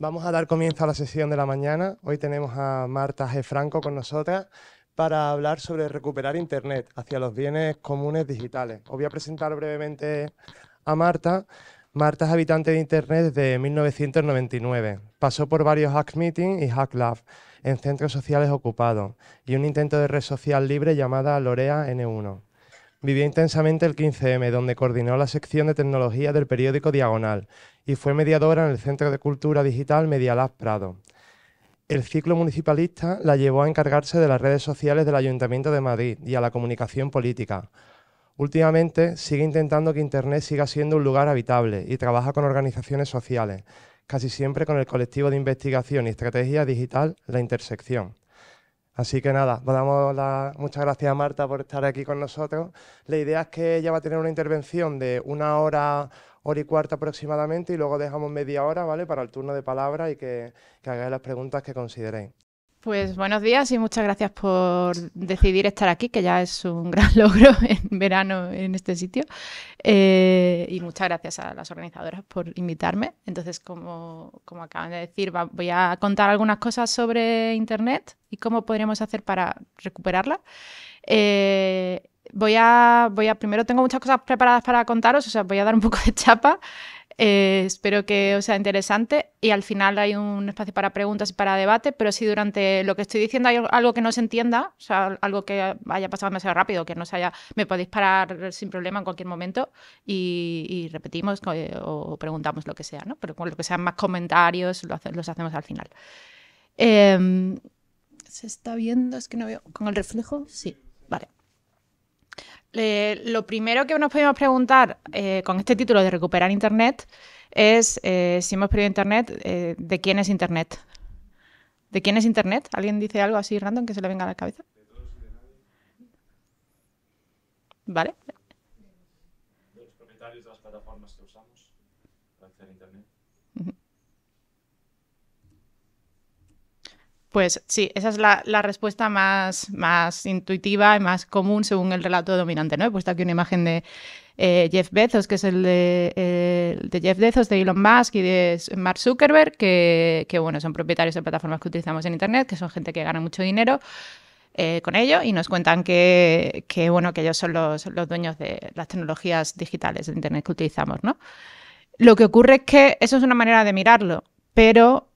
Vamos a dar comienzo a la sesión de la mañana. Hoy tenemos a Marta G. Franco con nosotras para hablar sobre recuperar Internet hacia los bienes comunes digitales. Os voy a presentar brevemente a Marta. Marta es habitante de Internet desde 1999. Pasó por varios Hack Meeting y Hack Lab en centros sociales ocupados y un intento de red social libre llamada Lorea N1. Vivió intensamente el 15M, donde coordinó la sección de tecnología del periódico Diagonal y fue mediadora en el Centro de Cultura Digital Medialab Prado. El ciclo municipalista la llevó a encargarse de las redes sociales del Ayuntamiento de Madrid y a la comunicación política. Últimamente sigue intentando que Internet siga siendo un lugar habitable y trabaja con organizaciones sociales, casi siempre con el colectivo de investigación y estrategia digital La Intersección. Así que nada, muchas gracias a Marta por estar aquí con nosotros. La idea es que ella va a tener una intervención de una hora, hora y cuarta aproximadamente y luego dejamos media hora, ¿vale? Para el turno de palabra y que hagáis las preguntas que consideréis. Pues buenos días y muchas gracias por decidir estar aquí, que ya es un gran logro en verano en este sitio. Eh, y muchas gracias a las organizadoras por invitarme. Entonces, como, acaban de decir, voy a contar algunas cosas sobre Internet y cómo podríamos hacer para recuperarla. Eh, voy a, voy a, primero tengo muchas cosas preparadas para contaros, o sea, voy a dar un poco de chapa eh, espero que os sea interesante y al final hay un espacio para preguntas y para debate, pero si durante lo que estoy diciendo hay algo que no se entienda, o sea, algo que haya pasado demasiado rápido, que no se haya, me podéis parar sin problema en cualquier momento y, repetimos eh, o, preguntamos lo que sea, ¿no? Pero con lo que sean más comentarios lo los hacemos al final. Em, ¿Se está viendo? Es que no veo. ¿Con el reflejo? Sí, vale lo primero que nos podemos preguntar eh, con este título de recuperar Internet es eh, si hemos perdido Internet, eh, ¿de quién es Internet? ¿De quién es Internet? ¿Alguien dice algo así random que se le venga a la cabeza? Vale, Pues sí, esa es la, respuesta más, más, intuitiva y más común según el relato dominante. ¿no? He puesto aquí una imagen de eh, Jeff Bezos, que es el de, Jeff Bezos, de Elon Musk y de Mark Zuckerberg, que, bueno, son propietarios de plataformas que utilizamos en Internet, que son gente que gana mucho dinero. Eh, con ello y nos cuentan que, bueno, que ellos son los, los, dueños de las tecnologías digitales de Internet que utilizamos. ¿no? Lo que ocurre es que eso es una manera de mirarlo, pero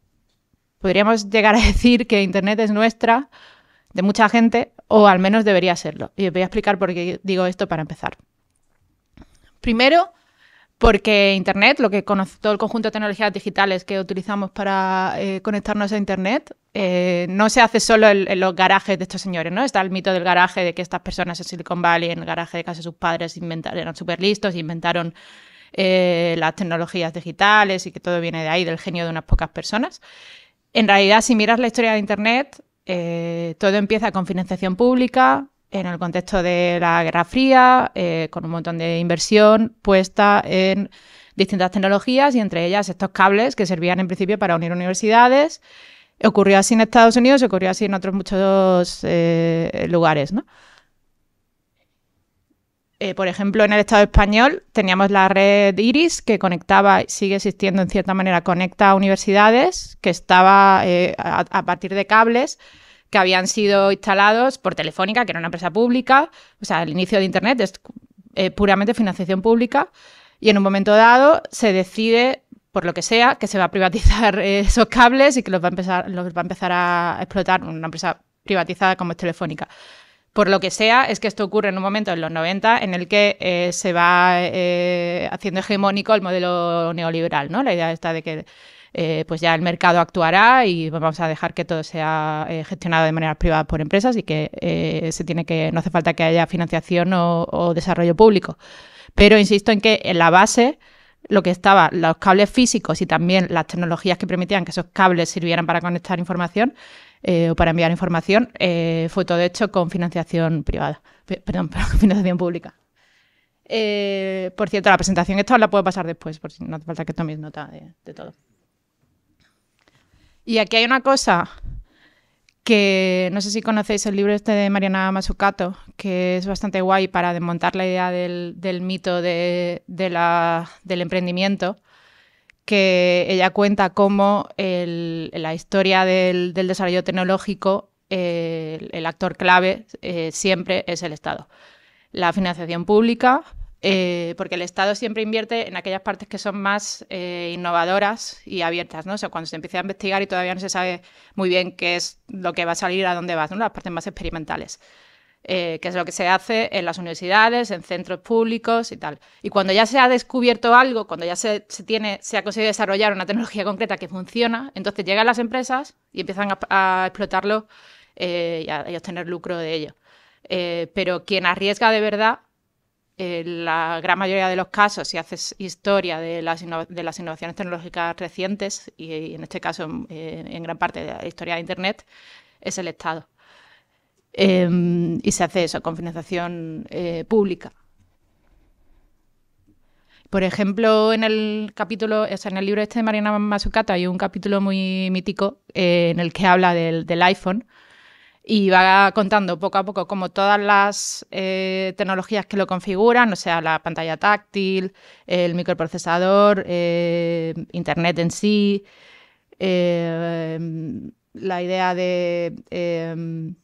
podríamos llegar a decir que Internet es nuestra, de mucha gente, o al menos debería serlo. Y os voy a explicar por qué digo esto para empezar. Primero, porque Internet, lo que todo el conjunto de tecnologías digitales que utilizamos para eh, conectarnos a Internet, eh, no se hace solo en, los garajes de estos señores, ¿no? Está el mito del garaje de que estas personas en Silicon Valley, en el garaje de casa de sus padres, inventaron, eran súper listos, inventaron eh, las tecnologías digitales y que todo viene de ahí, del genio de unas pocas personas. En realidad, si miras la historia de Internet, eh, todo empieza con financiación pública, en el contexto de la Guerra Fría, eh, con un montón de inversión puesta en distintas tecnologías y entre ellas estos cables que servían en principio para unir universidades. Ocurrió así en Estados Unidos, ocurrió así en otros muchos eh, lugares, ¿no? Eh, por ejemplo, en el Estado español teníamos la red IRIS que conectaba, y sigue existiendo en cierta manera, conecta a universidades, que estaba eh, a, partir de cables que habían sido instalados por Telefónica, que era una empresa pública, o sea, el inicio de Internet es eh, puramente financiación pública, y en un momento dado se decide, por lo que sea, que se va a privatizar esos cables y que los va a empezar, los va a, empezar a explotar una empresa privatizada como es Telefónica por lo que sea, es que esto ocurre en un momento en los 90 en el que eh, se va eh, haciendo hegemónico el modelo neoliberal, ¿no? La idea está de que eh, pues ya el mercado actuará y vamos a dejar que todo sea gestionado de manera privada por empresas y que se tiene que no hace falta que haya financiación o, o desarrollo público. Pero insisto en que en la base lo que estaba, los cables físicos y también las tecnologías que permitían que esos cables sirvieran para conectar información, eh, o para enviar información, eh, fue todo hecho con financiación privada, perdón, financiación pública. Eh, por cierto, la presentación esta la puedo pasar después, por si no hace falta que toméis nota de, todo. Y aquí hay una cosa que no sé si conocéis el libro este de Mariana masucato que es bastante guay para desmontar la idea del, mito del emprendimiento, que ella cuenta cómo el, la historia del, desarrollo tecnológico, el, actor clave eh, siempre es el Estado. La financiación pública, eh, porque el Estado siempre invierte en aquellas partes que son más eh, innovadoras y abiertas, ¿no? O cuando se empieza a investigar y todavía no se sabe muy bien qué es lo que va a salir, a dónde va, ¿no? Las partes más experimentales. Eh, que es lo que se hace en las universidades, en centros públicos y tal. Y cuando ya se ha descubierto algo, cuando ya se, tiene, se ha conseguido desarrollar una tecnología concreta que funciona, entonces llegan las empresas y empiezan a, explotarlo eh, y, a, obtener lucro de ello. Eh, pero quien arriesga de verdad, en la gran mayoría de los casos, si haces historia de las, de las innovaciones tecnológicas recientes, y en este caso en gran parte de la historia de Internet, es el Estado. Em, y se hace eso con financiación eh, pública. Por ejemplo, en el capítulo, o en el libro este de Mariana Mazzucato hay un capítulo muy mítico eh, en el que habla del, iPhone y va contando poco a poco como todas las eh, tecnologías que lo configuran, o sea, la pantalla táctil, el microprocesador, Internet en sí, la idea de em,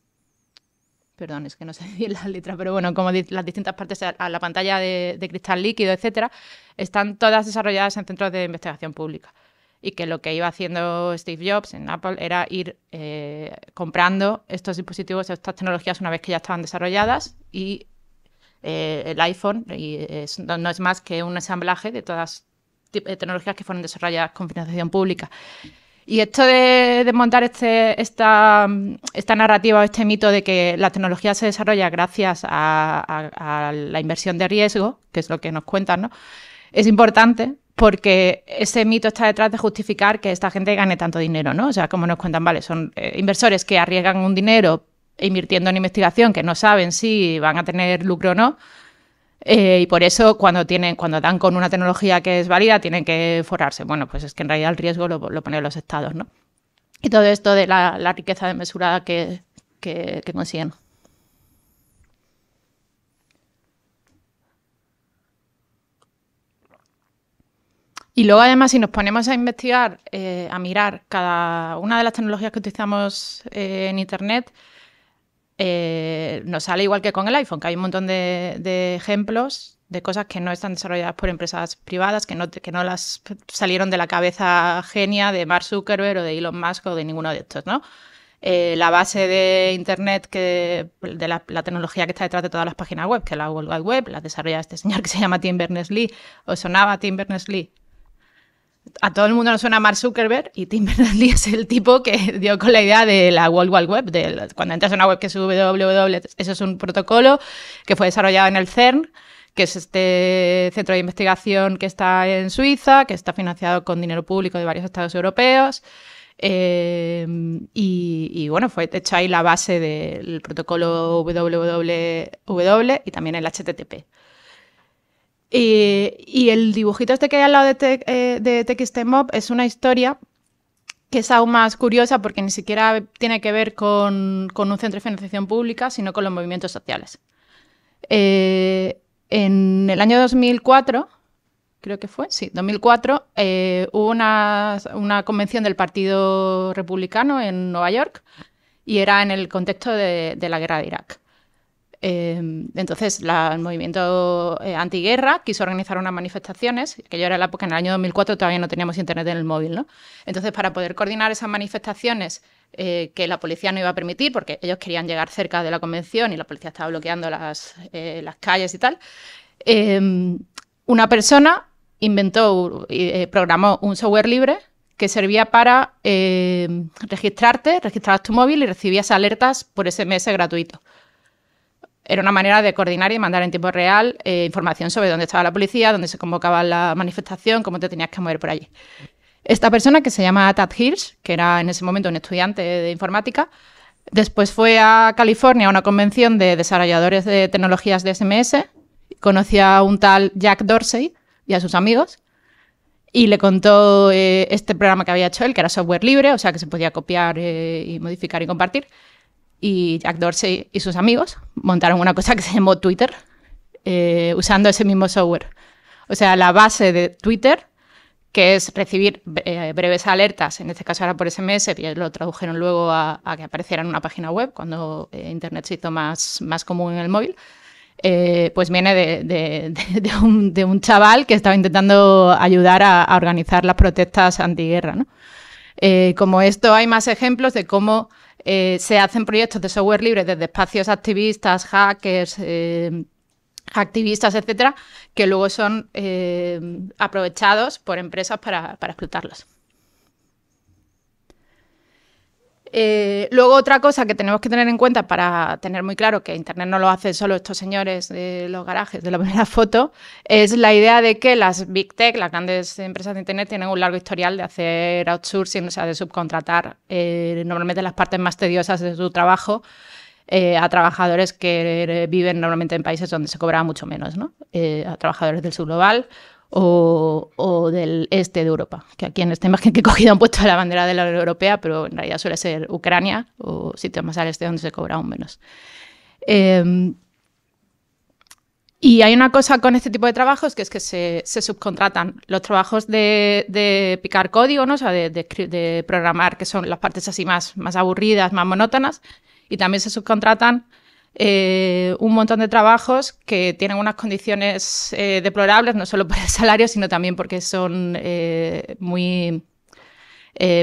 perdón, es que no sé decir las letras, pero bueno, como las distintas partes a la pantalla de, cristal líquido, etcétera, están todas desarrolladas en centros de investigación pública y que lo que iba haciendo Steve Jobs en Apple era ir eh, comprando estos dispositivos, estas tecnologías una vez que ya estaban desarrolladas y eh, el iPhone no, es más que un ensamblaje de todas eh, tecnologías que fueron desarrolladas con financiación pública. Y esto de desmontar este, esta, narrativa o este mito de que la tecnología se desarrolla gracias a, la inversión de riesgo, que es lo que nos cuentan, ¿no? es importante porque ese mito está detrás de justificar que esta gente gane tanto dinero, ¿no? O sea, como nos cuentan, vale, son eh, inversores que arriesgan un dinero invirtiendo en investigación que no saben si van a tener lucro o no, eh, y por eso cuando tienen, dan con una tecnología que es válida, tienen que forrarse. Bueno, pues es que en realidad el riesgo lo, ponen los estados, ¿no? Y todo esto de la, riqueza de mesura que, que, consiguen. Y luego, además, si nos ponemos a investigar, eh, a mirar cada una de las tecnologías que utilizamos eh, en Internet, eh, nos sale igual que con el iPhone, que hay un montón de, ejemplos de cosas que no están desarrolladas por empresas privadas, que no, que no las salieron de la cabeza genia de Mark Zuckerberg o de Elon Musk o de ninguno de estos, ¿no? Eh, la base de Internet, que, de la, tecnología que está detrás de todas las páginas web, que es la World Wide Web, la desarrolla este señor que se llama Tim Berners-Lee, o sonaba Tim Berners-Lee, a todo el mundo nos suena Mark Zuckerberg y Tim Berners-Lee es el tipo que dio con la idea de la World Wide Web, de cuando entras a una web que es www, eso es un protocolo que fue desarrollado en el CERN, que es este centro de investigación que está en Suiza, que está financiado con dinero público de varios estados europeos. Eh, y, y, bueno, fue hecha ahí la base del protocolo www y también el HTTP. Y, el dibujito este que hay al lado de, te, Mob eh, es una historia que es aún más curiosa porque ni siquiera tiene que ver con, un centro de financiación pública, sino con los movimientos sociales. Eh, en el año 2004, creo que fue, sí, 2004, eh, hubo una, convención del Partido Republicano en Nueva York y era en el contexto de la guerra de Irak. Em, entonces, el movimiento eh, antiguerra quiso organizar unas manifestaciones, que yo era la época, en el año 2004 todavía no teníamos internet en el móvil, Entonces, para poder coordinar esas manifestaciones eh, que la policía no iba a permitir, porque ellos querían llegar cerca de la convención y la policía estaba bloqueando las, eh, calles y tal, em, una persona inventó, y programó un software libre que servía para em, registrarte, registrabas tu móvil y recibías alertas por SMS gratuito era una manera de coordinar y mandar en tiempo real eh, información sobre dónde estaba la policía, dónde se convocaba la manifestación, cómo te tenías que mover por allí. Esta persona, que se llama Tad Hirsch, que era en ese momento un estudiante de informática, después fue a California a una convención de desarrolladores de tecnologías de SMS, conoció a un tal Jack Dorsey y a sus amigos, y le contó eh, este programa que había hecho él, que era software libre, o sea que se podía copiar eh, y modificar y compartir. Y Jack Dorsey y sus amigos montaron una cosa que se llamó Twitter, eh, usando ese mismo software. O sea, la base de Twitter, que es recibir eh, breves alertas, en este caso era por SMS, y lo tradujeron luego a, que apareciera en una página web cuando eh, Internet se hizo más, más común en el móvil. pues viene de, un, chaval que estaba intentando ayudar a, organizar las protestas antiguerra. ¿no? como esto, hay más ejemplos de cómo eh, se hacen proyectos de software libre desde espacios activistas, hackers, eh, activistas, etcétera, que luego son eh, aprovechados por empresas para, para explotarlos. Eh, luego otra cosa que tenemos que tener en cuenta para tener muy claro que Internet no lo hacen solo estos señores de los garajes de la primera foto es la idea de que las big tech, las grandes empresas de Internet, tienen un largo historial de hacer outsourcing, o sea, de subcontratar eh, normalmente las partes más tediosas de su trabajo eh, a trabajadores que viven normalmente en países donde se cobra mucho menos, ¿no? a trabajadores del subglobal. global o, del este de Europa, que aquí en esta imagen que he cogido han puesto la bandera de la Unión Europea, pero en realidad suele ser Ucrania o sitios más al este donde se cobra aún menos. Em, y hay una cosa con este tipo de trabajos que es que se, subcontratan los trabajos de, de picar código, o de, de, programar, que son las partes así más, más aburridas, más monótonas, y también se subcontratan eh, un montón de trabajos que tienen unas condiciones eh, deplorables, no solo por el salario, sino también porque son eh, muy,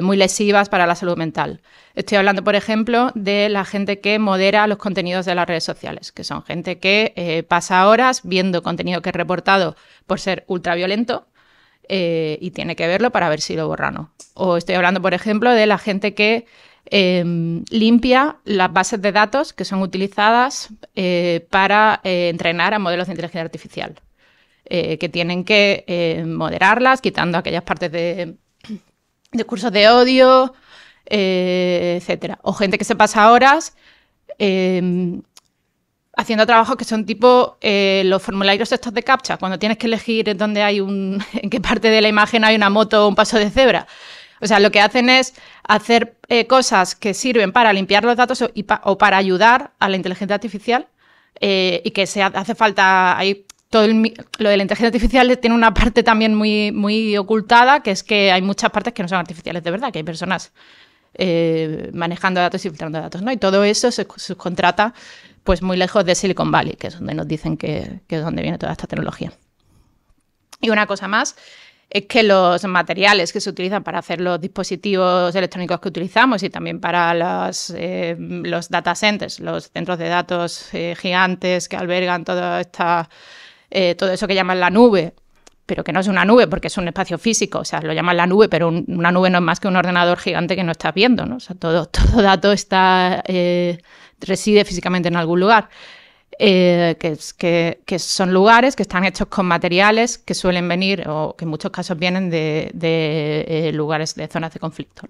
muy lesivas para la salud mental. Estoy hablando, por ejemplo, de la gente que modera los contenidos de las redes sociales, que son gente que pasa horas viendo contenido que es reportado por ser ultraviolento. y tiene que verlo para ver si lo borrano. O estoy hablando, por ejemplo, de la gente que Em, limpia las bases de datos que son utilizadas eh, para eh, entrenar a modelos de inteligencia artificial, eh, que tienen que moderarlas, quitando aquellas partes de discursos de odio, etcétera. O gente que se pasa horas em, haciendo trabajos que son tipo los formularios estos de captcha, cuando tienes que elegir dónde hay un, en qué parte de la imagen hay una moto o un paso de cebra. O sea, lo que hacen es hacer eh, cosas que sirven para limpiar los datos o, para ayudar a la inteligencia artificial eh, y que se hace falta ahí. Todo lo de la inteligencia artificial tiene una parte también muy, muy ocultada, que es que hay muchas partes que no son artificiales de verdad, que hay personas eh, manejando datos y filtrando datos, ¿no? Y todo eso se subcontrata pues muy lejos de Silicon Valley, que es donde nos dicen que es donde viene toda esta tecnología. Y una cosa más, es que los materiales que se utilizan para hacer los dispositivos electrónicos que utilizamos y también para eh, los data centers, los centros de datos eh, gigantes que albergan esta, eh, todo eso que llaman la nube, pero que no es una nube porque es un espacio físico, o sea, lo llaman la nube, pero una nube no es más que un ordenador gigante que no estás viendo, ¿no? O sea, todo, todo dato está, reside físicamente en algún lugar. Eh, que, son lugares que están hechos con materiales que suelen venir o que en muchos casos vienen de, eh, lugares de zonas de conflicto.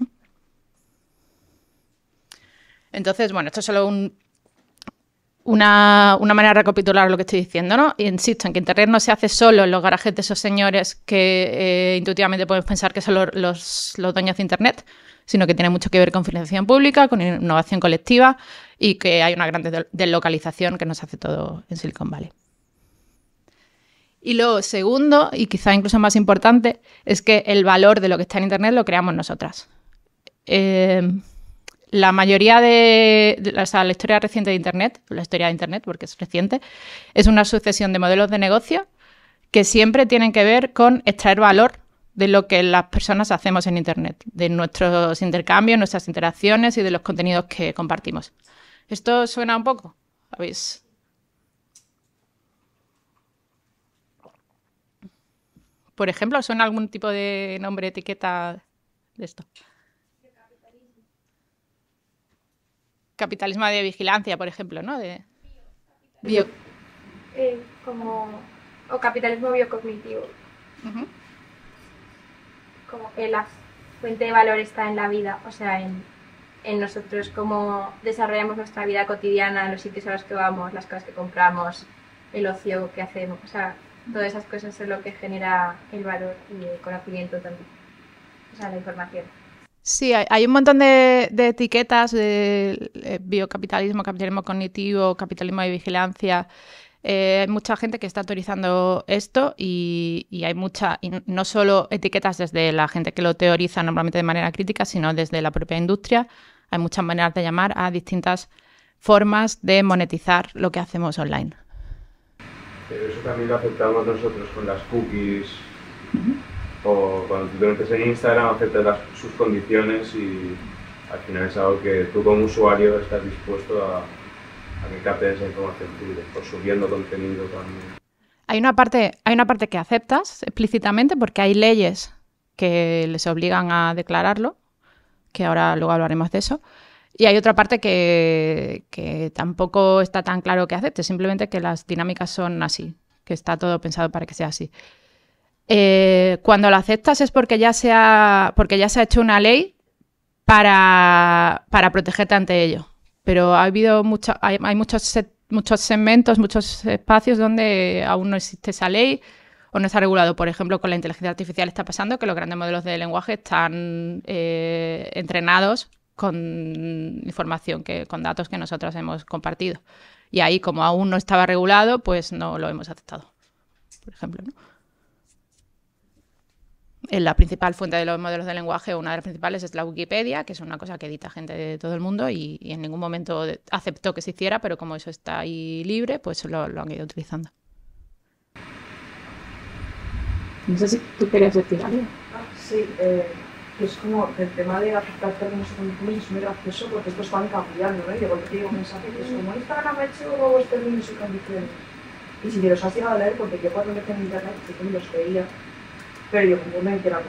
Entonces, bueno, esto es solo un una, manera de recapitular lo que estoy diciendo, ¿no? Y insisto en que Internet no se hace solo en los garajes de esos señores que eh, intuitivamente podemos pensar que son los, los, dueños de Internet, sino que tiene mucho que ver con financiación pública, con innovación colectiva y que hay una gran deslocalización que no se hace todo en Silicon Valley. Y lo segundo, y quizá incluso más importante, es que el valor de lo que está en Internet lo creamos nosotras. Eh, la mayoría de, la historia reciente de Internet, la historia de Internet porque es reciente, es una sucesión de modelos de negocio que siempre tienen que ver con extraer valor de lo que las personas hacemos en Internet, de nuestros intercambios, nuestras interacciones y de los contenidos que compartimos. ¿Esto suena un poco? ¿Habéis? Por ejemplo, ¿suena algún tipo de nombre, etiqueta de esto? capitalismo de vigilancia, por ejemplo, ¿no? De... Eh, como, o capitalismo biocognitivo. Como la fuente de valor está en la vida, o sea, en, nosotros, cómo desarrollamos nuestra vida cotidiana, los sitios a los que vamos, las cosas que compramos, el ocio que hacemos, o sea, todas esas cosas son lo que genera el valor y el conocimiento también, o sea, la información. Sí, hay, un montón de, etiquetas de eh, biocapitalismo, capitalismo cognitivo, capitalismo de vigilancia. Eh, hay mucha gente que está autorizando esto y, hay mucha, y no solo etiquetas desde la gente que lo teoriza normalmente de manera crítica, sino desde la propia industria. Hay muchas maneras de llamar a distintas formas de monetizar lo que hacemos online. Pero eso también lo aceptamos nosotros con las cookies o cuando tú te metes en Instagram, aceptas sus condiciones y al final es algo que tú como usuario estás dispuesto a, a que esa información pues subiendo contenido también. Hay una, parte, hay una parte que aceptas explícitamente porque hay leyes que les obligan a declararlo, que ahora luego hablaremos de eso. Y hay otra parte que, que tampoco está tan claro que acepte, simplemente que las dinámicas son así, que está todo pensado para que sea así. Eh, cuando lo aceptas es porque ya se ha, porque ya se ha hecho una ley para, protegerte ante ello. Pero ha habido hay, muchos, muchos segmentos, muchos espacios donde aún no existe esa ley o no está regulado. Por ejemplo, con la inteligencia artificial está pasando que los grandes modelos de lenguaje están eh, entrenados con información, que, con datos que nosotros hemos compartido. Y ahí, como aún no estaba regulado, pues no lo hemos aceptado, por ejemplo. En eh, la principal fuente de los modelos de lenguaje, una de las principales es la Wikipedia, que es una cosa que edita gente de todo el mundo y, en ningún momento aceptó que se hiciera, pero como eso está ahí libre, pues lo, han ido utilizando. No sé si tú querías decir algo. Ah, sí, eh, es como el tema de aceptar términos y es muy gracioso porque estos van cambiando, ¿no? Y el tío un mensaje que es como Instagram ha hecho términos y condiciones. Y si te los has llegado a leer, porque yo cuando me en internet si que me los veía, pero yo como la ponemos,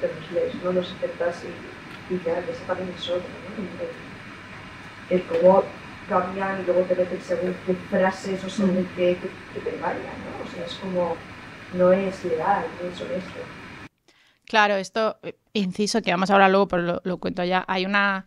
que los lees, no los aceptas y, y ya, que sepa de nosotros, ¿no? El, cómo cambian y luego te meten según qué frases o según qué, que te vayan, ¿no? O sea, es como, no es legal, no es honesto. Claro, esto, eh, inciso, que vamos a hablar luego, pero lo, cuento ya. Hay una,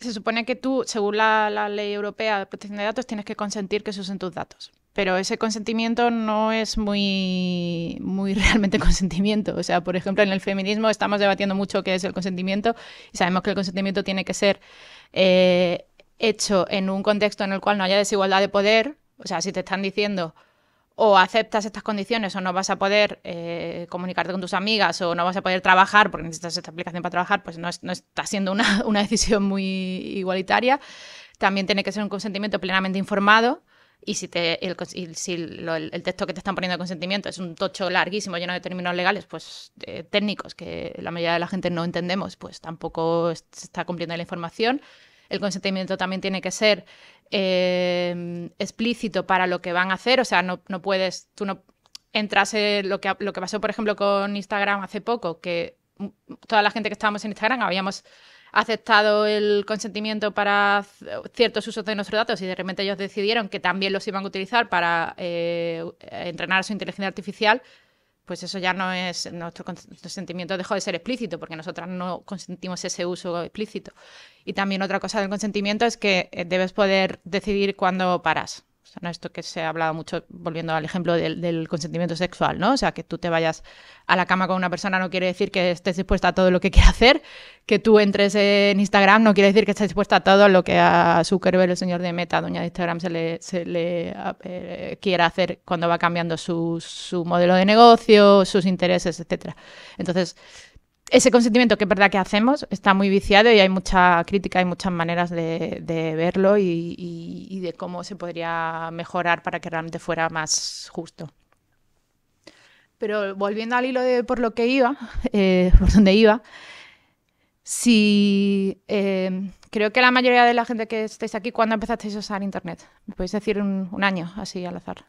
se supone que tú, según la, la, ley europea de protección de datos, tienes que consentir que se usen tus datos pero ese consentimiento no es muy, muy realmente consentimiento. O sea, por ejemplo, en el feminismo estamos debatiendo mucho qué es el consentimiento y sabemos que el consentimiento tiene que ser eh, hecho en un contexto en el cual no haya desigualdad de poder. O sea, si te están diciendo o aceptas estas condiciones o no vas a poder eh, comunicarte con tus amigas o no vas a poder trabajar porque necesitas esta aplicación para trabajar, pues no, está siendo una, una decisión muy igualitaria. También tiene que ser un consentimiento plenamente informado y si, te, el, si el, texto que te están poniendo de consentimiento es un tocho larguísimo lleno de términos legales, pues eh, técnicos que la mayoría de la gente no entendemos, pues tampoco se está cumpliendo la información. El consentimiento también tiene que ser eh, explícito para lo que van a hacer, o sea, no, no puedes, tú no entras en lo que, lo que pasó, por ejemplo, con Instagram hace poco, que mm, toda la gente que estábamos en Instagram habíamos ha aceptado el consentimiento para ciertos usos de nuestros datos y de repente ellos decidieron que también los iban a utilizar para eh, entrenar su inteligencia artificial, pues eso ya no es, nuestro consentimiento dejó de ser explícito, porque nosotras no consentimos ese uso explícito. Y también otra cosa del consentimiento es que eh, debes poder decidir cuándo paras. Esto que se ha hablado mucho, volviendo al ejemplo del, consentimiento sexual, ¿no? O sea, que tú te vayas a la cama con una persona no quiere decir que estés dispuesta a todo lo que quiere hacer. Que tú entres en Instagram no quiere decir que estés dispuesta a todo lo que a Zuckerberg, el señor de Meta, doña de Instagram, se le, eh, quiera hacer cuando va cambiando su, modelo de negocio, sus intereses, etcétera. Entonces, ese consentimiento que es verdad que hacemos está muy viciado y hay mucha crítica, hay muchas maneras de, verlo y, de cómo se podría mejorar para que realmente fuera más justo. Pero volviendo al hilo de por lo que iba, eh, por donde iba, si eh, creo que la mayoría de la gente que estáis aquí, ¿cuándo empezasteis a usar Internet? ¿Me podéis decir un año así al azar?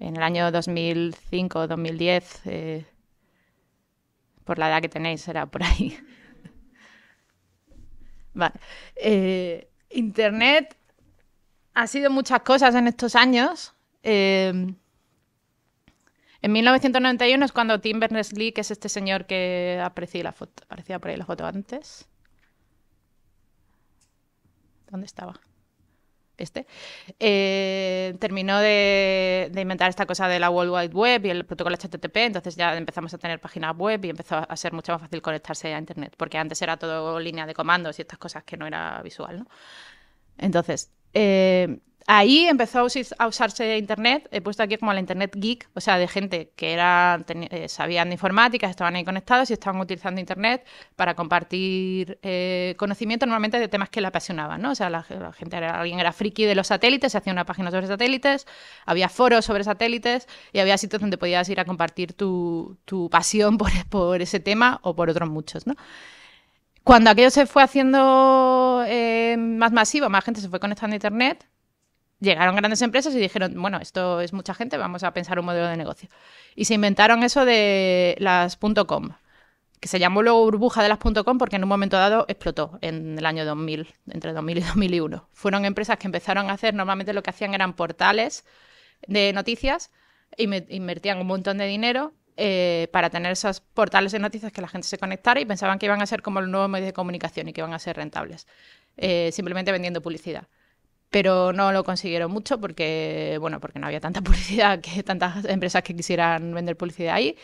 en el año 2005 2010, eh, por la edad que tenéis, era por ahí. Eh, internet ha sido muchas cosas en estos años. Eh, en 1991 es cuando Tim Berners-Lee, que es este señor que aparecía, aparecía por ahí la foto antes. ¿Dónde estaba? este, eh, terminó de, inventar esta cosa de la World Wide Web y el protocolo HTTP, entonces ya empezamos a tener páginas web y empezó a ser mucho más fácil conectarse a Internet, porque antes era todo línea de comandos y estas cosas que no era visual, ¿no? Entonces, eh, Ahí empezó a usarse Internet, he puesto aquí como la Internet geek, o sea, de gente que era, eh, sabían de informática, estaban ahí conectados y estaban utilizando Internet para compartir eh, conocimiento normalmente de temas que le apasionaban, O sea, la, gente, era, alguien era friki de los satélites, se hacía una página sobre satélites, había foros sobre satélites y había sitios donde podías ir a compartir tu, pasión por, ese tema o por otros muchos, Cuando aquello se fue haciendo eh, más masivo, más gente se fue conectando a Internet, llegaron grandes empresas y dijeron, bueno, esto es mucha gente, vamos a pensar un modelo de negocio. Y se inventaron eso de las .com, que se llamó luego burbuja de las .com porque en un momento dado explotó en el año 2000, entre 2000 y 2001. Fueron empresas que empezaron a hacer, normalmente lo que hacían eran portales de noticias, y invertían un montón de dinero eh, para tener esos portales de noticias que la gente se conectara y pensaban que iban a ser como los nuevos medios de comunicación y que iban a ser rentables, eh, simplemente vendiendo publicidad pero no lo consiguieron mucho porque, bueno, porque no había tanta publicidad, que tantas empresas que quisieran vender publicidad ahí.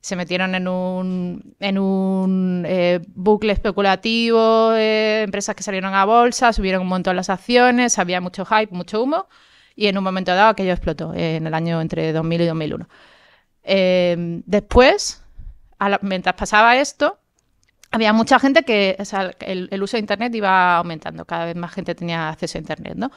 Se metieron en un, en un eh, bucle especulativo, eh, empresas que salieron a bolsa, subieron un montón las acciones, había mucho hype, mucho humo, y en un momento dado aquello explotó, eh, en el año entre 2000 y 2001. después, mientras pasaba esto, había mucha gente que el, el, uso de Internet iba aumentando, cada vez más gente tenía acceso a Internet, ¿no?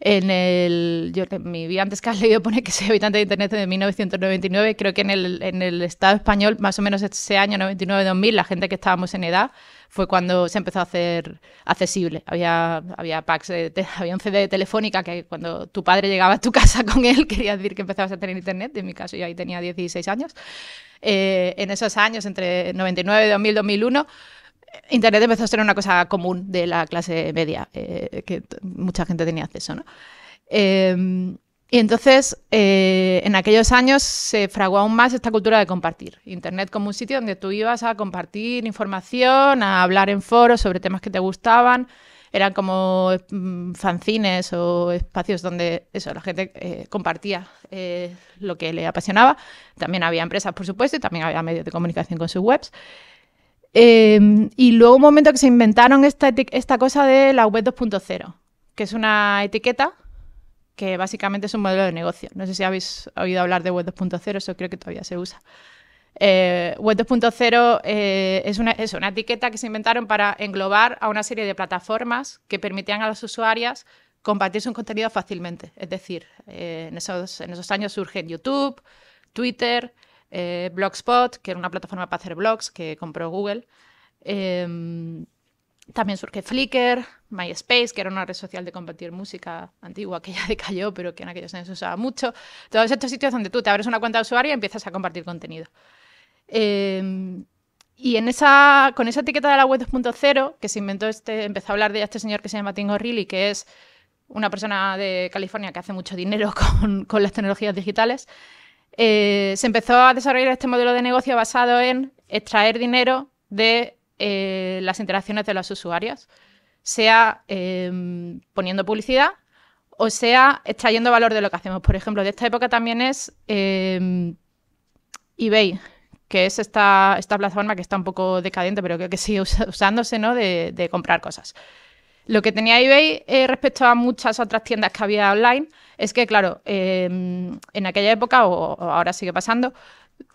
en el, yo, mi vida antes que has leído pone que soy habitante de Internet desde 1999, creo que en el, en el Estado español, más o menos ese año 99-2000, la gente que estábamos en edad, fue cuando se empezó a hacer accesible. Había, había packs, había un CD de telefónica que cuando tu padre llegaba a tu casa con él, quería decir que empezabas a tener internet. En mi caso, yo ahí tenía 16 años. Eh, en esos años, entre 99, 2000, 2001, Internet empezó a ser una cosa común de la clase media, eh, que mucha gente tenía acceso, em, y entonces, eh, en aquellos años se fraguó aún más esta cultura de compartir. Internet como un sitio donde tú ibas a compartir información, a hablar en foros sobre temas que te gustaban. Eran como mm, fanzines o espacios donde eso, la gente eh, compartía lo que le apasionaba. También había empresas, por supuesto, y también había medios de comunicación con sus webs. Em, y luego un momento que se inventaron esta, esta cosa de la web 2.0, que es una etiqueta que básicamente es un modelo de negocio. No sé si habéis oído hablar de web 2.0, eso creo que todavía se usa. web eh, 2.0 eh, es, una, etiqueta que se inventaron para englobar a una serie de plataformas que permitían a los usuarias compartir su contenido fácilmente. Es decir, eh, en, esos, en esos años surgen YouTube, Twitter, eh, Blogspot, que era una plataforma para hacer blogs que compró Google. Em, también surge Flickr, MySpace, que era una red social de compartir música antigua que ya decayó, pero que en aquellos años se usaba mucho. Todos estos sitios donde tú te abres una cuenta de usuario y empiezas a compartir contenido. Em, y en con esa etiqueta de la web 2.0, que se inventó este, empezó a hablar de este señor que se llama Tim O'Reilly, que es una persona de California que hace mucho dinero con las tecnologías digitales, eh, se empezó a desarrollar este modelo de negocio basado en extraer dinero de eh, las interacciones de los usuarios, sea em, poniendo publicidad o sea extrayendo valor de lo que hacemos. Por ejemplo, de esta época también es em, eBay, que es esta, plataforma que está un poco decadente, pero que sigue usándose, ¿no? de comprar cosas. Lo que tenía eBay eh, respecto a muchas otras tiendas que había online es que, claro, em, en aquella época, o, ahora sigue pasando,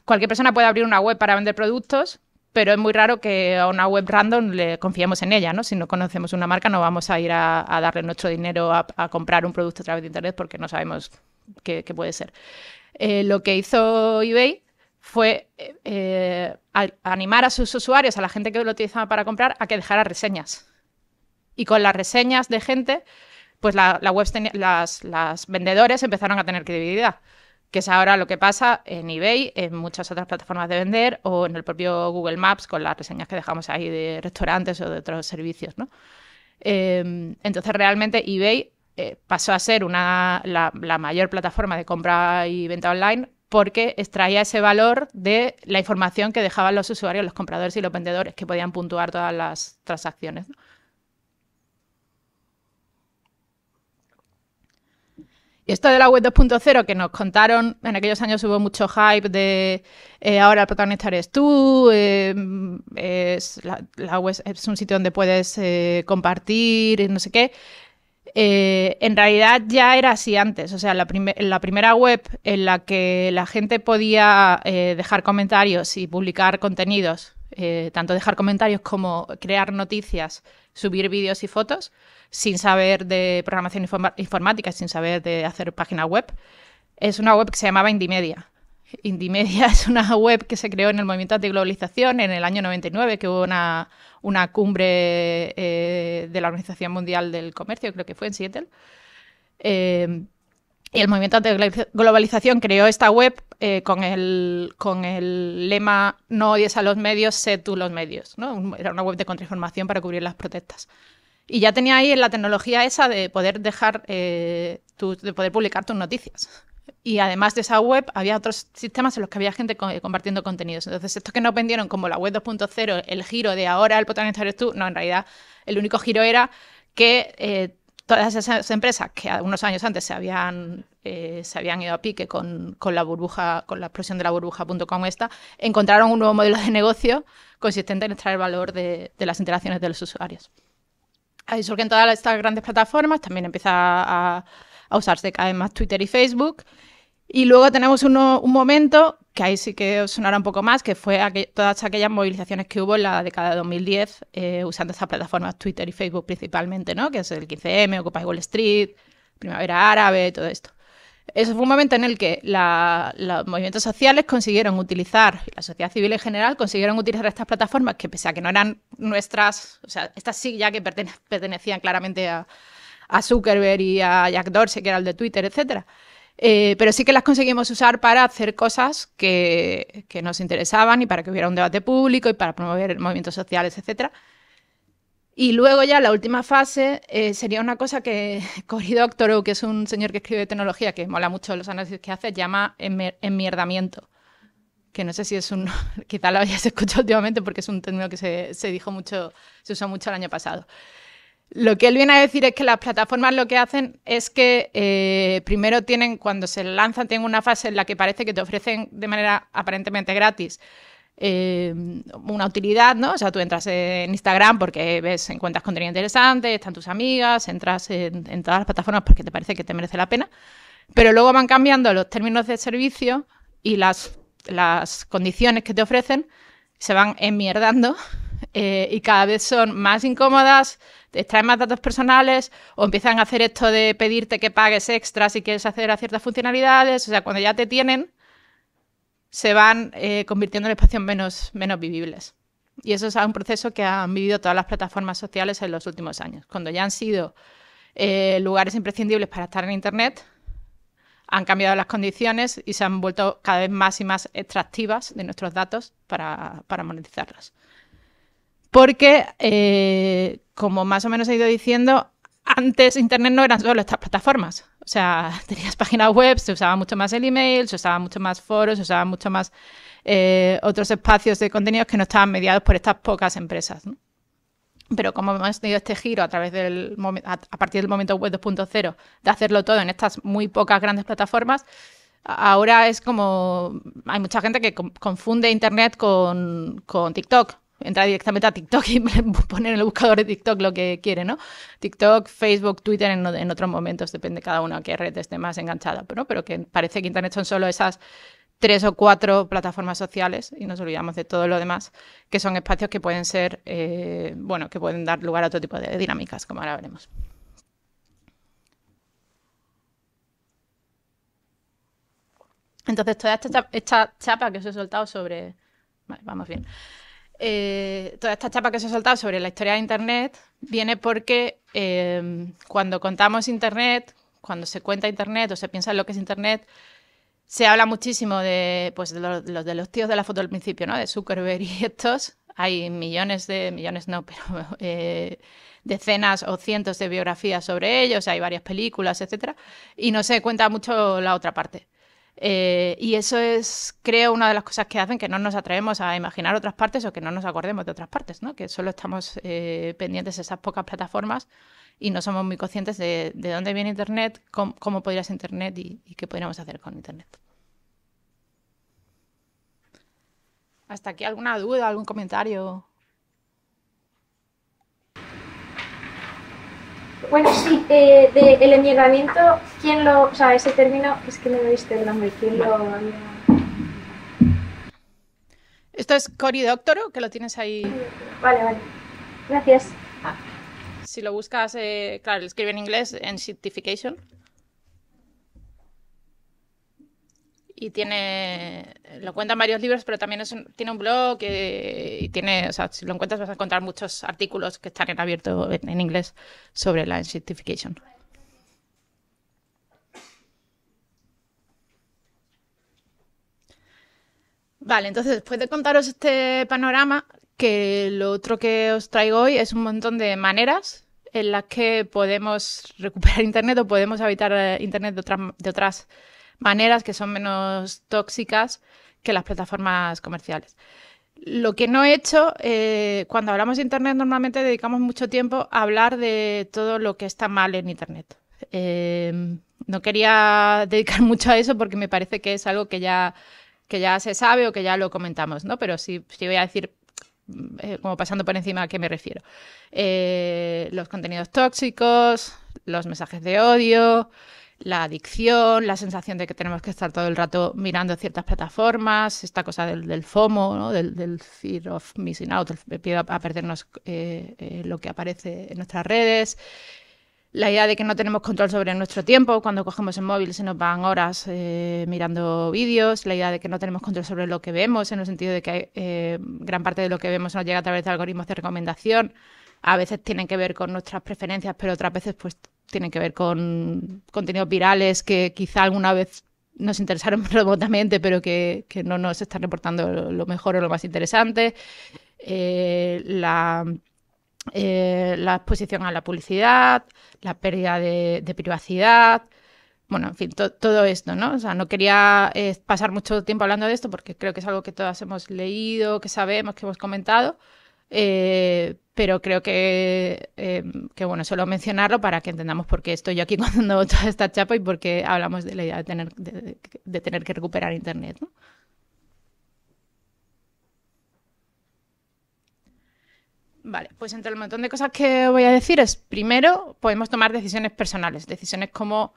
cualquier persona puede abrir una web para vender productos, pero es muy raro que a una web random le confiemos en ella, ¿no? Si no conocemos una marca, no vamos a ir a, darle nuestro dinero a, comprar un producto a través de Internet porque no sabemos qué, puede ser. Eh, lo que hizo eBay fue eh, animar a sus usuarios, a la gente que lo utilizaba para comprar, a que dejara reseñas y con las reseñas de gente, pues la, la web las, vendedores empezaron a tener credibilidad, que es ahora lo que pasa en eBay, en muchas otras plataformas de vender o en el propio Google Maps con las reseñas que dejamos ahí de restaurantes o de otros servicios, ¿no? Em, entonces realmente eBay eh, pasó a ser una, la, la mayor plataforma de compra y venta online porque extraía ese valor de la información que dejaban los usuarios, los compradores y los vendedores, que podían puntuar todas las transacciones. ¿no? Y esto de la web 2.0 que nos contaron, en aquellos años hubo mucho hype de eh, ahora el protagonista eres tú, eh, es, la, web es un sitio donde puedes eh, compartir y no sé qué. en realidad ya era así antes, o sea, la primera web en la que la gente podía dejar comentarios y publicar contenidos, tanto dejar comentarios como crear noticias, subir vídeos y fotos, sin saber de programación informática, sin saber de hacer página web, es una web que se llamaba Indimedia. Indimedia es una web que se creó en el movimiento anti-globalización en el año 99, que hubo una, cumbre eh, de la Organización Mundial del Comercio, creo que fue en Seattle. Eh, y el movimiento de globalización creó esta web eh, con, el, con el lema No odies a los medios, sé tú los medios. Era una web de contrainformación para cubrir las protestas. Y ya tenía ahí la tecnología esa de poder dejar, eh, de poder publicar tus noticias. Y además de esa web, había otros sistemas en los que había gente eh, compartiendo contenidos. Entonces, estos que nos vendieron como la web 2.0, el giro de ahora el potencial eres tú, no, en realidad el único giro era que eh, todas esas empresas que unos años antes se habían, se habían ido a pique con, con, la burbuja, con la explosión de la burbuja.com esta, encontraron un nuevo modelo de negocio consistente en extraer valor de las interacciones de los usuarios ahí surgen todas estas grandes plataformas, también empieza a, usarse cada vez más Twitter y Facebook. Y luego tenemos uno, un momento que ahí sí que os sonará un poco más, que fue todas aquellas movilizaciones que hubo en la década de 2010 eh, usando estas plataformas Twitter y Facebook principalmente, ¿no? Que es el 15M, Occupy Wall Street, Primavera Árabe, todo esto. Eso fue un momento en el que los movimientos sociales consiguieron utilizar, la sociedad civil en general, consiguieron utilizar estas plataformas que pese a que no eran nuestras, o sea, estas sí ya que pertenecían claramente a, Zuckerberg y a Jack Dorsey, que era el de Twitter, etc., eh, pero sí que las conseguimos usar para hacer cosas que, que, nos interesaban y para que hubiera un debate público y para promover movimientos sociales, etcétera. Y luego ya la última fase eh, sería una cosa que Cory Doctorow, que es un señor que escribe tecnología, que mola mucho los análisis que hace, llama enmierdamiento. Que no sé si es un... quizá lo hayas escuchado últimamente porque es un término que se, dijo mucho, se usó mucho el año pasado. Lo que él viene a decir es que las plataformas lo que hacen es que eh, primero tienen, cuando se lanzan, tienen una fase en la que parece que te ofrecen de manera aparentemente gratis Em, una utilidad, ¿no? O sea, tú entras en Instagram porque ves, encuentras contenido interesante, están tus amigas, entras en, todas las plataformas porque te parece que te merece la pena, pero luego van cambiando los términos de servicio y las, las condiciones que te ofrecen se van enmierdando eh, y cada vez son más incómodas, te extraen más datos personales o empiezan a hacer esto de pedirte que pagues extras si quieres acceder a ciertas funcionalidades. O sea, cuando ya te tienen, se van eh, convirtiendo en espacios menos, menos vivibles. Y eso es un proceso que han vivido todas las plataformas sociales en los últimos años. Cuando ya han sido eh, lugares imprescindibles para estar en Internet, han cambiado las condiciones y se han vuelto cada vez más y más extractivas de nuestros datos para, para monetizarlas. Porque, eh, como más o menos he ido diciendo, antes Internet no eran solo estas plataformas. O sea, tenías páginas web, se usaba mucho más el email, se usaba mucho más foros, se usaba mucho más eh, otros espacios de contenidos que no estaban mediados por estas pocas empresas. Pero como hemos tenido este giro a, través del a partir del momento web 2.0 de hacerlo todo en estas muy pocas grandes plataformas, ahora es como hay mucha gente que confunde Internet con TikTok entrar directamente a TikTok y poner en el buscador de TikTok lo que quiere, ¿no? TikTok, Facebook, Twitter en, otros momentos, depende cada uno a qué red esté más enganchada, pero, ¿no? pero que parece que Internet son solo esas tres o cuatro plataformas sociales y nos olvidamos de todo lo demás, que son espacios que pueden ser, eh, bueno, que pueden dar lugar a otro tipo de dinámicas, como ahora veremos. Entonces, toda esta, esta chapa que os he soltado sobre... Vale, vamos bien. Eh, toda esta chapa que se ha soltado sobre la historia de Internet viene porque em, cuando contamos Internet, cuando se cuenta Internet o se piensa en lo que es Internet, se habla muchísimo de, pues, de, los, tíos de la foto al principio, ¿no? De Zuckerberg y estos. Hay millones de, millones no, pero eh, decenas o cientos de biografías sobre ellos, hay varias películas, etc. Y no se cuenta mucho la otra parte. Eh, y eso es, creo, una de las cosas que hacen que no nos atrevemos a imaginar otras partes o que no nos acordemos de otras partes, ¿no? que solo estamos eh, pendientes de esas pocas plataformas y no somos muy conscientes de, dónde viene Internet, cómo, podría ser Internet y, qué podríamos hacer con Internet. ¿Hasta aquí alguna duda, algún comentario? Bueno, sí, eh, de, el ¿quién lo.? O sea, ese término, es que no me viste el nombre, ¿quién lo Esto es Cory Doctoro, que lo tienes ahí. Vale, vale. Gracias. Ah, si lo buscas, eh, claro, escribe en inglés, en Certification. y tiene, lo cuentan varios libros, pero también tiene un blog y tiene, o sea, si lo encuentras vas a encontrar muchos artículos que están en abierto en, inglés sobre la Scientification. Vale, entonces después de contaros este panorama, que lo otro que os traigo hoy es un montón de maneras en las que podemos recuperar Internet o podemos habitar eh, Internet de de otras maneras que son menos tóxicas que las plataformas comerciales. Lo que no he hecho, eh, cuando hablamos de Internet normalmente dedicamos mucho tiempo a hablar de todo lo que está mal en Internet. Em, no quería dedicar mucho a eso porque me parece que es algo que ya, que ya se sabe o que ya lo comentamos, ¿no? Pero sí, voy a decir, eh, como pasando por encima, a qué me refiero. Eh, los contenidos tóxicos, los mensajes de odio, la adicción, la sensación de que tenemos que estar todo el rato mirando ciertas plataformas, esta cosa del, FOMO, del, fear of missing out, el a, perdernos eh, eh, lo que aparece en nuestras redes, la idea de que no tenemos control sobre nuestro tiempo, cuando cogemos el móvil se nos van horas eh, mirando vídeos, la idea de que no tenemos control sobre lo que vemos, en el sentido de que gran parte de lo que vemos nos llega a través de algoritmos de recomendación, a veces tienen que ver con nuestras preferencias, pero otras veces pues tienen que ver con contenidos virales que quizá alguna vez nos interesaron remotamente, pero que, no nos están reportando lo mejor o lo más interesante. Eh, eh, la, exposición a la publicidad, la pérdida de, privacidad, bueno, en fin, todo esto, ¿no? O sea, no quería eh, pasar mucho tiempo hablando de esto porque creo que es algo que todas hemos leído, que sabemos, que hemos comentado, pero creo que, eh, bueno, solo mencionarlo para que entendamos por qué estoy yo aquí contando toda esta chapa y por qué hablamos de la idea de tener, tener que recuperar Internet. Vale, pues entre el montón de cosas que voy a decir es, primero, podemos tomar decisiones personales, decisiones como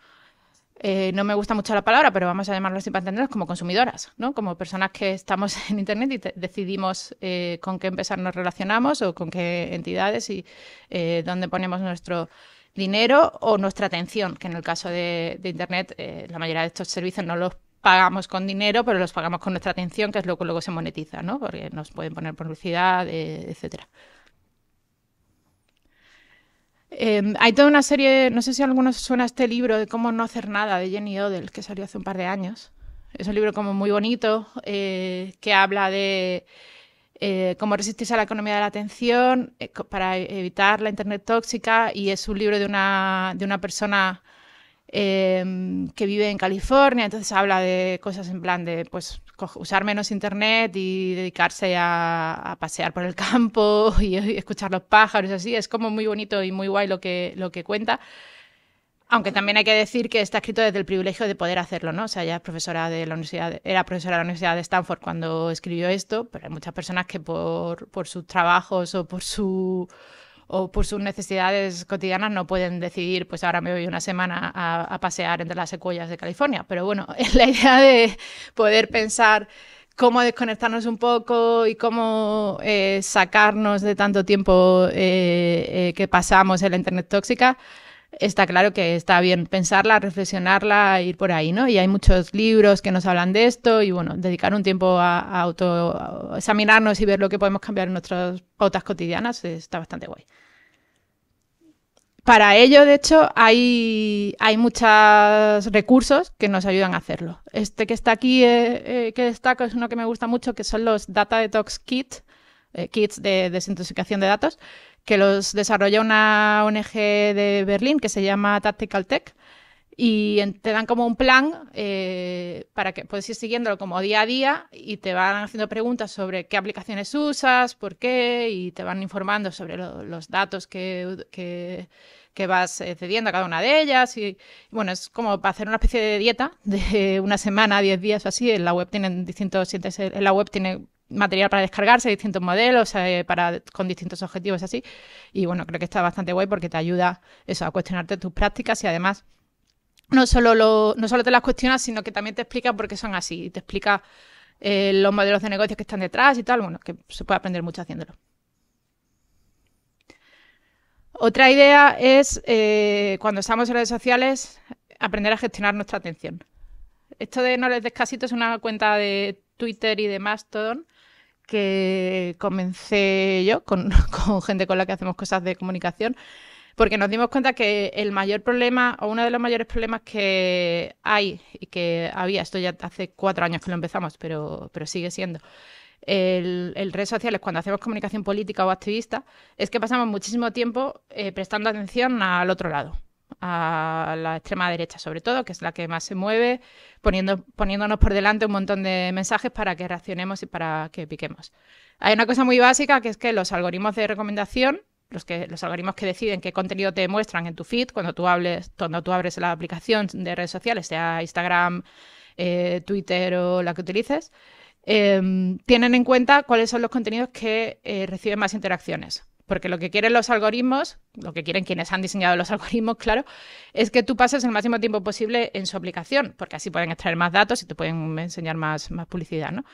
eh, no me gusta mucho la palabra, pero vamos a llamarlos así para como consumidoras, ¿no? Como personas que estamos en Internet y decidimos eh, con qué empezar nos relacionamos o con qué entidades y eh, dónde ponemos nuestro dinero o nuestra atención, que en el caso de, Internet la mayoría de estos servicios no los pagamos con dinero, pero los pagamos con nuestra atención, que es lo que luego se monetiza, ¿no? Porque nos pueden poner publicidad, etcétera. Em, hay toda una serie, no sé si a algunos suena este libro de Cómo no hacer nada de Jenny Odell, que salió hace un par de años. Es un libro como muy bonito, eh, que habla de eh, cómo resistirse a la economía de la atención eh, para evitar la internet tóxica y es un libro de una, de una persona em, que vive en California, entonces habla de cosas en plan de, pues, usar menos internet y dedicarse a, pasear por el campo y, escuchar los pájaros, así. Es como muy bonito y muy guay lo que, lo que cuenta. Aunque también hay que decir que está escrito desde el privilegio de poder hacerlo, ¿no? O sea, ella es profesora de la universidad, era profesora de la Universidad de Stanford cuando escribió esto, pero hay muchas personas que por, por sus trabajos o por su o por sus necesidades cotidianas no pueden decidir, pues ahora me voy una semana a, pasear entre las secuellas de California. Pero bueno, la idea de poder pensar cómo desconectarnos un poco y cómo eh, sacarnos de tanto tiempo eh, eh, que pasamos en la Internet tóxica está claro que está bien pensarla, reflexionarla, ir por ahí, ¿no? Y hay muchos libros que nos hablan de esto y, bueno, dedicar un tiempo a, examinarnos y ver lo que podemos cambiar en nuestras pautas cotidianas está bastante guay. Para ello, de hecho, hay, muchos recursos que nos ayudan a hacerlo. Este que está aquí, eh, eh, que destaco, es uno que me gusta mucho, que son los Data Detox Kits, eh, kits de desintoxicación de datos, que los desarrolla una ONG de Berlín que se llama Tactical Tech y te dan como un plan eh, para que puedes ir siguiéndolo como día a día y te van haciendo preguntas sobre qué aplicaciones usas, por qué, y te van informando sobre los datos que, vas eh, cediendo a cada una de ellas. Y, bueno, es como para hacer una especie de dieta de una semana, diez días o así. En la web tienen distintos, en la web tiene material para descargarse, distintos modelos eh, para, con distintos objetivos así. Y bueno, creo que está bastante guay porque te ayuda eso, a cuestionarte tus prácticas y además no solo, no te las cuestionas, sino que también te explica por qué son así y te explica eh, los modelos de negocios que están detrás y tal. Bueno, que se puede aprender mucho haciéndolo. Otra idea es, eh, cuando estamos en redes sociales, aprender a gestionar nuestra atención. Esto de no les des casito es una cuenta de Twitter y de Mastodon que comencé yo con, gente con la que hacemos cosas de comunicación, porque nos dimos cuenta que el mayor problema o uno de los mayores problemas que hay y que había, esto ya hace cuatro años que lo empezamos, pero, pero sigue siendo, el, el redes sociales cuando hacemos comunicación política o activista, es que pasamos muchísimo tiempo eh, prestando atención al otro lado a la extrema derecha sobre todo, que es la que más se mueve, poniéndonos por delante un montón de mensajes para que reaccionemos y para que piquemos. Hay una cosa muy básica que es que los algoritmos de recomendación, los, que, los algoritmos que deciden qué contenido te muestran en tu feed cuando tú, hables, cuando tú abres la aplicación de redes sociales, sea Instagram, eh, Twitter o la que utilices, eh, tienen en cuenta cuáles son los contenidos que eh, reciben más interacciones. Porque lo que quieren los algoritmos, lo que quieren quienes han diseñado los algoritmos, claro, es que tú pases el máximo tiempo posible en su aplicación, porque así pueden extraer más datos y te pueden enseñar más, publicidad, ¿no?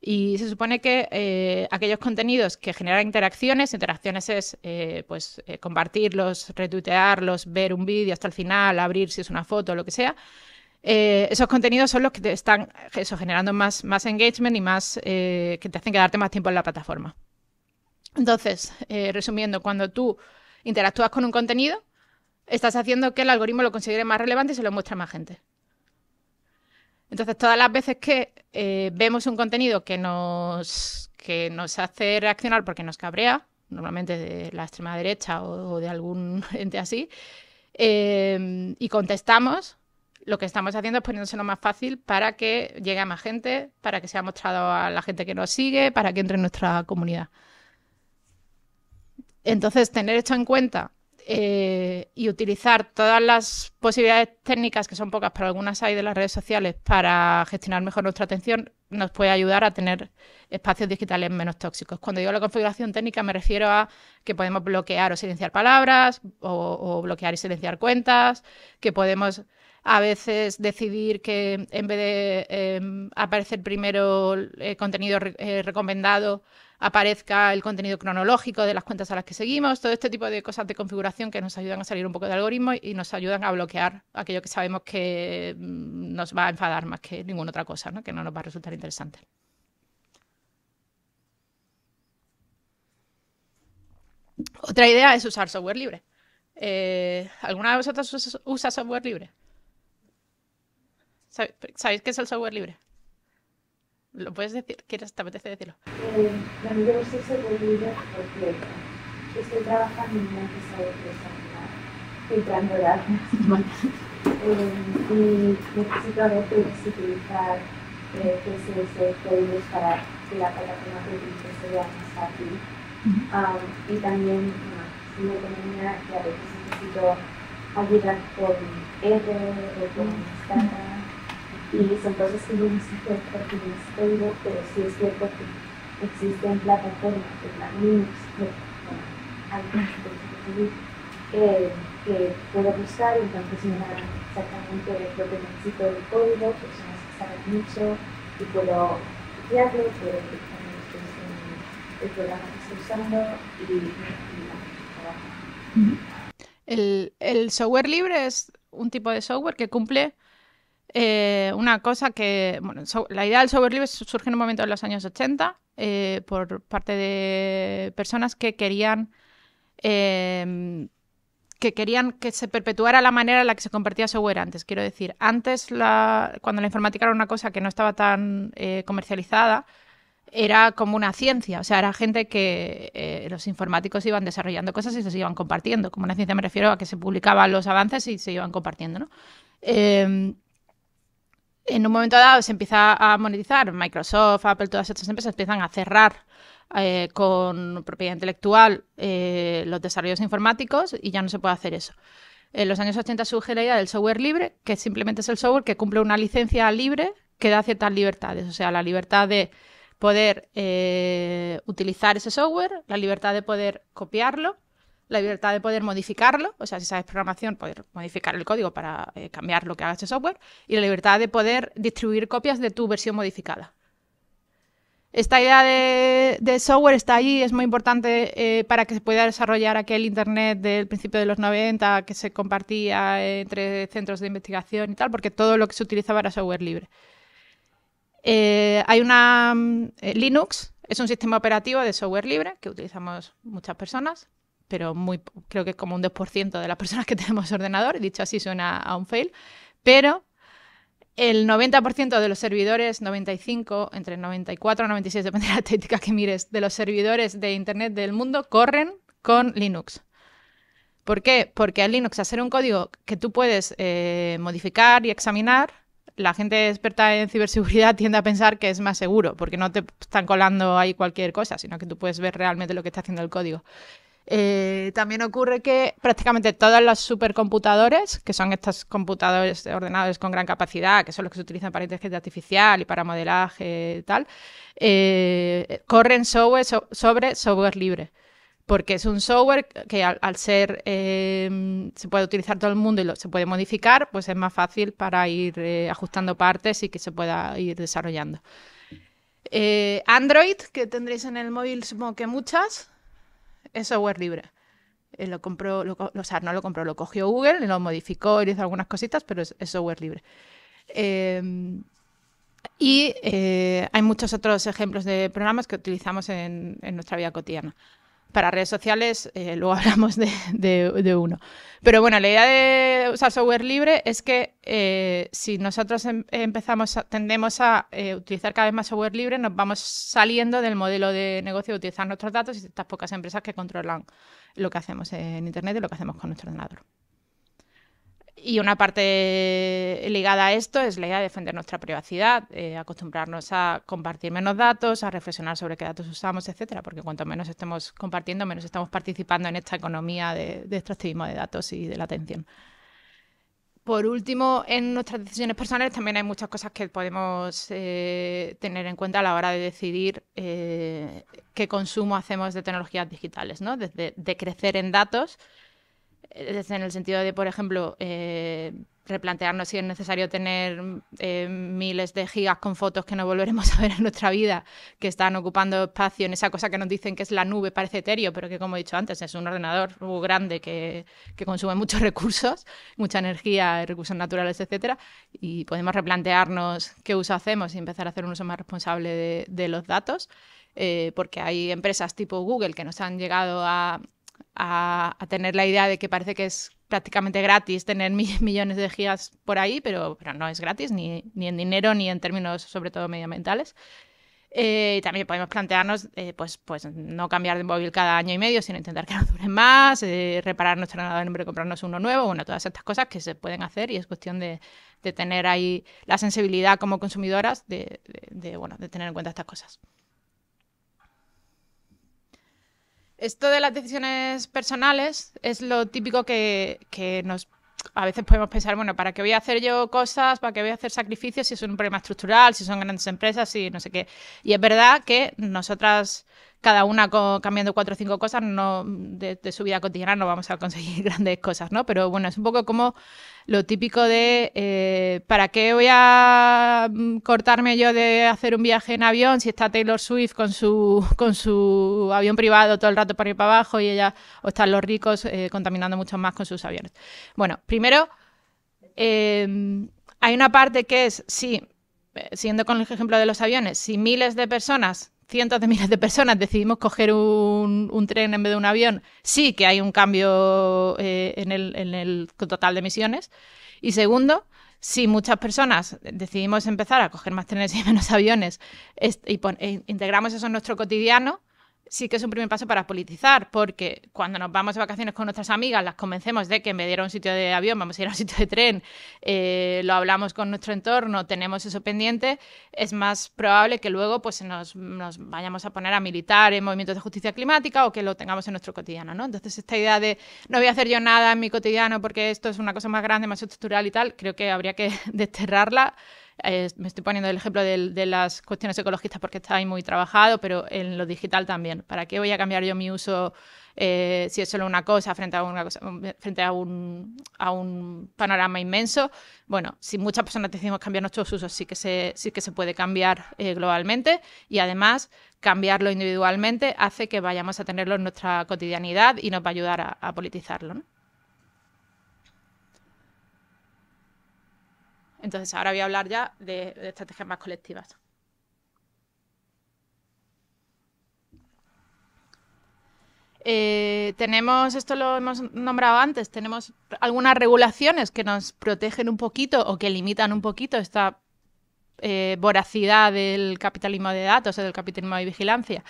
Y se supone que eh, aquellos contenidos que generan interacciones, interacciones es eh, pues eh, compartirlos, retuitearlos, ver un vídeo hasta el final, abrir si es una foto, o lo que sea. esos contenidos son los que te están eso, generando más, más engagement y más que te hacen quedarte más tiempo en la plataforma. Entonces, eh, resumiendo, cuando tú interactúas con un contenido, estás haciendo que el algoritmo lo considere más relevante y se lo muestre a más gente. Entonces, todas las veces que eh, vemos un contenido que nos, hace reaccionar porque nos cabrea, normalmente de la extrema derecha o, de algún ente así, em, y contestamos, lo que estamos haciendo es poniéndoselo más fácil para que llegue a más gente, para que sea mostrado a la gente que nos sigue, para que entre en nuestra comunidad. Entonces, tener esto en cuenta eh, y utilizar todas las posibilidades técnicas, que son pocas, pero algunas hay de las redes sociales, para gestionar mejor nuestra atención, nos puede ayudar a tener espacios digitales menos tóxicos. Cuando digo la configuración técnica me refiero a que podemos bloquear o silenciar palabras, o, bloquear y silenciar cuentas, que podemos a veces decidir que en vez de em, aparecer primero el eh, contenido eh, recomendado, aparezca el contenido cronológico de las cuentas a las que seguimos, todo este tipo de cosas de configuración que nos ayudan a salir un poco del algoritmo y nos ayudan a bloquear aquello que sabemos que mm, nos va a enfadar más que ninguna otra cosa, ¿no? que no nos va a resultar interesante. Otra idea es usar software libre. Eh, ¿Alguna de vosotras usa software libre? ¿Sabéis qué es el software libre? ¿Lo puedes decir? ¿Quieres, te apetece decirlo? Eh, la mayor sí se completa. Yo estoy trabajando en una empresa de salud filtrando datos. eh, y necesito a veces utilizar eh, CSS códigos para que la plataforma que utilice se vea más fácil. Ah, y también bueno, si me economía que a veces necesito ayudar con R o eh, con Instagram y son entonces que no visité porque no tengo, pero sí es cierto que existen plataformas de la Linux, que puedo buscar me hablan exactamente lo que necesito del código, personas que saben mucho y puedo estudiarlo, puedo el este, este programa que estoy usando y, y la, el, el software libre es un tipo de software que cumple eh, una cosa que, bueno, la idea del software libre surge en un momento de los años 80 eh, por parte de personas que querían... Em, que querían que se perpetuara la manera en la que se compartía software antes. Quiero decir, antes, cuando la informática era una cosa que no estaba tan eh, comercializada, era como una ciencia, o sea, era gente que los informáticos iban desarrollando cosas y se iban compartiendo. Como una ciencia me refiero a que se publicaban los avances y se iban compartiendo, ¿no? Em, en un momento dado se empieza a monetizar, Microsoft, Apple, todas estas empresas empiezan a cerrar eh, con propiedad intelectual eh, los desarrollos informáticos y ya no se puede hacer eso. En los años 80 surge la idea del software libre, que simplemente es el software que cumple una licencia libre que da ciertas libertades, o sea, la libertad de poder eh, utilizar ese software, la libertad de poder copiarlo la libertad de poder modificarlo, o sea, si sabes programación, poder modificar el código para eh, cambiar lo que haga este software, y la libertad de poder distribuir copias de tu versión modificada. Esta idea de, software está ahí, es muy importante eh, para que se pueda desarrollar aquel Internet del principio de los 90 que se compartía entre centros de investigación y tal, porque todo lo que se utilizaba era software libre. Eh, hay una mm, Linux, es un sistema operativo de software libre que utilizamos muchas personas pero muy, creo que es como un 2% de las personas que tenemos ordenador, dicho así suena a un fail, pero el 90% de los servidores, 95, entre 94 y 96, depende de la técnica que mires, de los servidores de Internet del mundo corren con Linux. ¿Por qué? Porque al Linux hacer un código que tú puedes eh, modificar y examinar, la gente experta en ciberseguridad tiende a pensar que es más seguro, porque no te están colando ahí cualquier cosa, sino que tú puedes ver realmente lo que está haciendo el código. Eh, también ocurre que prácticamente todos los supercomputadores, que son estos computadores ordenadores con gran capacidad, que son los que se utilizan para inteligencia artificial y para modelaje y tal, eh, corren software sobre software libre. Porque es un software que al, ser eh, se puede utilizar todo el mundo y se puede modificar, pues es más fácil para ir ajustando partes y que se pueda ir desarrollando. Android, que tendréis en el móvil, supongo que muchas, es software libre. Eh, lo compró, o sea, no lo compró, lo cogió Google, lo modificó y hizo algunas cositas, pero es, software libre. Em, y eh, hay muchos otros ejemplos de programas que utilizamos en nuestra vida cotidiana. Para redes sociales, eh, luego hablamos de, uno. Pero bueno, la idea de usar software libre es que eh, si nosotros em, empezamos, tendemos a eh, utilizar cada vez más software libre, nos vamos saliendo del modelo de negocio de utilizar nuestros datos y estas pocas empresas que controlan lo que hacemos en Internet y lo que hacemos con nuestro ordenador. Y una parte ligada a esto es la idea de defender nuestra privacidad, eh, acostumbrarnos a compartir menos datos, a reflexionar sobre qué datos usamos, etcétera, porque cuanto menos estemos compartiendo, menos estamos participando en esta economía de, extractivismo de datos y de la atención. Por último, en nuestras decisiones personales también hay muchas cosas que podemos eh, tener en cuenta a la hora de decidir eh, qué consumo hacemos de tecnologías digitales, ¿no? Desde de crecer en datos en el sentido de, por ejemplo, eh, replantearnos si es necesario tener eh, miles de gigas con fotos que no volveremos a ver en nuestra vida, que están ocupando espacio en esa cosa que nos dicen que es la nube, parece etéreo, pero que como he dicho antes es un ordenador grande que, consume muchos recursos, mucha energía, recursos naturales, etcétera, y podemos replantearnos qué uso hacemos y empezar a hacer un uso más responsable de, los datos. Eh, porque hay empresas tipo Google que nos han llegado a, a, tener la idea de que parece que es prácticamente gratis tener millones de gigas por ahí, pero, no es gratis, ni, en dinero, ni en términos sobre todo medioambientales. Eh, también podemos plantearnos eh, pues, pues, no cambiar de móvil cada año y medio, sino intentar que no duren más, eh, reparar nuestro ordenador nombre, comprarnos uno nuevo, bueno, todas estas cosas que se pueden hacer y es cuestión de, tener ahí la sensibilidad como consumidoras de tener en cuenta estas cosas. Esto de las decisiones personales es lo típico que, que nos a veces podemos pensar, bueno, ¿para qué voy a hacer yo cosas? ¿Para qué voy a hacer sacrificios si es un problema estructural, si son grandes empresas, si no sé qué? Y es verdad que nosotras cada una cambiando cuatro o cinco cosas, no, de, su vida cotidiana no vamos a conseguir grandes cosas, ¿no? Pero bueno, es un poco como lo típico de eh, ¿para qué voy a mm, cortarme yo de hacer un viaje en avión si está Taylor Swift con su, con su avión privado todo el rato para ir para abajo y ella, o están los ricos eh, contaminando mucho más con sus aviones? Bueno, primero, em, hay una parte que es, sí, eh, siguiendo con el ejemplo de los aviones, si miles de personas cientos de miles de personas decidimos coger un, tren en vez de un avión, sí que hay un cambio eh, en, el, total de emisiones. Y segundo, si muchas personas decidimos empezar a coger más trenes y menos aviones y e integramos eso en nuestro cotidiano, sí que es un primer paso para politizar, porque cuando nos vamos de vacaciones con nuestras amigas, las convencemos de que en vez de ir a un sitio de avión, vamos a ir a un sitio de tren, eh, lo hablamos con nuestro entorno, tenemos eso pendiente, es más probable que luego pues, nos, nos, vayamos a poner a militar en movimientos de justicia climática o que lo tengamos en nuestro cotidiano. ¿no? Entonces, esta idea de no voy a hacer yo nada en mi cotidiano porque esto es una cosa más grande, más estructural y tal, creo que habría que desterrarla eh, me estoy poniendo el ejemplo de, las cuestiones ecologistas porque está ahí muy trabajado, pero en lo digital también. ¿Para qué voy a cambiar yo mi uso eh, si es solo una cosa frente a, una um, frente a un, panorama inmenso? Bueno, si muchas personas decimos cambiar nuestros usos, sí que se, sí que se puede cambiar eh, globalmente y además cambiarlo individualmente hace que vayamos a tenerlo en nuestra cotidianidad y nos va a ayudar a, politizarlo. Entonces, ahora voy a hablar ya de, estrategias más colectivas. Eh, tenemos, esto lo hemos nombrado antes, tenemos algunas regulaciones que nos protegen un poquito o que limitan un poquito esta eh, voracidad del capitalismo de datos o del capitalismo de vigilancia,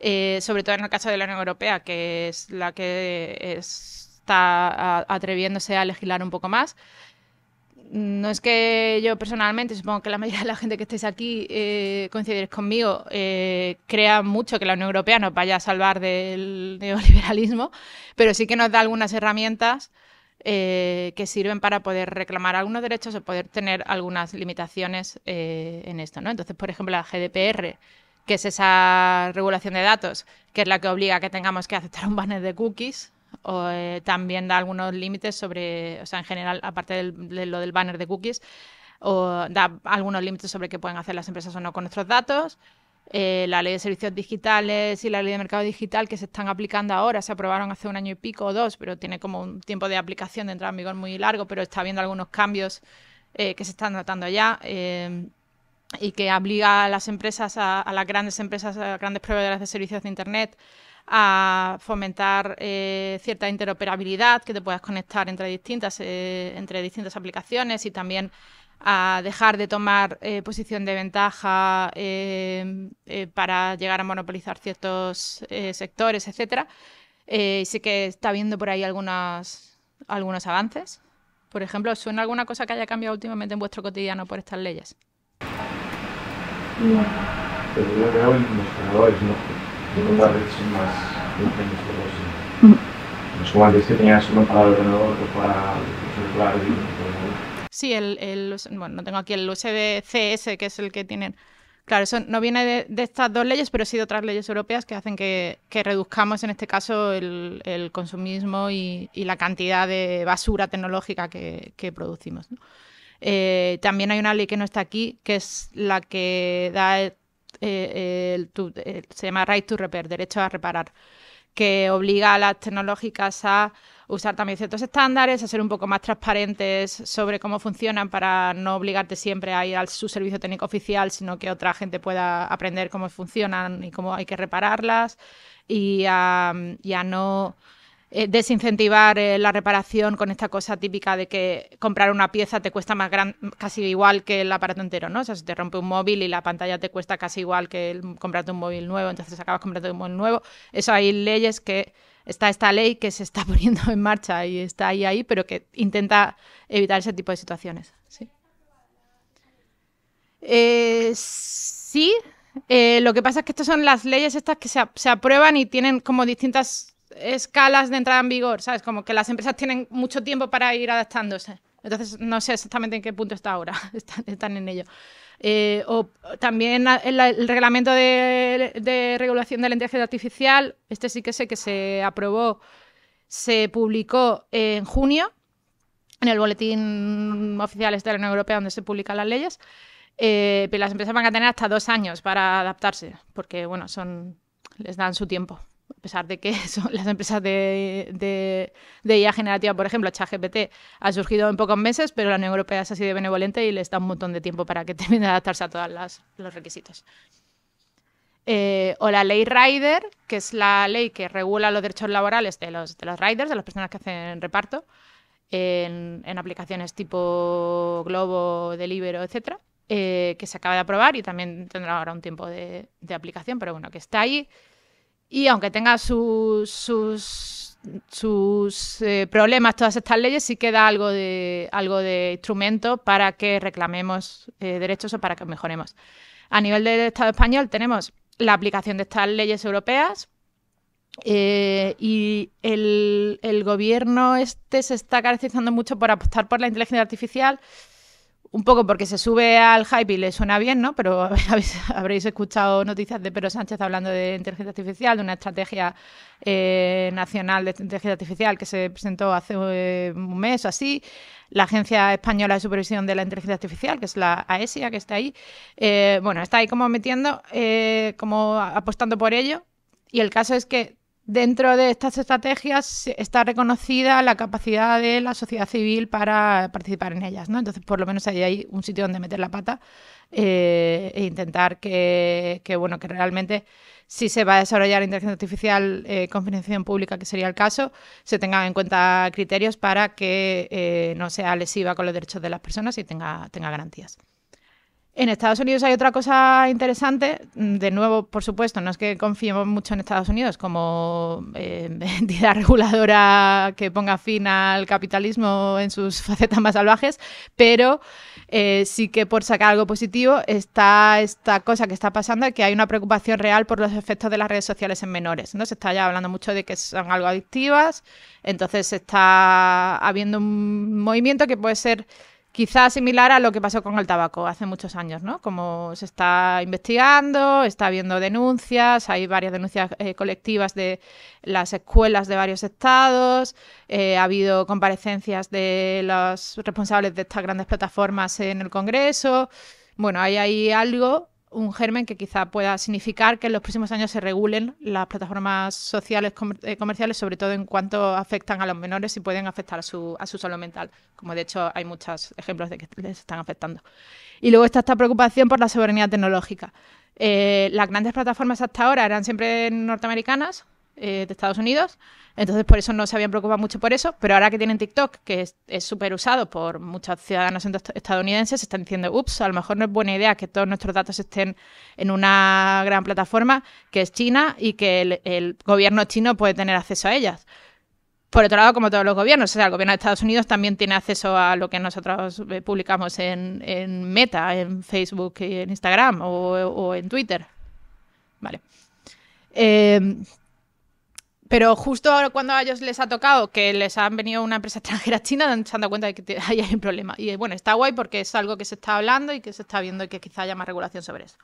eh, sobre todo en el caso de la Unión Europea, que es la que está atreviéndose a legislar un poco más no es que yo personalmente, supongo que la mayoría de la gente que estáis aquí eh, coincidiréis conmigo, eh, crea mucho que la Unión Europea nos vaya a salvar del neoliberalismo, pero sí que nos da algunas herramientas eh, que sirven para poder reclamar algunos derechos o poder tener algunas limitaciones eh, en esto. ¿no? Entonces, por ejemplo, la GDPR, que es esa regulación de datos, que es la que obliga a que tengamos que aceptar un banner de cookies o, eh, también da algunos límites sobre, o sea, en general, aparte de lo del banner de cookies, o da algunos límites sobre qué pueden hacer las empresas o no con nuestros datos. Eh, la ley de servicios digitales y la ley de mercado digital que se están aplicando ahora, se aprobaron hace un año y pico o dos, pero tiene como un tiempo de aplicación de entrada en vigor muy largo, pero está habiendo algunos cambios eh, que se están notando ya y que obliga a las empresas, a, las grandes empresas, a las grandes proveedoras de servicios de Internet, a fomentar eh, cierta interoperabilidad, que te puedas conectar entre distintas, eh, entre distintas aplicaciones y también a dejar de tomar eh, posición de ventaja para llegar a monopolizar ciertos sectores, etc. sí que está viendo por ahí algunas, algunos avances. Por ejemplo, ¿suena alguna cosa que haya cambiado últimamente en vuestro cotidiano por estas leyes? No los más que para ordenador pues para Sí, el, bueno, no tengo aquí el USB-CS, que es el que tienen. Claro, eso no viene de, estas dos leyes, pero sí de otras leyes europeas que hacen que, reduzcamos en este caso el, consumismo y, la cantidad de basura tecnológica que, producimos. Eh, también hay una ley que no está aquí, que es la que da eh, eh, eh, se llama Right to Repair, derecho a reparar, que obliga a las tecnológicas a usar también ciertos estándares, a ser un poco más transparentes sobre cómo funcionan para no obligarte siempre a ir al su servicio técnico oficial, sino que otra gente pueda aprender cómo funcionan y cómo hay que repararlas y ya y a no eh, desincentivar eh, la reparación con esta cosa típica de que comprar una pieza te cuesta más gran, casi igual que el aparato entero, ¿no? O sea, si te rompe un móvil y la pantalla te cuesta casi igual que el, comprarte un móvil nuevo, entonces acabas comprando un móvil nuevo. Eso hay leyes que está esta ley que se está poniendo en marcha y está ahí ahí, pero que intenta evitar ese tipo de situaciones. Sí. Eh, lo que pasa es que estas son las leyes estas que se aprueban y tienen como distintas escalas de entrada en vigor, ¿sabes? Como que las empresas tienen mucho tiempo para ir adaptándose. Entonces, no sé exactamente en qué punto está ahora, están, en ello. Eh, o también el, reglamento de, regulación de la inteligencia artificial, este sí que sé que se aprobó, se publicó en junio en el boletín oficial este de la Unión Europea donde se publican las leyes, eh, pero las empresas van a tener hasta dos años para adaptarse, porque bueno, son, les dan su tiempo a pesar de que son las empresas de, IA generativa, por ejemplo, ChatGPT, ha surgido en pocos meses, pero la Unión Europea se así de benevolente y les da un montón de tiempo para que termine de adaptarse a todos los requisitos. Eh, o la ley Rider, que es la ley que regula los derechos laborales de los, de riders, de las personas que hacen reparto, en, aplicaciones tipo Globo, Deliveroo, etc eh, que se acaba de aprobar y también tendrá ahora un tiempo de, de, aplicación, pero bueno, que está ahí, y aunque tenga sus, sus, sus eh, problemas todas estas leyes, sí queda algo de, algo de instrumento para que reclamemos eh, derechos o para que mejoremos. A nivel del Estado español tenemos la aplicación de estas leyes europeas eh, y el, el, gobierno este se está caracterizando mucho por apostar por la inteligencia artificial un poco porque se sube al hype y le suena bien, ¿no? Pero habréis escuchado noticias de Pedro Sánchez hablando de inteligencia artificial, de una estrategia eh, nacional de inteligencia artificial que se presentó hace eh, un mes o así. La Agencia Española de Supervisión de la Inteligencia Artificial, que es la AESIA, e que está ahí. Eh, bueno, está ahí como metiendo, como apostando por ello. Y el caso es que Dentro de estas estrategias está reconocida la capacidad de la sociedad civil para participar en ellas, ¿no? Entonces, por lo menos ahí hay un sitio donde meter la pata eh, e intentar que, bueno, que realmente si se va a desarrollar inteligencia artificial eh, con financiación pública, que sería el caso, se tengan en cuenta criterios para que eh, no sea lesiva con los derechos de las personas y tenga garantías. En Estados Unidos hay otra cosa interesante. Mm, de nuevo, por supuesto, no es que confiemos mucho en Estados Unidos como eh, entidad reguladora que ponga fin al capitalismo en sus facetas más salvajes, pero eh, sí que por sacar algo positivo está esta cosa que está pasando, que hay una preocupación real por los efectos de las redes sociales en menores. ¿no? Se está ya hablando mucho de que son algo adictivas, entonces está habiendo un movimiento que puede ser Quizás similar a lo que pasó con el tabaco hace muchos años, ¿no? Como se está investigando, está habiendo denuncias, hay varias denuncias eh, colectivas de las escuelas de varios estados, eh, ha habido comparecencias de los responsables de estas grandes plataformas en el Congreso. Bueno, hay ahí algo un germen que quizá pueda significar que en los próximos años se regulen las plataformas sociales eh, comerciales, sobre todo en cuanto afectan a los menores y pueden afectar a su, salud mental, como de hecho hay muchos ejemplos de que les están afectando. Y luego está esta preocupación por la soberanía tecnológica. Eh, las grandes plataformas hasta ahora eran siempre norteamericanas, eh, de Estados Unidos, entonces por eso no se habían preocupado mucho por eso, pero ahora que tienen TikTok, que es súper usado por muchos ciudadanos estadounidenses, están diciendo, ups, a lo mejor no es buena idea que todos nuestros datos estén en una gran plataforma que es China y que el, gobierno chino puede tener acceso a ellas. Por otro lado, como todos los gobiernos, o sea, el gobierno de Estados Unidos también tiene acceso a lo que nosotros eh, publicamos en, Meta, en Facebook y en Instagram o, en Twitter. Vale. Eh, pero justo ahora cuando a ellos les ha tocado que les han venido una empresa extranjera china, se han dado cuenta de que ahí hay un problema. Y bueno, está guay porque es algo que se está hablando y que se está viendo y que quizá haya más regulación sobre eso.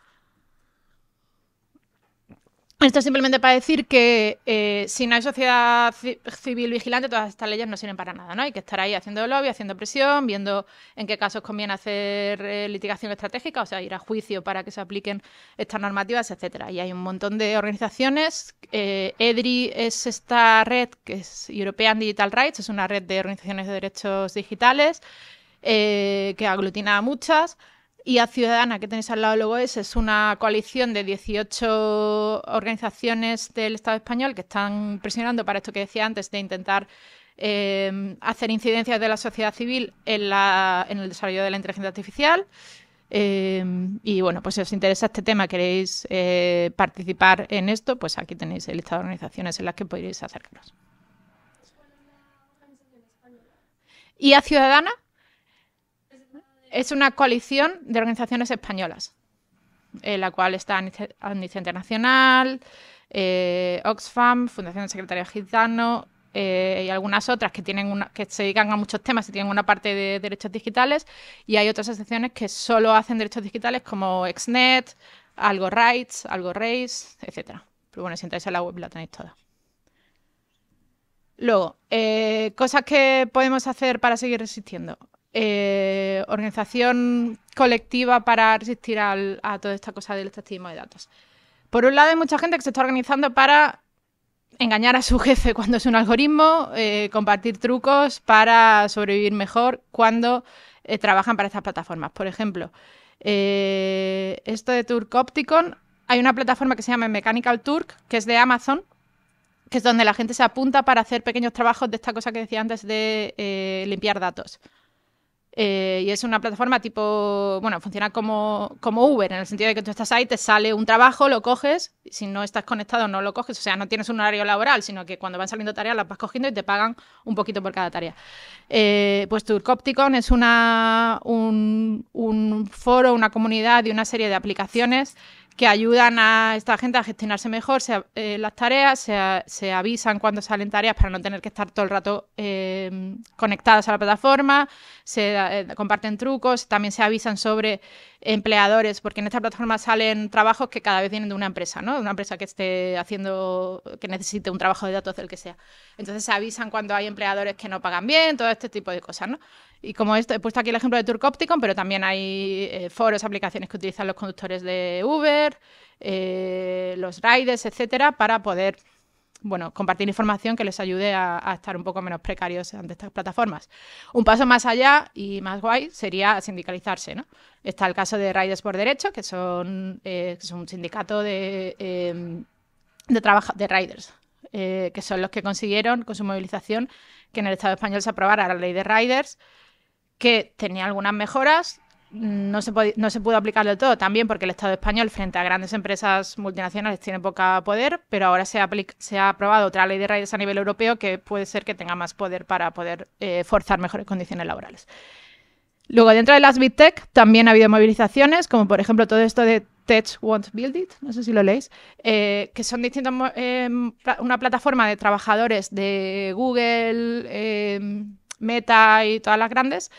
Esto es simplemente para decir que eh, si no hay sociedad civil vigilante, todas estas leyes no sirven para nada, ¿no? Hay que estar ahí haciendo lobby, haciendo presión, viendo en qué casos conviene hacer eh, litigación estratégica, o sea, ir a juicio para que se apliquen estas normativas, etcétera. Y hay un montón de organizaciones. Eh, EDRI es esta red que es European Digital Rights, es una red de organizaciones de derechos digitales que aglutina a muchas y a Ciudadana, que tenéis al lado luego, es, es una coalición de 18 organizaciones del Estado español que están presionando para esto que decía antes, de intentar eh, hacer incidencias de la sociedad civil en, la, en el desarrollo de la inteligencia artificial. Eh, y bueno, pues si os interesa este tema, queréis eh, participar en esto, pues aquí tenéis el listado de organizaciones en las que podéis acercaros. ¿Y a Ciudadana? Es una coalición de organizaciones españolas, en eh, la cual está Amnistía Internacional, eh, Oxfam, Fundación de Secretario Gitano eh, y algunas otras que, tienen una, que se dedican a muchos temas y tienen una parte de derechos digitales. Y hay otras asociaciones que solo hacen derechos digitales como Exnet, Algo Rights, Algo Race, etc. Pero bueno, si entráis en la web la tenéis toda. Luego, cosas que podemos hacer para seguir resistiendo. Eh, organización colectiva para resistir a toda esta cosa del estatismo de datos. Por un lado, hay mucha gente que se está organizando para engañar a su jefe cuando es un algoritmo, eh, compartir trucos para sobrevivir mejor cuando eh, trabajan para estas plataformas. Por ejemplo, esto de Turk hay una plataforma que se llama Mechanical Turk, que es de Amazon, que es donde la gente se apunta para hacer pequeños trabajos de esta cosa que decía antes de limpiar datos. Eh, y es una plataforma tipo, bueno, funciona como, Uber, en el sentido de que tú estás ahí, te sale un trabajo, lo coges, si no estás conectado no lo coges, o sea, no tienes un horario laboral, sino que cuando van saliendo tareas las vas cogiendo y te pagan un poquito por cada tarea. Eh, pues Turcopticon es una, un, un foro, una comunidad y una serie de aplicaciones que ayudan a esta gente a gestionarse mejor eh, las tareas, se, avisan cuando salen tareas para no tener que estar todo el rato em, conectadas a la plataforma, se eh, comparten trucos, también se avisan sobre empleadores, porque en esta plataforma salen trabajos que cada vez vienen de una empresa, ¿no? De una empresa que esté haciendo, que necesite un trabajo de datos del que sea. Entonces se avisan cuando hay empleadores que no pagan bien, todo este tipo de cosas, ¿no? Y como esto, he puesto aquí el ejemplo de Turcopticon, pero también hay eh, foros, aplicaciones que utilizan los conductores de Uber, eh, los riders, etcétera, para poder bueno, compartir información que les ayude a, estar un poco menos precarios ante estas plataformas. Un paso más allá y más guay sería sindicalizarse, Está el caso de Riders por Derecho, que son, eh, un sindicato de, eh, de, riders, que son los que consiguieron con su movilización que en el Estado español se aprobara la ley de riders, que tenía algunas mejoras, no se, no se pudo aplicar del todo también porque el Estado español frente a grandes empresas multinacionales tiene poca poder, pero ahora se, se ha aprobado otra ley de redes a nivel europeo que puede ser que tenga más poder para poder eh, forzar mejores condiciones laborales. Luego, dentro de las Big Tech también ha habido movilizaciones, como por ejemplo todo esto de Tech Won't Build It, no sé si lo leéis, eh, que son distintas, eh, una plataforma de trabajadores de Google, Meta y todas las grandes,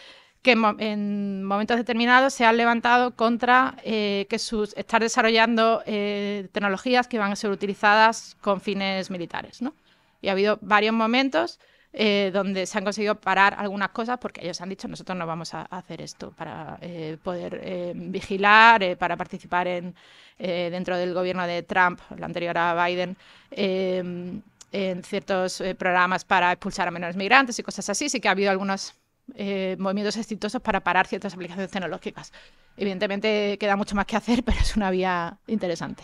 que en momentos determinados se han levantado contra eh, que sus, estar desarrollando eh, tecnologías que van a ser utilizadas con fines militares. ¿no? Y ha habido varios momentos eh, donde se han conseguido parar algunas cosas porque ellos han dicho nosotros no vamos a hacer esto para poder vigilar, para participar en, dentro del gobierno de Trump, la anterior a Biden em, en ciertos eh, programas para expulsar a menores migrantes y cosas así. Sí que ha habido algunos eh, movimientos exitosos para parar ciertas aplicaciones tecnológicas. Evidentemente queda mucho más que hacer, pero es una vía interesante.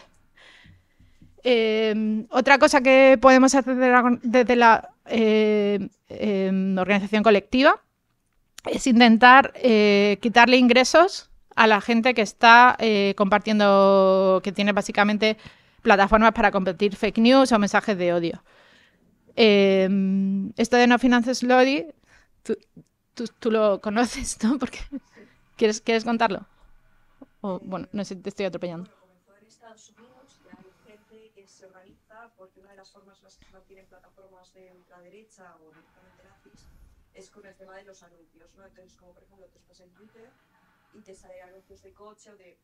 Eh, otra cosa que podemos hacer desde la, em, organización colectiva es intentar quitarle ingresos a la gente que está compartiendo, que tiene básicamente plataformas para compartir fake news o mensajes de odio. Eh, esto de no finances Lodi, tú, tú, tú, lo conoces, ¿no? Porque ¿quieres, ¿quieres contarlo? O, bueno, no sé, te estoy atropellando. se organiza porque una de las formas las que no tienen plataformas de ultraderecha o directamente nazis es con el tema de los anuncios, ¿no? Entonces, como por ejemplo, tú estás en Twitter y te salen anuncios de coche o de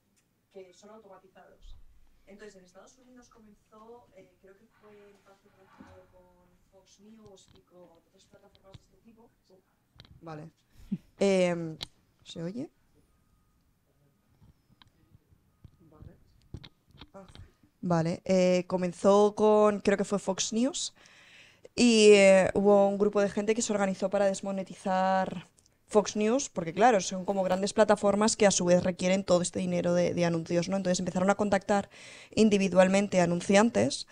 que son automatizados. Entonces, en Estados Unidos comenzó, eh, creo que fue paso parte con Fox News y otras plataformas de este tipo. Pues, vale. Em, ¿Se oye? Vale. Ah, eh, comenzó con, creo que fue Fox News, y eh, hubo un grupo de gente que se organizó para desmonetizar Fox News, porque claro, son como grandes plataformas que a su vez requieren todo este dinero de, de anuncios, ¿no? Entonces empezaron a contactar individualmente a anunciantes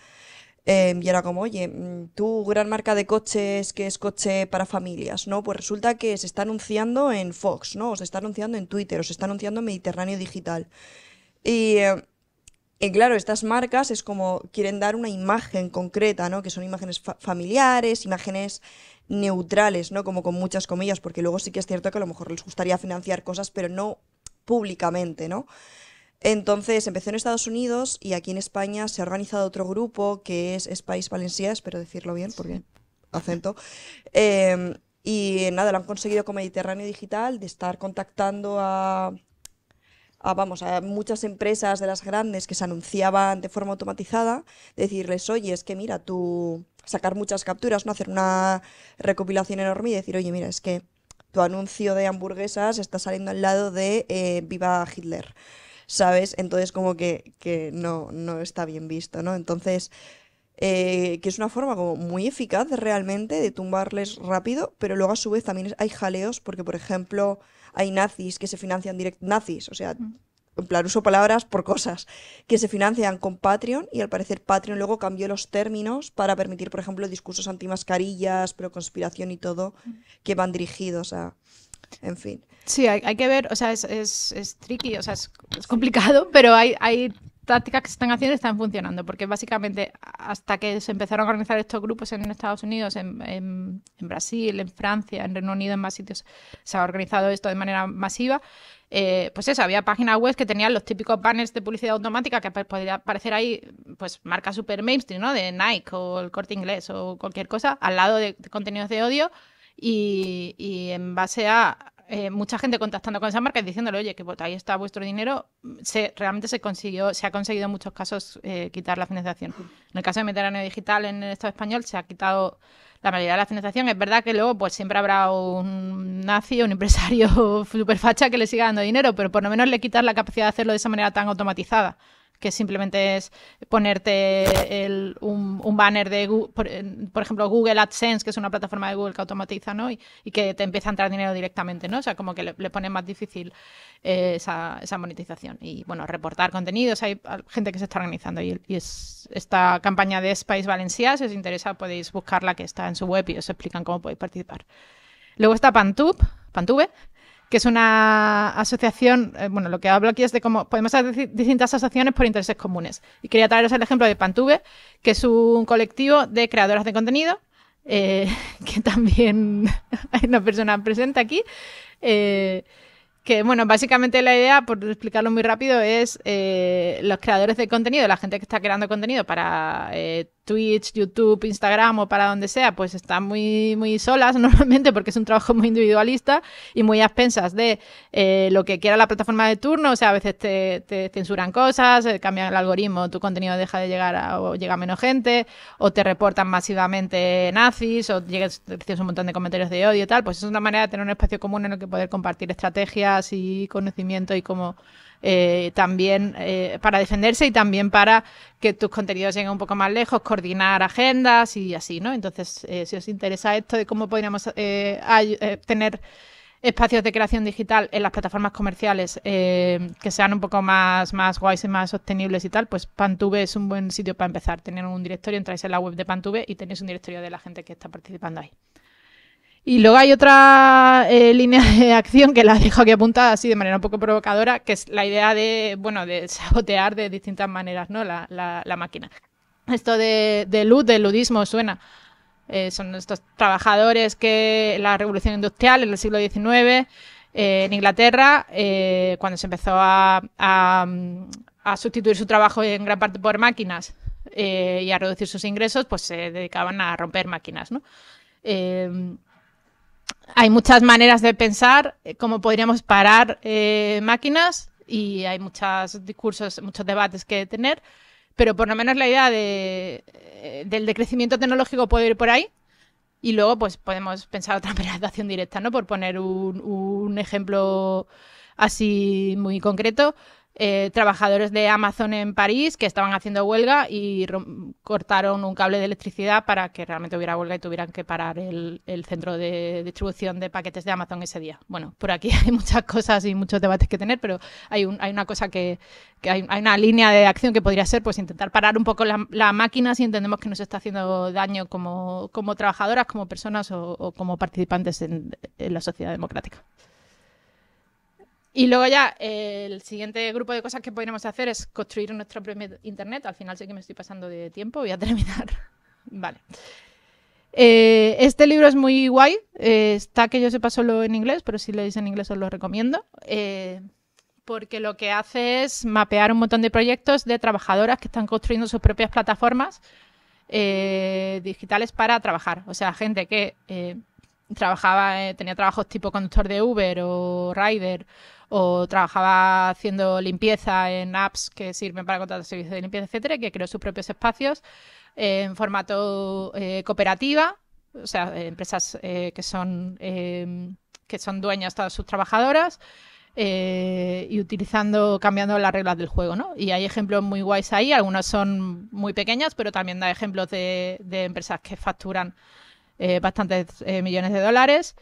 Em, y era como, oye, mm, tu gran marca de coches que es coche para familias, ¿no? Pues resulta que se está anunciando en Fox, ¿no? O se está anunciando en Twitter, o se está anunciando en Mediterráneo Digital. Y, em, claro, estas marcas es como quieren dar una imagen concreta, ¿no? Que son imágenes familiares, imágenes neutrales, ¿no? Como con muchas comillas, porque luego sí que es cierto que a lo mejor les gustaría financiar cosas, pero no públicamente, ¿no? Entonces empezó en Estados Unidos y aquí en España se ha organizado otro grupo que es Spice Valencia, espero decirlo bien porque acento. Em, y nada, lo han conseguido con Mediterráneo Digital de estar contactando a, vamos, a muchas empresas de las grandes que se anunciaban de forma automatizada, decirles, oye, es que mira, tú sacar muchas capturas, no hacer una recopilación enorme y decir, oye, mira, es que tu anuncio de hamburguesas está saliendo al lado de eh, Viva Hitler. ¿sabes? Entonces como que, no, no está bien visto, ¿no? Entonces... Eh, que es una forma como muy eficaz realmente de tumbarles rápido, pero luego a su vez también hay jaleos porque, por ejemplo, hay nazis que se financian direct nazis, o sea, mm. en plan uso palabras por cosas, que se financian con Patreon y al parecer Patreon luego cambió los términos para permitir, por ejemplo, discursos anti-mascarillas, pero conspiración y todo mm. que van dirigidos a en fin. Sí, hay, que ver, o sea, es, tricky, o sea, es, complicado, pero hay, hay tácticas que se están haciendo están funcionando, porque básicamente hasta que se empezaron a organizar estos grupos en Estados Unidos, en, Brasil, en Francia, en Reino Unido, en más sitios, se ha organizado esto de manera masiva. Eh, pues eso, había páginas web que tenían los típicos banners de publicidad automática que podría aparecer ahí, pues marca super mainstream, ¿no? De Nike o el corte inglés o cualquier cosa, al lado de contenidos de odio y, en base a eh, mucha gente contactando con esa marca y diciéndole, oye, que ahí está vuestro dinero, realmente se consiguió, se ha conseguido en muchos casos eh, quitar la financiación. En el caso de Mediterráneo Digital en el Estado español se ha quitado la mayoría de la financiación. Es verdad que luego pues, siempre habrá un nazi, un empresario superfacha que le siga dando dinero, pero por lo menos le quitar la capacidad de hacerlo de esa manera tan automatizada que simplemente es ponerte un, banner de, por, ejemplo, Google AdSense, que es una plataforma de Google que automatiza, ¿no? Y, que te empieza a entrar dinero directamente, ¿no? O sea, como que le, pone más difícil eh, esa, monetización. Y, bueno, reportar contenidos, hay gente que se está organizando. Y, y es esta campaña de Space Valencia, si os interesa, podéis buscarla, que está en su web y os explican cómo podéis participar. Luego está Pantube, Pantube que es una asociación, eh, bueno, lo que hablo aquí es de cómo podemos hacer distintas asociaciones por intereses comunes. Y quería traeros el ejemplo de Pantube, que es un colectivo de creadoras de contenido, eh, que también hay una persona presente aquí. Eh, que bueno, básicamente la idea, por explicarlo muy rápido, es los creadores de contenido, la gente que está creando contenido para Twitch, YouTube, Instagram o para donde sea, pues están muy, muy solas normalmente porque es un trabajo muy individualista y muy a expensas de eh, lo que quiera la plataforma de turno. O sea, a veces te, censuran cosas, eh, cambian el algoritmo, tu contenido deja de llegar o llega menos gente, o te reportan masivamente nazis, o llegas, un montón de comentarios de odio y tal. Pues es una manera de tener un espacio común en el que poder compartir estrategias y conocimiento y cómo eh, también eh, para defenderse y también para que tus contenidos lleguen un poco más lejos, coordinar agendas y así, ¿no? Entonces, eh, si os interesa esto de cómo podríamos tener espacios de creación digital en las plataformas comerciales que sean un poco más, más guays y más sostenibles y tal, pues Pantube es un buen sitio para empezar. Tener un directorio, entráis en la web de Pantube y tenéis un directorio de la gente que está participando ahí. Y luego hay otra eh, línea de acción que la dejo aquí apuntada así de manera un poco provocadora, que es la idea de, bueno, de sabotear de distintas maneras, ¿no? La, máquina. Esto de, de ludismo suena. Eh, son estos trabajadores que la revolución industrial en el siglo XIX eh, en Inglaterra, cuando se empezó a, sustituir su trabajo en gran parte por máquinas y a reducir sus ingresos, pues se dedicaban a romper máquinas, ¿no? hay muchas maneras de pensar eh, cómo podríamos parar eh, máquinas y hay muchos discursos, muchos debates que tener, pero por lo menos la idea eh, del decrecimiento tecnológico puede ir por ahí y luego pues podemos pensar otra acción directa, ¿no? Por poner un ejemplo así muy concreto eh, trabajadores de Amazon en París que estaban haciendo huelga y cortaron un cable de electricidad para que realmente hubiera huelga y tuvieran que parar el, centro de distribución de paquetes de Amazon ese día. Bueno, por aquí hay muchas cosas y muchos debates que tener, pero hay, una cosa que, hay, una línea de acción que podría ser pues intentar parar un poco la, la máquina si entendemos que nos está haciendo daño como, trabajadoras, como personas o, como participantes en la sociedad democrática. Y luego ya el siguiente grupo de cosas que podríamos hacer es construir nuestro propio internet. Al final sé que me estoy pasando de tiempo, voy a terminar. vale. Eh, este libro es muy guay. Eh, está que yo sepa solo en inglés, pero si leéis en inglés os lo recomiendo. Eh, porque lo que hace es mapear un montón de proyectos de trabajadoras que están construyendo sus propias plataformas digitales para trabajar. O sea, gente que trabajaba, tenía trabajos tipo conductor de Uber o rider o trabajaba haciendo limpieza en apps que sirven para contratar servicios de limpieza, etcétera, que creó sus propios espacios eh, en formato eh, cooperativa, o sea, eh, empresas que son em, que son dueñas todas sus trabajadoras. y utilizando, cambiando las reglas del juego, ¿no? Y hay ejemplos muy guays ahí, algunos son muy pequeñas pero también da ejemplos de, empresas que facturan bastantes millones de dólares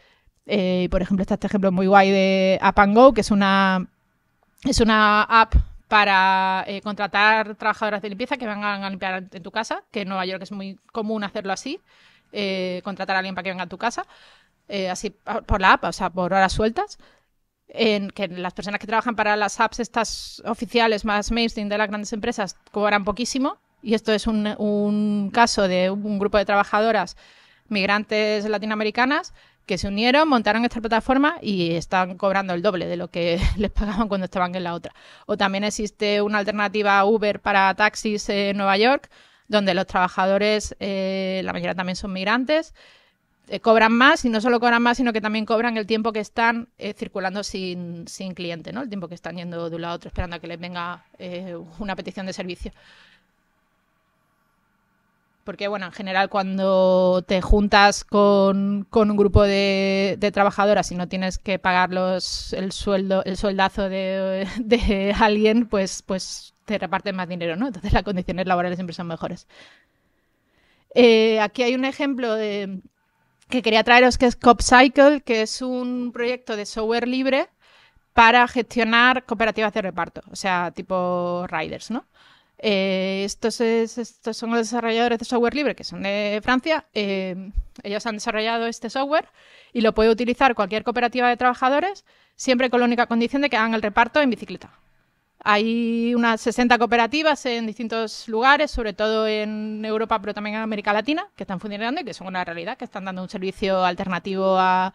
eh, por ejemplo, está este ejemplo muy guay de App Go, que es una, es una app para eh, contratar trabajadoras de limpieza que vengan a limpiar en tu casa, que en Nueva York es muy común hacerlo así, eh, contratar a alguien para que venga a tu casa, así por la app, o sea, por horas sueltas. En que las personas que trabajan para las apps estas oficiales más mainstream de las grandes empresas cobran poquísimo y esto es un, un caso de un grupo de trabajadoras migrantes latinoamericanas que se unieron, montaron esta plataforma y están cobrando el doble de lo que les pagaban cuando estaban en la otra. O también existe una alternativa Uber para taxis en Nueva York, donde los trabajadores, eh, la mayoría también son migrantes, eh, cobran más y no solo cobran más, sino que también cobran el tiempo que están eh, circulando sin, sin cliente, ¿no? El tiempo que están yendo de un lado a otro esperando a que les venga una petición de servicio porque bueno, en general cuando te juntas con, un grupo de, trabajadoras y no tienes que pagarlos el sueldo, el sueldazo de, alguien, pues, pues te reparten más dinero, ¿no? Entonces las condiciones laborales siempre son mejores. Eh, aquí hay un ejemplo que quería traeros que es CopCycle, que es un proyecto de software libre para gestionar cooperativas de reparto, o sea, tipo riders, ¿no? Eh, estos, son los desarrolladores de software libre, que son de Francia. Eh, ellos han desarrollado este software y lo puede utilizar cualquier cooperativa de trabajadores, siempre con la única condición de que hagan el reparto en bicicleta. Hay unas 60 cooperativas en distintos lugares, sobre todo en Europa, pero también en América Latina, que están funcionando y que son una realidad, que están dando un servicio alternativo a,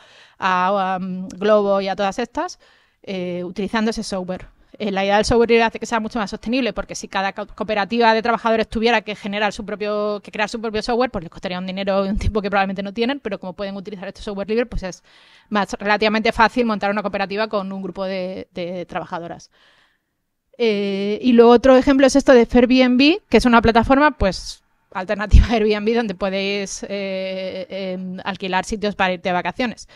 um, Globo y a todas estas, eh, utilizando ese software. Eh, la idea del software libre hace que sea mucho más sostenible, porque si cada cooperativa de trabajadores tuviera que generar su propio, que crear su propio software, pues les costaría un dinero y un tiempo que probablemente no tienen, pero como pueden utilizar este software libre, pues es más relativamente fácil montar una cooperativa con un grupo de, trabajadoras. Eh, y luego otro ejemplo es esto de Airbnb, que es una plataforma, pues alternativa a Airbnb donde podéis eh, em, alquilar sitios para irte de vacaciones.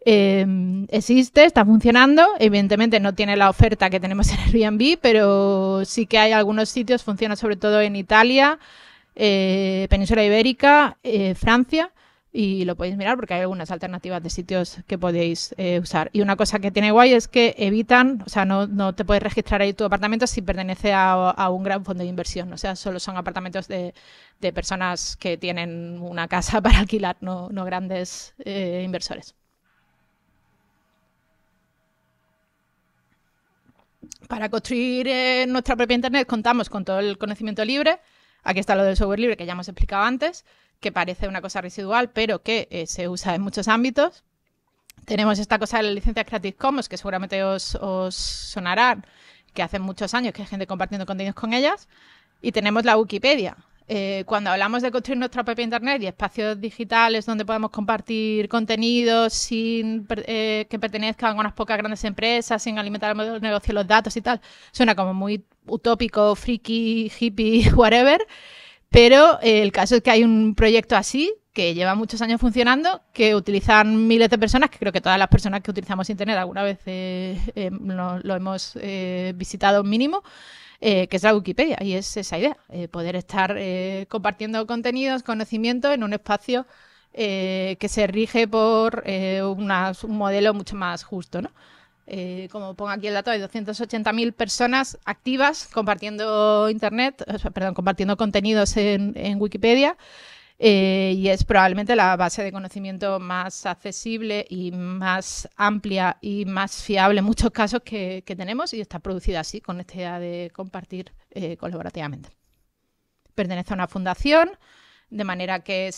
Em, existe, está funcionando. Evidentemente no tiene la oferta que tenemos en Airbnb, pero sí que hay algunos sitios, funciona sobre todo en Italia, eh, Península Ibérica, eh, Francia. Y lo podéis mirar porque hay algunas alternativas de sitios que podéis eh, usar. Y una cosa que tiene guay es que evitan, o sea, no, te puedes registrar ahí tu apartamento si pertenece a, a, un gran fondo de inversión. O sea, solo son apartamentos de, de personas que tienen una casa para alquilar, no, no grandes inversores. Para construir eh, nuestra propia Internet contamos con todo el conocimiento libre. Aquí está lo del software libre que ya hemos explicado antes, que parece una cosa residual, pero que eh, se usa en muchos ámbitos. Tenemos esta cosa de las licencias Creative Commons, que seguramente os, os sonará, que hace muchos años que hay gente compartiendo contenidos con ellas. Y tenemos la Wikipedia, eh, cuando hablamos de construir nuestra propia Internet y espacios digitales donde podemos compartir contenidos sin eh, que pertenezcan a unas pocas grandes empresas, sin alimentar el negocio los datos y tal, suena como muy utópico, freaky, hippie, whatever. Pero eh, el caso es que hay un proyecto así que lleva muchos años funcionando, que utilizan miles de personas, que creo que todas las personas que utilizamos Internet alguna vez lo, lo, hemos visitado mínimo, eh, que es la Wikipedia. Y es esa idea, eh, poder estar eh, compartiendo contenidos, conocimiento en un espacio que se rige por un modelo mucho más justo, como pongo aquí el dato, hay 280.000 personas activas compartiendo internet, perdón, compartiendo contenidos en Wikipedia eh, y es probablemente la base de conocimiento más accesible y más amplia y más fiable en muchos casos que, tenemos y está producida así, con esta idea de compartir eh, colaborativamente. Pertenece a una fundación, de manera que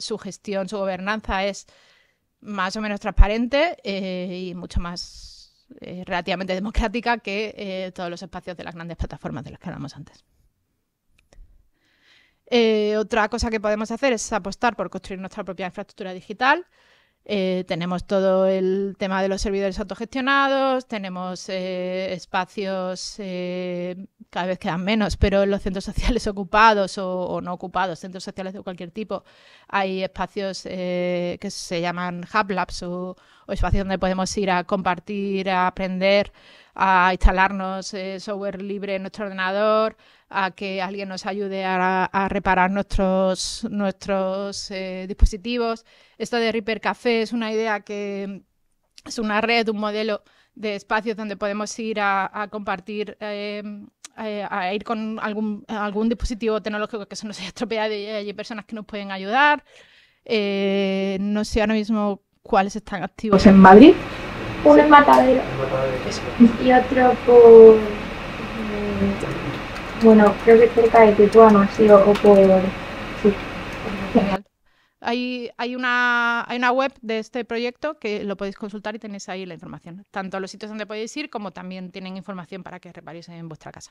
su gestión, su gobernanza es más o menos transparente eh, y mucho más relativamente democrática que todos los espacios de las grandes plataformas de las que hablamos antes. Eh, otra cosa que podemos hacer es apostar por construir nuestra propia infraestructura digital. Eh, tenemos todo el tema de los servidores autogestionados, tenemos eh, espacios, cada vez quedan menos, pero en los centros sociales ocupados o, no ocupados, centros sociales de cualquier tipo, hay espacios que se llaman Hub Labs o, espacios donde podemos ir a compartir, a aprender, a instalarnos software libre en nuestro ordenador, a que alguien nos ayude a, reparar nuestros, nuestros eh, dispositivos. Esto de Reaper Café es una idea que es una red, un modelo de espacios donde podemos ir a, compartir, em, a, ir con algún, algún dispositivo tecnológico que se nos haya estropeado y hay personas que nos pueden ayudar. Eh, no sé ahora mismo cuáles están activos. Pues en Madrid? Uno en Matadero. Y otro por... Eh, bueno, creo que cerca de Tijuana sí, o, o por... Sí. Genial. Hay, una, hay una web de este proyecto que lo podéis consultar y tenéis ahí la información. Tanto los sitios donde podéis ir como también tienen información para que reparéis en vuestra casa.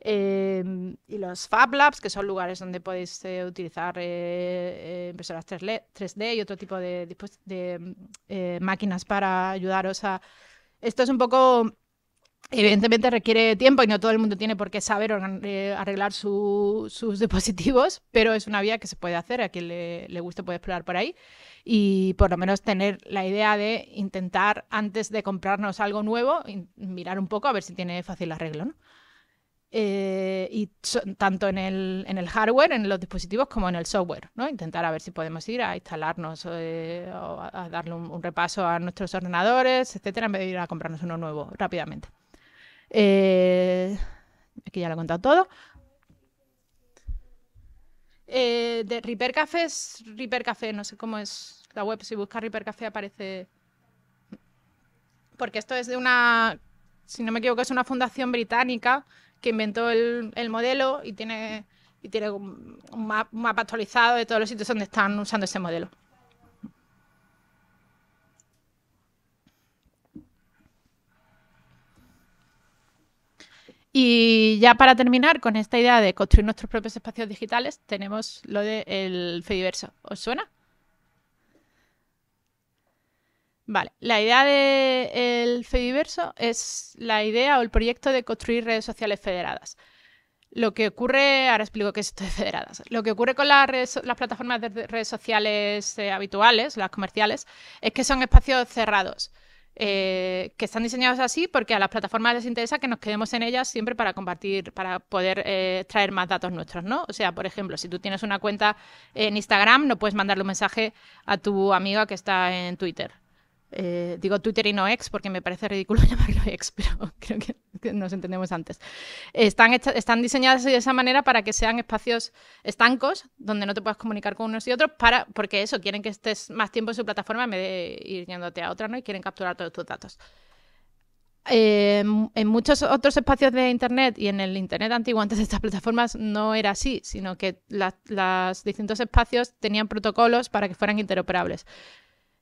Em, y los Fab Labs, que son lugares donde podéis eh, utilizar eh, eh, impresoras 3D y otro tipo de, de pues, mm, máquinas para ayudaros a... Esto es un poco Evidentemente requiere tiempo y no todo el mundo tiene por qué saber eh, arreglar sus dispositivos, pero es una vía que se puede hacer, a quien le, le, guste puede explorar por ahí y por lo menos tener la idea de intentar antes de comprarnos algo nuevo, mirar un poco a ver si tiene fácil arreglo. Eh, y tanto en el, en el, hardware, en los dispositivos, como en el software, ¿no? Intentar a ver si podemos ir a instalarnos eh, o a, darle un, un, repaso a nuestros ordenadores, etcétera, en vez de ir a comprarnos uno nuevo rápidamente. Eh, aquí ya lo he contado todo. Eh, de Reaper Café es Café, no sé cómo es la web. Si buscas Reaper Café aparece. Porque esto es de una, si no me equivoco, es una fundación británica que inventó el, modelo y tiene, y tiene un mapa actualizado de todos los sitios donde están usando ese modelo. Y ya para terminar con esta idea de construir nuestros propios espacios digitales, tenemos lo del el Fediverso. ¿Os suena? Vale, la idea del de Fediverso es la idea o el proyecto de construir redes sociales federadas. Lo que ocurre, ahora explico qué es esto de federadas. Lo que ocurre con las, plataformas de redes sociales eh, habituales, las comerciales, es que son espacios cerrados. Eh, que están diseñados así porque a las plataformas les interesa que nos quedemos en ellas siempre para compartir, para poder eh, traer más datos nuestros, ¿no? O sea, por ejemplo, si tú tienes una cuenta en Instagram, no puedes mandarle un mensaje a tu amiga que está en Twitter eh, digo Twitter y no ex porque me parece ridículo llamarlo X, pero creo que, nos entendemos antes. Están, están diseñadas de esa manera para que sean espacios estancos donde no te puedas comunicar con unos y otros, para, porque eso, quieren que estés más tiempo en su plataforma en vez de ir yéndote a otra, ¿no? Y quieren capturar todos tus datos. Eh, en muchos otros espacios de Internet y en el Internet antiguo antes de estas plataformas no era así, sino que los distintos espacios tenían protocolos para que fueran interoperables.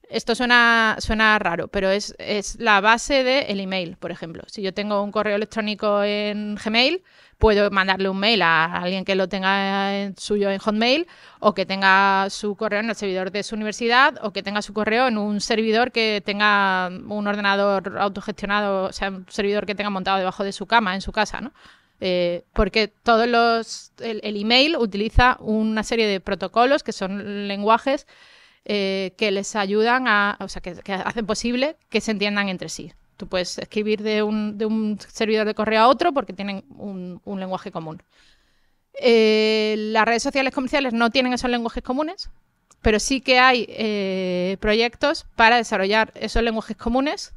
Esto suena, suena raro, pero es, la base del email, por ejemplo. Si yo tengo un correo electrónico en Gmail, puedo mandarle un mail a alguien que lo tenga en suyo en Hotmail o que tenga su correo en el servidor de su universidad o que tenga su correo en un servidor que tenga un ordenador autogestionado, o sea, un servidor que tenga montado debajo de su cama, en su casa, ¿no? Eh, porque todos los el, el, email utiliza una serie de protocolos que son lenguajes eh, que les ayudan a, o sea, que, hacen posible que se entiendan entre sí. Tú puedes escribir de un, servidor de correo a otro porque tienen un, lenguaje común. Eh, las redes sociales comerciales no tienen esos lenguajes comunes, pero sí que hay eh, proyectos para desarrollar esos lenguajes comunes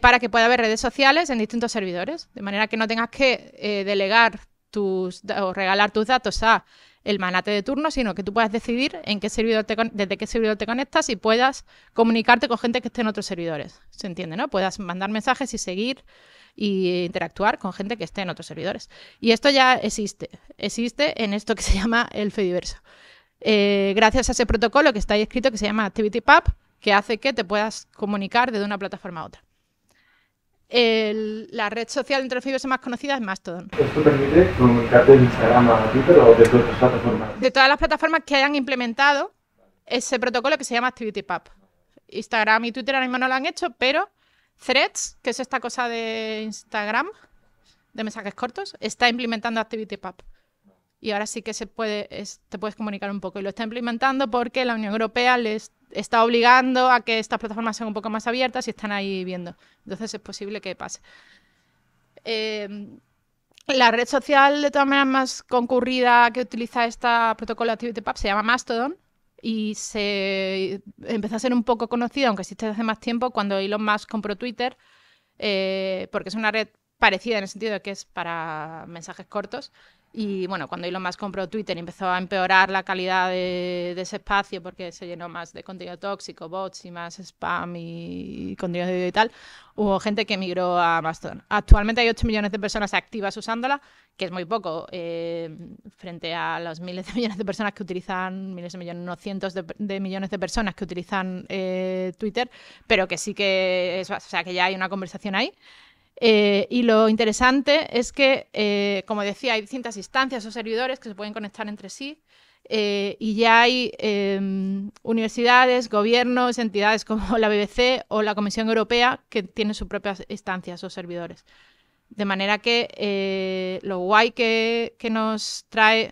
para que pueda haber redes sociales en distintos servidores, de manera que no tengas que delegar tus o regalar tus datos a el manate de turno, sino que tú puedas decidir en qué servidor te desde qué servidor te conectas y puedas comunicarte con gente que esté en otros servidores. ¿Se entiende, no? Puedas mandar mensajes y seguir e interactuar con gente que esté en otros servidores. Y esto ya existe, existe en esto que se llama el Fediverso. Eh, gracias a ese protocolo que está ahí escrito que se llama ActivityPub, que hace que te puedas comunicar desde una plataforma a otra la red social entre los más conocida es Mastodon. ¿Esto permite comunicarte de Instagram a Twitter o de todas las plataformas? De todas las plataformas que hayan implementado ese protocolo que se llama ActivityPub. Instagram y Twitter ahora mismo no lo han hecho, pero Threads, que es esta cosa de Instagram, de mensajes cortos, está implementando ActivityPub. Y ahora sí que se puede, te puedes comunicar un poco. Y lo está implementando porque la Unión Europea les está obligando a que estas plataformas sean un poco más abiertas y están ahí viendo. Entonces es posible que pase. Em, la red social de todas maneras más concurrida que utiliza este protocolo de ActivityPub se llama Mastodon y se empezó a ser un poco conocida, aunque existe desde hace más tiempo, cuando Elon Musk compró Twitter, eh, porque es una red parecida en el sentido de que es para mensajes cortos. Y bueno, cuando Elon Musk compró Twitter y empezó a empeorar la calidad de, ese espacio porque se llenó más de contenido tóxico, bots y más spam y contenido de y tal, hubo gente que emigró a Mastodon. Actualmente hay 8 millones de personas activas usándola, que es muy poco eh, frente a los miles de millones de personas que utilizan, miles de millones, unos cientos de, millones de personas que utilizan eh, Twitter, pero que sí que, es, o sea, que ya hay una conversación ahí. Eh, y lo interesante es que, eh, como decía, hay distintas instancias o servidores que se pueden conectar entre sí. Eh, y ya hay em, universidades, gobiernos, entidades como la BBC o la Comisión Europea que tienen sus propias instancias o servidores. De manera que lo guay que, nos trae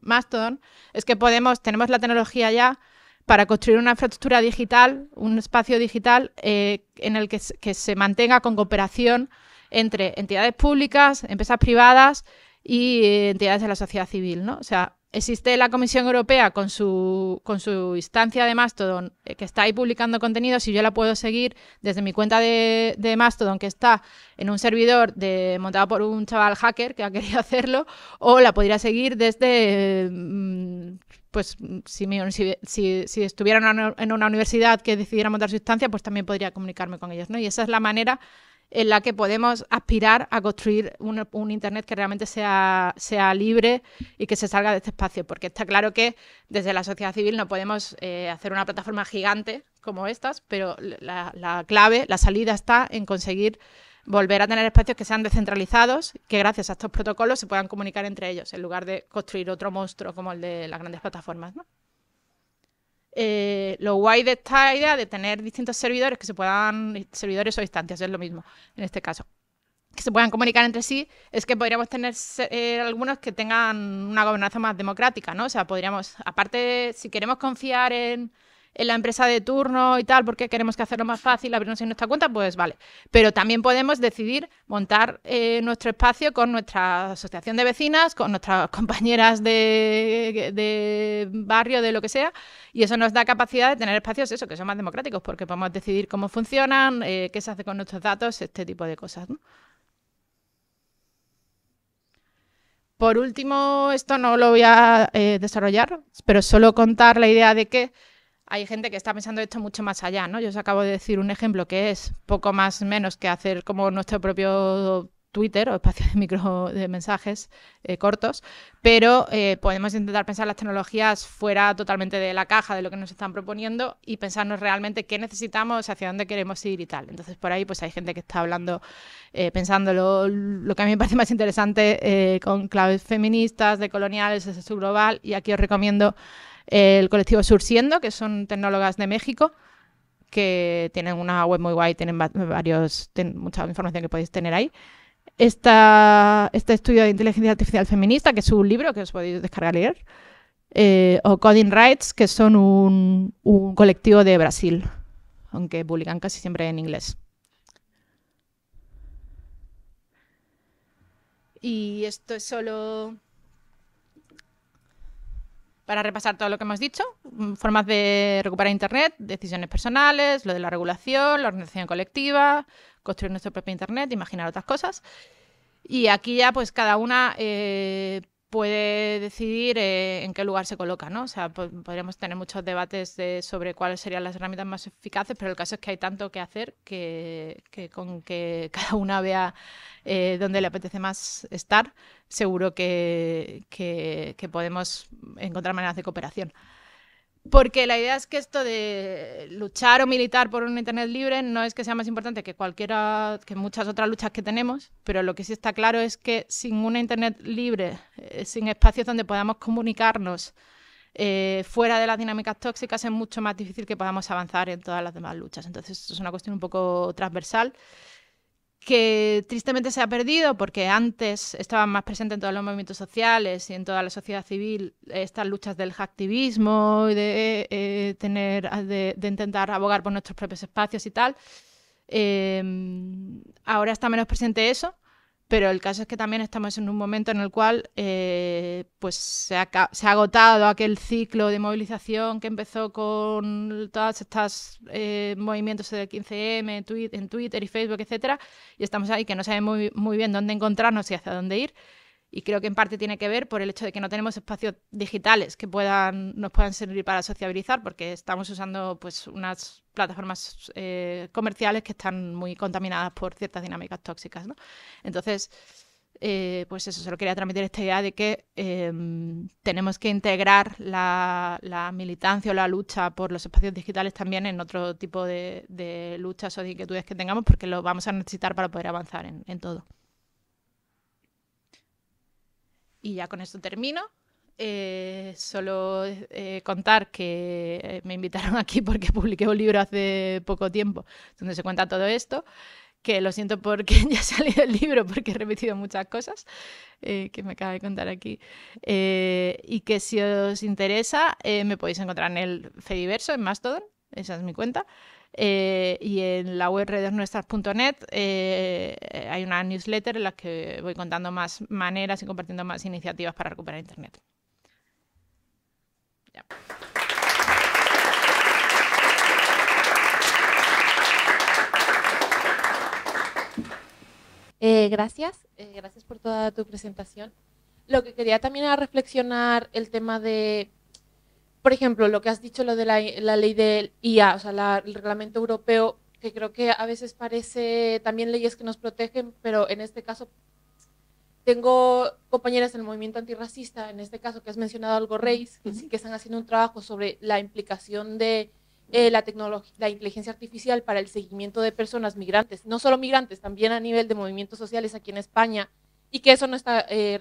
Mastodon es que podemos, tenemos la tecnología ya, para construir una infraestructura digital, un espacio digital eh, en el que, se mantenga con cooperación entre entidades públicas, empresas privadas y eh, entidades de la sociedad civil. ¿no? O sea, existe la Comisión Europea con su, con su instancia de Mastodon eh, que está ahí publicando contenidos y yo la puedo seguir desde mi cuenta de, de Mastodon que está en un servidor de, montado por un chaval hacker que ha querido hacerlo o la podría seguir desde mm, pues si, si, estuviera en una, universidad que decidiera montar su instancia, pues también podría comunicarme con ellos, ¿no? Y esa es la manera en la que podemos aspirar a construir un, Internet que realmente sea, sea, libre y que se salga de este espacio. Porque está claro que desde la sociedad civil no podemos eh, hacer una plataforma gigante como estas, pero la clave, la salida está en conseguir volver a tener espacios que sean descentralizados, que gracias a estos protocolos se puedan comunicar entre ellos, en lugar de construir otro monstruo como el de las grandes plataformas. Eh, lo guay de esta idea de tener distintos servidores que se puedan, servidores o instancias, es lo mismo en este caso, que se puedan comunicar entre sí, es que podríamos tener eh, algunos que tengan una gobernanza más democrática, ¿no? O sea, podríamos, aparte, si queremos confiar en en la empresa de turno y tal, porque queremos que hacerlo más fácil, abrirnos en nuestra cuenta, pues vale. Pero también podemos decidir montar eh, nuestro espacio con nuestra asociación de vecinas, con nuestras compañeras de, barrio, de lo que sea, y eso nos da capacidad de tener espacios, eso, que son más democráticos, porque podemos decidir cómo funcionan, eh, qué se hace con nuestros datos, este tipo de cosas, Por último, esto no lo voy a eh, desarrollar, pero solo contar la idea de que hay gente que está pensando esto mucho más allá, ¿no? Yo os acabo de decir un ejemplo que es poco más menos que hacer como nuestro propio Twitter o espacio de micro de mensajes eh, cortos, pero eh, podemos intentar pensar las tecnologías fuera totalmente de la caja de lo que nos están proponiendo y pensarnos realmente qué necesitamos, hacia dónde queremos ir y tal. Entonces por ahí pues hay gente que está hablando, eh, pensando lo, que a mí me parece más interesante con claves feministas, de coloniales, global y aquí os recomiendo el colectivo surciendo que son tecnólogas de México, que tienen una web muy guay, tienen varios, mucha información que podéis tener ahí. Esta, este estudio de inteligencia artificial feminista, que es un libro que os podéis descargar y leer, eh, o Coding Rights, que son un colectivo de Brasil, aunque publican casi siempre en inglés. Y esto es solo para repasar todo lo que hemos dicho, mm, formas de recuperar Internet, decisiones personales, lo de la regulación, la organización colectiva, construir nuestro propio Internet, imaginar otras cosas. Y aquí ya pues cada una eh, puede decidir eh, en qué lugar se coloca, ¿no? O sea, podríamos tener muchos debates sobre cuáles serían las herramientas más eficaces, pero el caso es que hay tanto que hacer que, con que cada una vea eh, dónde le apetece más estar, seguro que, que podemos encontrar maneras de cooperación. Porque la idea es que esto de luchar o militar por un Internet libre no es que sea más importante que cualquiera, que muchas otras luchas que tenemos, pero lo que sí está claro es que sin una Internet libre, eh, sin espacios donde podamos comunicarnos eh, fuera de las dinámicas tóxicas, es mucho más difícil que podamos avanzar en todas las demás luchas. Entonces, es una cuestión un poco transversal que tristemente se ha perdido porque antes estaban más presentes en todos los movimientos sociales y en toda la sociedad civil eh, estas luchas del hacktivismo y de eh, eh, tener de, intentar abogar por nuestros propios espacios y tal em, ahora está menos presente eso pero el caso es que también estamos en un momento en el cual eh, pues se ha, agotado aquel ciclo de movilización que empezó con todos estos eh, movimientos de 15M en Twitter y Facebook, etcétera, y estamos ahí que no sabemos muy, muy bien dónde encontrarnos y hacia dónde ir. Y creo que en parte tiene que ver por el hecho de que no tenemos espacios digitales que puedan, nos puedan servir para sociabilizar, porque estamos usando pues, unas plataformas eh, comerciales que están muy contaminadas por ciertas dinámicas tóxicas. Entonces, eh, pues eso, solo quería transmitir esta idea de que em, tenemos que integrar la, militancia o la lucha por los espacios digitales también en otro tipo de, luchas o de inquietudes que tengamos, porque lo vamos a necesitar para poder avanzar en todo. Y ya con esto termino. Eh, solo eh, contar que eh, me invitaron aquí porque publiqué un libro hace poco tiempo donde se cuenta todo esto. Que lo siento porque ya ha salido el libro porque he repetido muchas cosas que me acaba de contar aquí. y que si os interesa, me podéis encontrar en el Fediverso, en Mastodon, esa es mi cuenta. Eh, y en la web redesnuestras.net eh, hay una newsletter en la que voy contando más maneras y compartiendo más iniciativas para recuperar Internet. Eh, gracias, eh, gracias por toda tu presentación. Lo que quería también era reflexionar el tema de por ejemplo, lo que has dicho, lo de la, ley del IA, o sea, el reglamento europeo, que creo que a veces parece también leyes que nos protegen, pero en este caso tengo compañeras del movimiento antirracista, en este caso que has mencionado algo, Reis, que, que están haciendo un trabajo sobre la implicación de eh, la tecnología, la inteligencia artificial para el seguimiento de personas migrantes, no solo migrantes, también a nivel de movimientos sociales aquí en España, y que eso no está eh,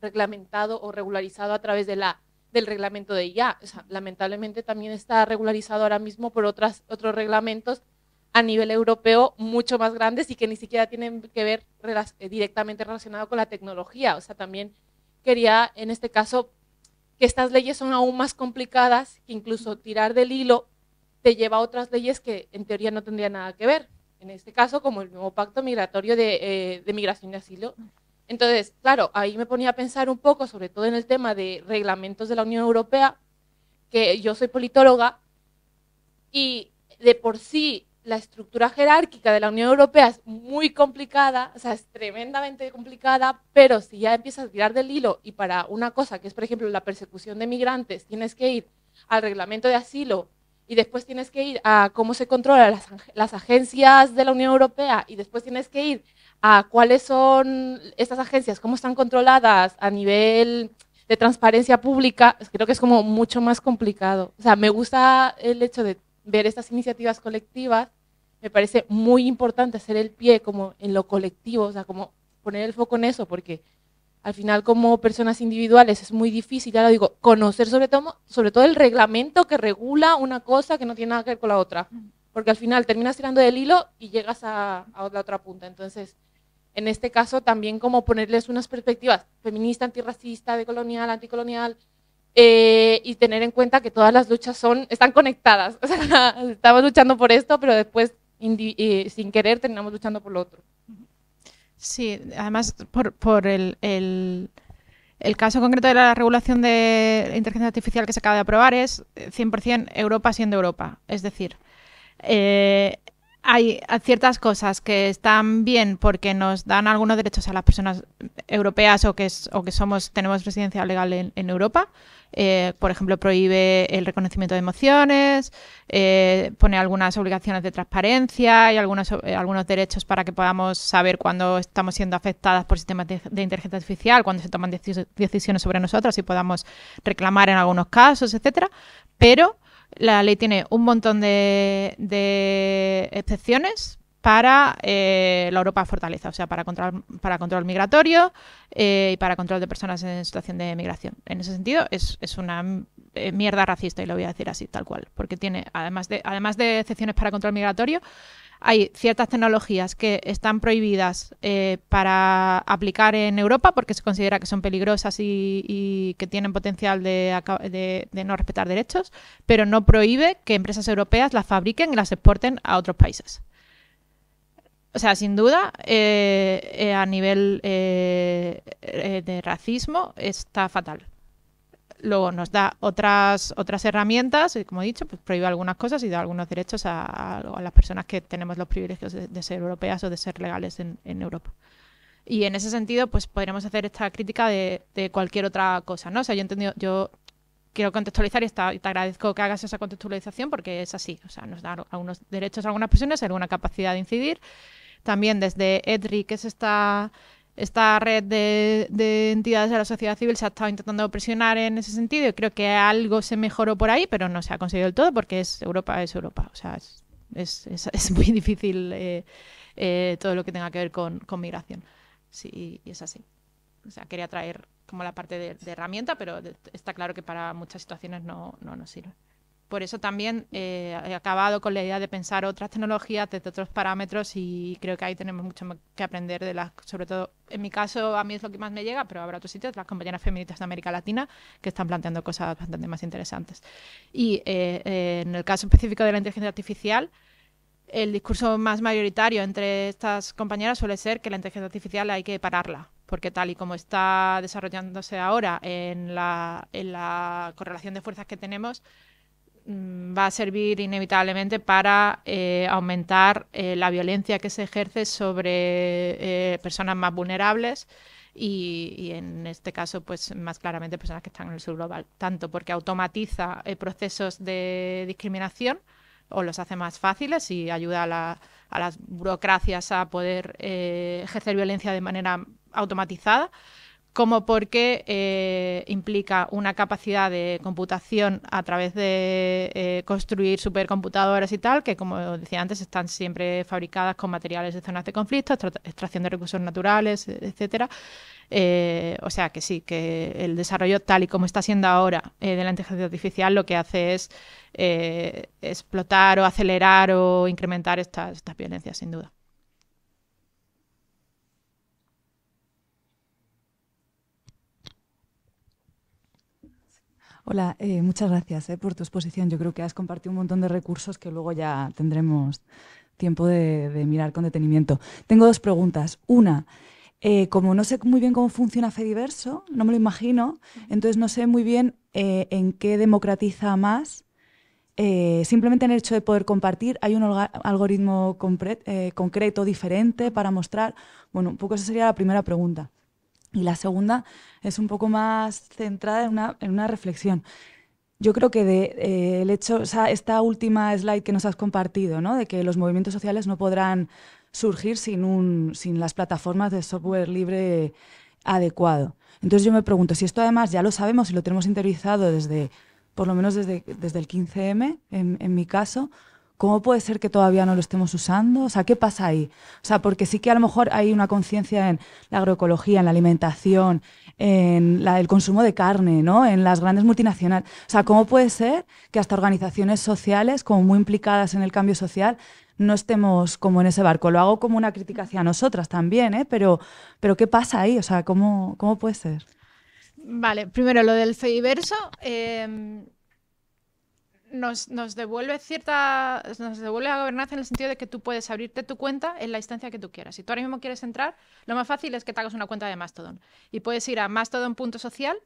reglamentado o regularizado a través de la del reglamento de IA. lamentablemente también está regularizado ahora mismo por otras, otros reglamentos a nivel europeo mucho más grandes y que ni siquiera tienen que ver eh, directamente relacionado con la tecnología. O sea, también quería, en este caso, que estas leyes son aún más complicadas, que incluso tirar del hilo te lleva a otras leyes que en teoría no tendrían nada que ver. En este caso, como el nuevo pacto migratorio de, eh, de migración y asilo, entonces, claro, ahí me ponía a pensar un poco, sobre todo en el tema de reglamentos de la Unión Europea, que yo soy politóloga y de por sí la estructura jerárquica de la Unión Europea es muy complicada, o sea, es tremendamente complicada, pero si ya empiezas a tirar del hilo y para una cosa que es, por ejemplo, la persecución de migrantes, tienes que ir al reglamento de asilo y después tienes que ir a cómo se controlan las, agencias de la Unión Europea y después tienes que ir a cuáles son estas agencias, cómo están controladas a nivel de transparencia pública, pues creo que es como mucho más complicado. O sea, me gusta el hecho de ver estas iniciativas colectivas, me parece muy importante hacer el pie como en lo colectivo, o sea, como poner el foco en eso, porque al final como personas individuales es muy difícil, ya lo digo, conocer sobre todo, sobre todo el reglamento que regula una cosa que no tiene nada que ver con la otra, porque al final terminas tirando del hilo y llegas a, a la otra punta. Entonces, en este caso también como ponerles unas perspectivas feminista, antirracista, decolonial, anticolonial, eh, y tener en cuenta que todas las luchas son, están conectadas. O estamos luchando por esto, pero después eh, sin querer terminamos luchando por lo otro. Sí, además por, el, caso concreto de la regulación de inteligencia artificial que se acaba de aprobar es 100% eh, Europa siendo Europa. Es decir, hay ciertas cosas que están bien porque nos dan algunos derechos a las personas europeas o que, somos, tenemos residencia legal en, Europa. Eh, por ejemplo, prohíbe el reconocimiento de emociones, eh, pone algunas obligaciones de transparencia y eh, algunos, derechos para que podamos saber cuándo estamos siendo afectadas por sistemas de, inteligencia artificial, cuando se toman decisiones sobre nosotros y podamos reclamar en algunos casos, etcétera. Pero la ley tiene un montón de, excepciones para eh, la Europa fortaleza, o sea, para control, para control migratorio eh, y para control de personas en situación de migración. En ese sentido, es, es una eh, mierda racista, y lo voy a decir así, tal cual, porque tiene, además de, además de excepciones para control migratorio, hay ciertas tecnologías que están prohibidas eh, para aplicar en Europa porque se considera que son peligrosas y, que tienen potencial de, no respetar derechos, pero no prohíbe que empresas europeas las fabriquen y las exporten a otros países. O sea, sin duda, eh, eh, a nivel de racismo está fatal luego nos da otras, otras herramientas, y como he dicho, pues prohíbe algunas cosas y da algunos derechos a, a, las personas que tenemos los privilegios de, ser europeas o de ser legales en, en, Europa. Y en ese sentido, pues podríamos hacer esta crítica de, de cualquier otra cosa, ¿no? O sea, yo he entendido, yo quiero contextualizar y, te agradezco que hagas esa contextualización porque es así, o sea, nos da algunos derechos a algunas personas, alguna capacidad de incidir. También desde EDRI, que es esta esta red de, entidades de la sociedad civil se ha estado intentando presionar en ese sentido y creo que algo se mejoró por ahí, pero no se ha conseguido del todo porque es Europa es Europa. O sea, es, muy difícil eh, eh, todo lo que tenga que ver con, migración. Sí, y es así. O sea, quería traer como la parte de, herramienta, pero está claro que para muchas situaciones no, no nos sirve. Por eso también eh, he acabado con la idea de pensar otras tecnologías desde otros parámetros y creo que ahí tenemos mucho que aprender sobre todo en mi caso a mí es lo que más me llega, pero habrá otros sitios, las compañeras feministas de América Latina que están planteando cosas bastante más interesantes. Y eh, eh, en el caso específico de la inteligencia artificial, el discurso más mayoritario entre estas compañeras suele ser que la inteligencia artificial hay que pararla, porque tal y como está desarrollándose ahora en la correlación de fuerzas que tenemos, Mm, va a servir inevitablemente para eh, aumentar eh, la violencia que se ejerce sobre eh, personas más vulnerables y, en este caso, pues más claramente personas que están en el sur global, tanto porque automatiza procesos de discriminación o los hace más fáciles y ayuda a las burocracias a poder ejercer violencia de manera automatizada, como porque eh, implica una capacidad de computación a través de eh, construir supercomputadoras y tal, que como decía antes están siempre fabricadas con materiales de zonas de conflicto, extracción de recursos naturales, e, etcétera. Eh, o sea que sí, que el desarrollo tal y como está siendo ahora de la inteligencia artificial lo que hace es explotar o acelerar o incrementar estas violencias, sin duda. Hola, eh, muchas gracias eh, por tu exposición. Yo creo que has compartido un montón de recursos que luego ya tendremos tiempo de, mirar con detenimiento. Tengo dos preguntas. Una, eh, como no sé muy bien cómo funciona Fe Diverso, no me lo imagino, entonces no sé muy bien en qué democratiza más. simplemente en el hecho de poder compartir, ¿hay un algoritmo concreto, diferente para mostrar? Bueno, un poco esa sería la primera pregunta. Y la segunda es un poco más centrada en una, en una reflexión. Yo creo que de, eh, el hecho, o sea, esta última slide que nos has compartido, ¿no? de que los movimientos sociales no podrán surgir sin, un, sin las plataformas de software libre adecuado. Entonces yo me pregunto, si esto además ya lo sabemos y lo tenemos interiorizado desde, por lo menos desde, desde el 15M, en, en mi caso, ¿cómo puede ser que todavía no lo estemos usando? O sea, ¿qué pasa ahí? O sea, porque sí que a lo mejor hay una conciencia en la agroecología, en la alimentación, en el consumo de carne, ¿no? En las grandes multinacionales. O sea, ¿cómo puede ser que hasta organizaciones sociales, como muy implicadas en el cambio social, no estemos como en ese barco. Lo hago como una crítica hacia nosotras también, ¿eh? pero, pero ¿qué pasa ahí? O sea, ¿cómo, cómo puede ser? Vale, primero lo del feiverso. Eh nos, devuelve cierta, nos devuelve la gobernanza en el sentido de que tú puedes abrirte tu cuenta en la instancia que tú quieras. Si tú ahora mismo quieres entrar, lo más fácil es que te hagas una cuenta de Mastodon y puedes ir a mastodon.social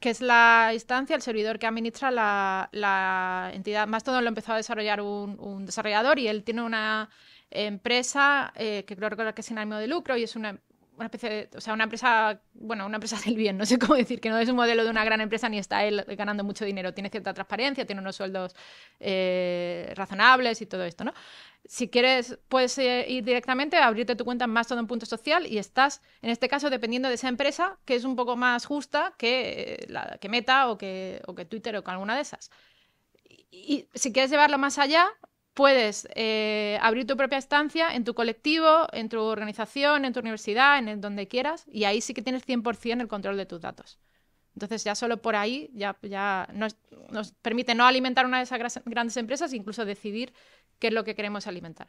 que es la instancia, el servidor que administra la, entidad. Mastodon lo empezó a desarrollar un, desarrollador y él tiene una empresa eh, que creo que es sin ánimo de lucro y es una, una especie de, o sea, una empresa, bueno, una empresa del bien, no sé cómo decir, que no es un modelo de una gran empresa ni está él ganando mucho dinero, tiene cierta transparencia, tiene unos sueldos eh, razonables y todo esto, ¿no? Si quieres, puedes eh, ir directamente a abrirte tu cuenta en un punto social y estás, en este caso, dependiendo de esa empresa, que es un poco más justa que, eh, la, que Meta o que, que Twitter o que alguna de esas. Y, y si quieres llevarlo más allá, puedes eh, abrir tu propia estancia en tu colectivo, en tu organización, en tu universidad, en donde quieras, y ahí sí que tienes 100% el control de tus datos. Entonces ya solo por ahí ya, ya nos, permite no alimentar una de esas grandes empresas, e incluso decidir qué es lo que queremos alimentar.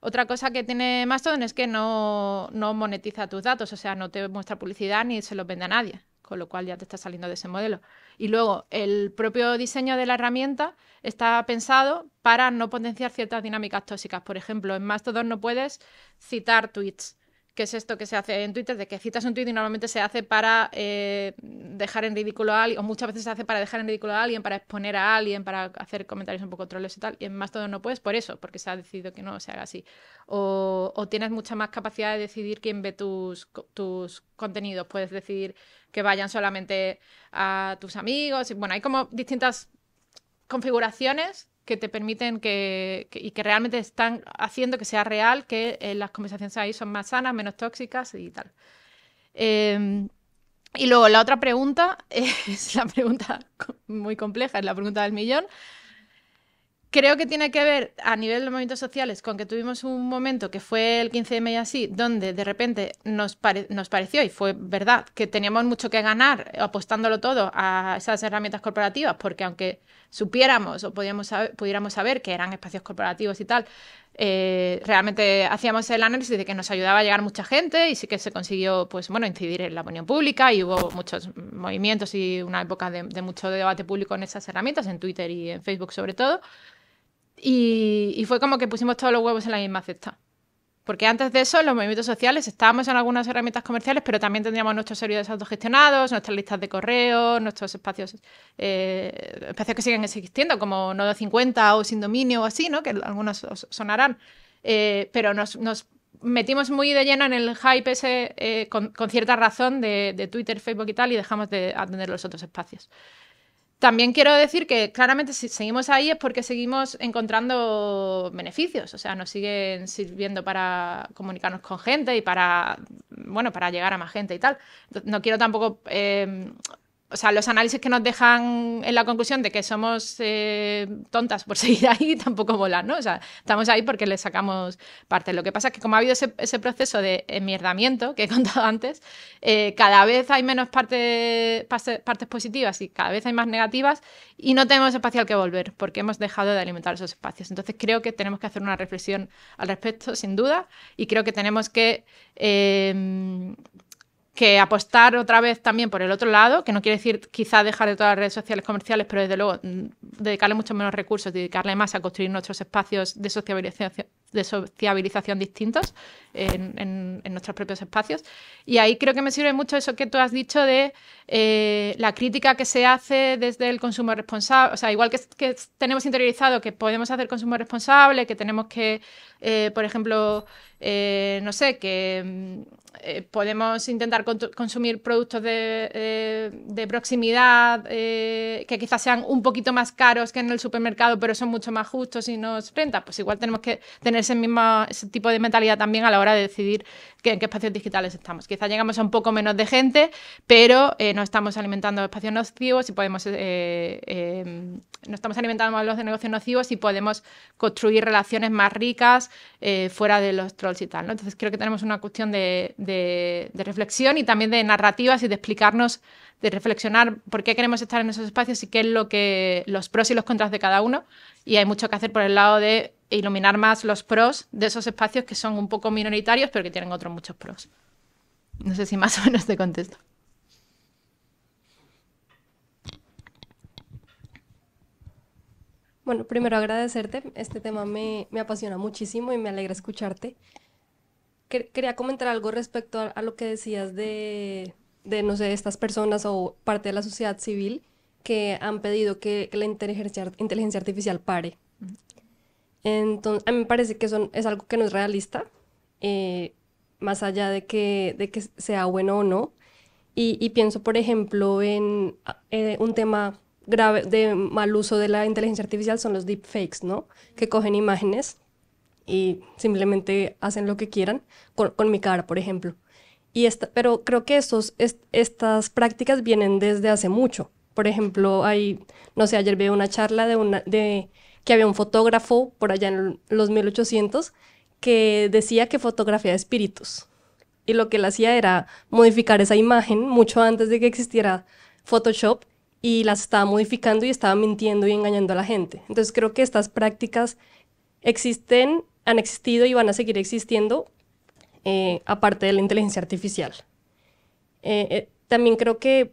Otra cosa que tiene Mastodon es que no, no monetiza tus datos, o sea, no te muestra publicidad ni se los vende a nadie, con lo cual ya te está saliendo de ese modelo. Y luego, el propio diseño de la herramienta está pensado para no potenciar ciertas dinámicas tóxicas. Por ejemplo, en Mastodon no puedes citar tweets que es esto que se hace en Twitter, de que citas un tweet y normalmente se hace para eh, dejar en ridículo a alguien, o muchas veces se hace para dejar en ridículo a alguien, para exponer a alguien, para hacer comentarios un poco troles y tal, y en más todo no puedes por eso, porque se ha decidido que no se haga así. O, tienes mucha más capacidad de decidir quién ve tus, tus contenidos, puedes decidir que vayan solamente a tus amigos, bueno, hay como distintas configuraciones que te permiten que, y que realmente están haciendo que sea real, que eh, las conversaciones ahí son más sanas, menos tóxicas y tal. Em, y luego la otra pregunta es la pregunta muy compleja, es la pregunta del millón creo que tiene que ver a nivel de los movimientos sociales con que tuvimos un momento que fue el 15 de mayo así, donde de repente nos, nos pareció, y fue verdad, que teníamos mucho que ganar apostándolo todo a esas herramientas corporativas, porque aunque supiéramos o pudiéramos saber que eran espacios corporativos y tal, eh, realmente hacíamos el análisis de que nos ayudaba a llegar mucha gente y sí que se consiguió, pues bueno, incidir en la opinión pública y hubo muchos movimientos y una época de mucho debate público en esas herramientas, en Twitter y en Facebook sobre todo. Y, fue como que pusimos todos los huevos en la misma cesta. Porque antes de eso, los movimientos sociales, estábamos en algunas herramientas comerciales, pero también tendríamos nuestros servidores autogestionados, nuestras listas de correo, nuestros espacios, eh, espacios que siguen existiendo, como Nodo 50 o Sin Dominio o así, ¿no? que algunos sonarán. Eh, pero nos, metimos muy de lleno en el hype ese, eh, con, cierta razón, de, Twitter, Facebook y tal, y dejamos de atender los otros espacios. También quiero decir que claramente si seguimos ahí es porque seguimos encontrando beneficios, o sea, nos siguen sirviendo para comunicarnos con gente y para, bueno, para llegar a más gente y tal. No quiero tampoco eh, o sea, los análisis que nos dejan en la conclusión de que somos eh, tontas por seguir ahí tampoco volan, ¿no? O sea, estamos ahí porque le sacamos parte. Lo que pasa es que como ha habido ese, proceso de enmierdamiento que he contado antes, eh, cada vez hay menos partes positivas y cada vez hay más negativas y no tenemos espacio al que volver porque hemos dejado de alimentar esos espacios. Entonces creo que tenemos que hacer una reflexión al respecto, sin duda, y creo que tenemos que... Eh, que apostar otra vez también por el otro lado, que no quiere decir quizá dejar de todas las redes sociales comerciales, pero desde luego mm, dedicarle mucho menos recursos, dedicarle más a construir nuestros espacios de sociabilización distintos, en, nuestros propios espacios. Y ahí creo que me sirve mucho eso que tú has dicho de eh, la crítica que se hace desde el consumo responsable. O sea, igual que, tenemos interiorizado que podemos hacer consumo responsable, que tenemos que, eh, por ejemplo, eh, no sé, que mm, podemos intentar consumir productos de, de proximidad que quizás sean un poquito más caros que en el supermercado, pero son mucho más justos y nos renta. Pues igual tenemos que tener ese mismo ese tipo de mentalidad también a la hora de decidir qué, en qué espacios digitales estamos. Quizá llegamos a un poco menos de gente, pero eh, no estamos alimentando espacios nocivos y podemos, eh, eh, no estamos alimentando modelos de negocios nocivos y podemos construir relaciones más ricas fuera de los trolls y tal. Entonces creo que tenemos una cuestión de reflexión y también de narrativas y de explicarnos de reflexionar por qué queremos estar en esos espacios y qué es lo que los pros y los contras de cada uno. Y hay mucho que hacer por el lado de iluminar más los pros de esos espacios que son un poco minoritarios, pero que tienen otros muchos pros. No sé si más o menos te contesto. Bueno, primero agradecerte. Este tema me, apasiona muchísimo y me alegra escucharte. Quería comentar algo respecto a, lo que decías de, no sé, estas personas o parte de la sociedad civil que han pedido que la inteligencia artificial pare. Entonces, a mí me parece que eso es algo que no es realista, eh, más allá de que, de que sea bueno o no. Y, pienso, por ejemplo, en eh, un tema grave de mal uso de la inteligencia artificial son los deepfakes, ¿no? Que cogen imágenes y simplemente hacen lo que quieran con, mi cara, por ejemplo. Y esta, pero creo que esos estas prácticas vienen desde hace mucho. Por ejemplo, hay, no sé, ayer vi una charla de, una, de que había un fotógrafo por allá en los 1800 que decía que fotografiaba espíritus. Y lo que él hacía era modificar esa imagen mucho antes de que existiera Photoshop y las estaba modificando y estaba mintiendo y engañando a la gente. Entonces creo que estas prácticas existen, han existido y van a seguir existiendo, eh, aparte de la inteligencia artificial. Eh, eh, también creo que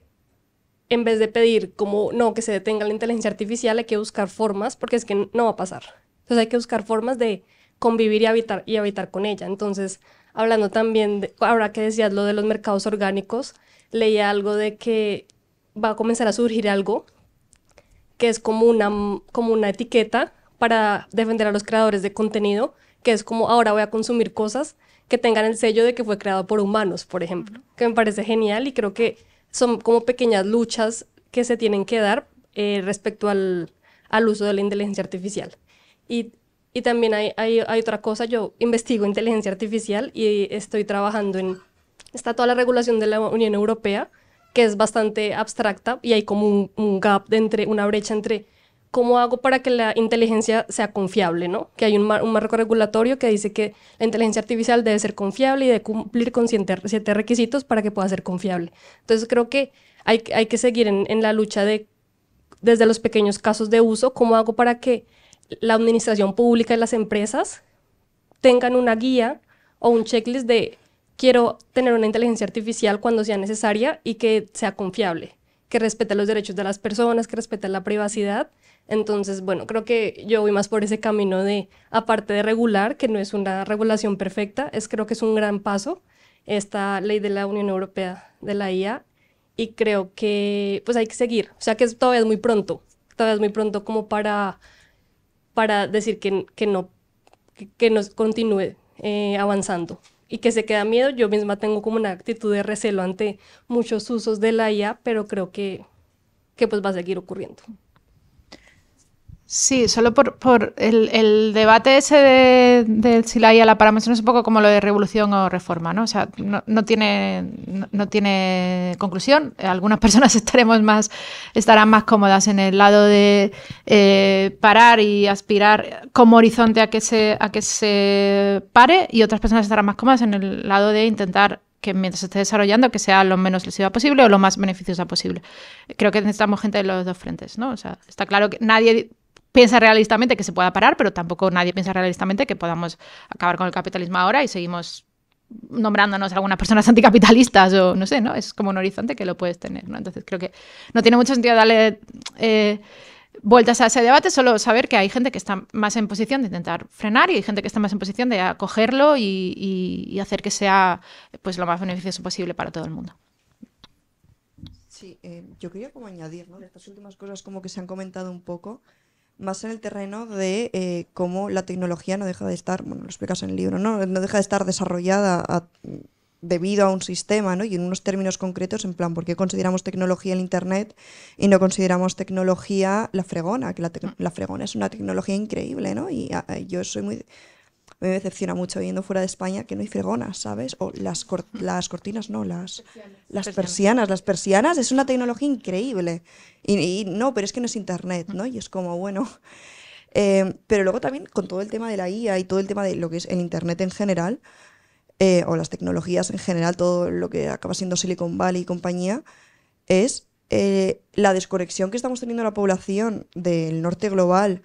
en vez de pedir como, no, que se detenga la inteligencia artificial, hay que buscar formas, porque es que no va a pasar. Entonces hay que buscar formas de convivir y habitar, y habitar con ella. Entonces, hablando también, de, ahora que decías lo de los mercados orgánicos, leía algo de que va a comenzar a surgir algo que es como una, como una etiqueta para defender a los creadores de contenido, que es como ahora voy a consumir cosas que tengan el sello de que fue creado por humanos, por ejemplo, que me parece genial y creo que son como pequeñas luchas que se tienen que dar eh, respecto al, al, uso de la inteligencia artificial. Y, y también hay, hay, otra cosa, yo investigo inteligencia artificial y estoy trabajando en, está toda la regulación de la Unión Europea, que es bastante abstracta y hay como un, gap entre, una brecha entre ¿cómo hago para que la inteligencia sea confiable? ¿no? Que hay un, marco regulatorio que dice que la inteligencia artificial debe ser confiable y debe cumplir con siete requisitos para que pueda ser confiable. Entonces creo que hay, que seguir en, en la lucha de, desde los pequeños casos de uso, ¿cómo hago para que la administración pública y las empresas tengan una guía o un checklist de quiero tener una inteligencia artificial cuando sea necesaria y que sea confiable, que respete los derechos de las personas, que respete la privacidad entonces, bueno, creo que yo voy más por ese camino de, aparte de regular, que no es una regulación perfecta, es creo que es un gran paso esta ley de la Unión Europea de la IA y creo que pues hay que seguir, o sea que es, todavía es muy pronto, todavía es muy pronto como para, para decir que, que no, que, nos continúe eh, avanzando y que se queda miedo, yo misma tengo como una actitud de recelo ante muchos usos de la IA, pero creo que, que pues va a seguir ocurriendo. Sí, solo por, el, debate ese del si la IA la paramos es un poco como lo de revolución o reforma, ¿no? O sea, no, tiene, no, tiene conclusión. Algunas personas estaremos más, estarán más cómodas en el lado de eh, parar y aspirar como horizonte a que, se, a que se pare y otras personas estarán más cómodas en el lado de intentar que mientras se esté desarrollando que sea lo menos lesiva posible o lo más beneficiosa posible. Creo que necesitamos gente de los dos frentes, ¿no? O sea, está claro que nadie piensa realistamente que se pueda parar, pero tampoco nadie piensa realistamente que podamos acabar con el capitalismo ahora y seguimos nombrándonos algunas personas anticapitalistas o no sé, ¿no? Es como un horizonte que lo puedes tener, ¿no? Entonces creo que no tiene mucho sentido darle eh, vueltas a ese debate, solo saber que hay gente que está más en posición de intentar frenar y hay gente que está más en posición de acogerlo y, hacer que sea pues lo más beneficioso posible para todo el mundo. Sí, eh, yo quería como añadir, ¿no? estas últimas cosas como que se han comentado un poco, más en el terreno de eh, cómo la tecnología no deja de estar, bueno, lo explicas en el libro, ¿no? No deja de estar desarrollada debido a un sistema, ¿no? Y en unos términos concretos, en plan, ¿por qué consideramos tecnología el Internet y no consideramos tecnología la fregona? Que la, mm. la fregona es una tecnología increíble, ¿no? Y ah, yo soy muy me decepciona mucho viendo fuera de España que no hay fregonas, ¿sabes? O las, las cortinas, no, las, persianas. las persianas. Las persianas es una tecnología increíble. Y, no, pero es que no es internet, ¿no? Y es como, bueno. Eh, pero luego también con todo el tema de la IA y todo el tema de lo que es el internet en general, eh, o las tecnologías en general, todo lo que acaba siendo Silicon Valley y compañía, es eh, la desconexión que estamos teniendo la población del norte global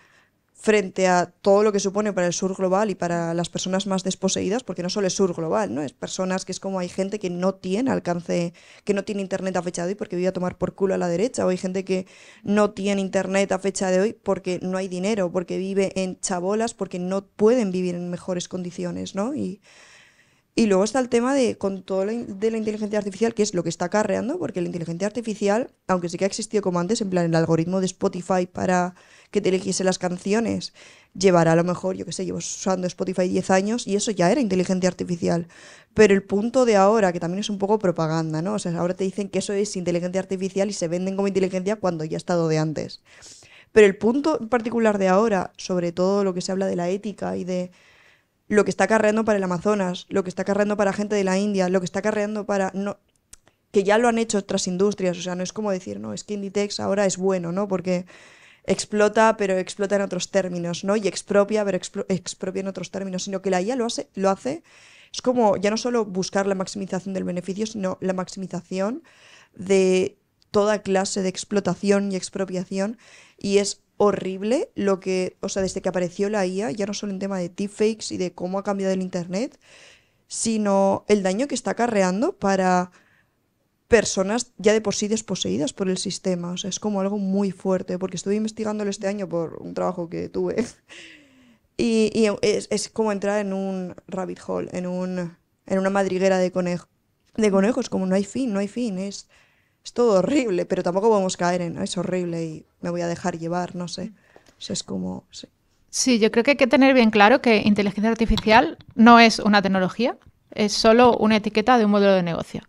frente a todo lo que supone para el sur global y para las personas más desposeídas, porque no solo es sur global, ¿no? Es personas que es como hay gente que no tiene alcance, que no tiene internet a fecha de hoy porque vive a tomar por culo a la derecha, o hay gente que no tiene internet a fecha de hoy porque no hay dinero, porque vive en chabolas, porque no pueden vivir en mejores condiciones, ¿no? Y, y luego está el tema de con todo lo de la inteligencia artificial, que es lo que está carreando, porque la inteligencia artificial, aunque sí que ha existido como antes, en plan el algoritmo de Spotify para que te eligiese las canciones. Llevará a lo mejor, yo qué sé, llevo usando Spotify 10 años y eso ya era inteligencia artificial. Pero el punto de ahora, que también es un poco propaganda, ¿no? O sea, ahora te dicen que eso es inteligencia artificial y se venden como inteligencia cuando ya ha estado de antes. Pero el punto en particular de ahora, sobre todo lo que se habla de la ética y de lo que está acarreando para el Amazonas, lo que está cargando para gente de la India, lo que está cargando para... No, que ya lo han hecho otras industrias, o sea, no es como decir, no, es que Inditex ahora es bueno, ¿no? Porque explota, pero explota en otros términos, ¿no? Y expropia, pero expropia en otros términos, sino que la IA lo hace, lo hace, es como ya no solo buscar la maximización del beneficio, sino la maximización de toda clase de explotación y expropiación, y es horrible lo que, o sea, desde que apareció la IA, ya no solo en tema de deepfakes y de cómo ha cambiado el Internet, sino el daño que está acarreando para personas ya de por sí desposeídas por el sistema. O sea, es como algo muy fuerte, porque estuve investigándolo este año por un trabajo que tuve. Y, es, como entrar en un rabbit hole, en, un, en una madriguera de, conejo, de conejos, como no hay fin, no hay fin, es, todo horrible, pero tampoco podemos caer en, es horrible y me voy a dejar llevar, no sé. es como... sí, yo creo que hay que tener bien claro que inteligencia artificial no es una tecnología, es solo una etiqueta de un modelo de negocio.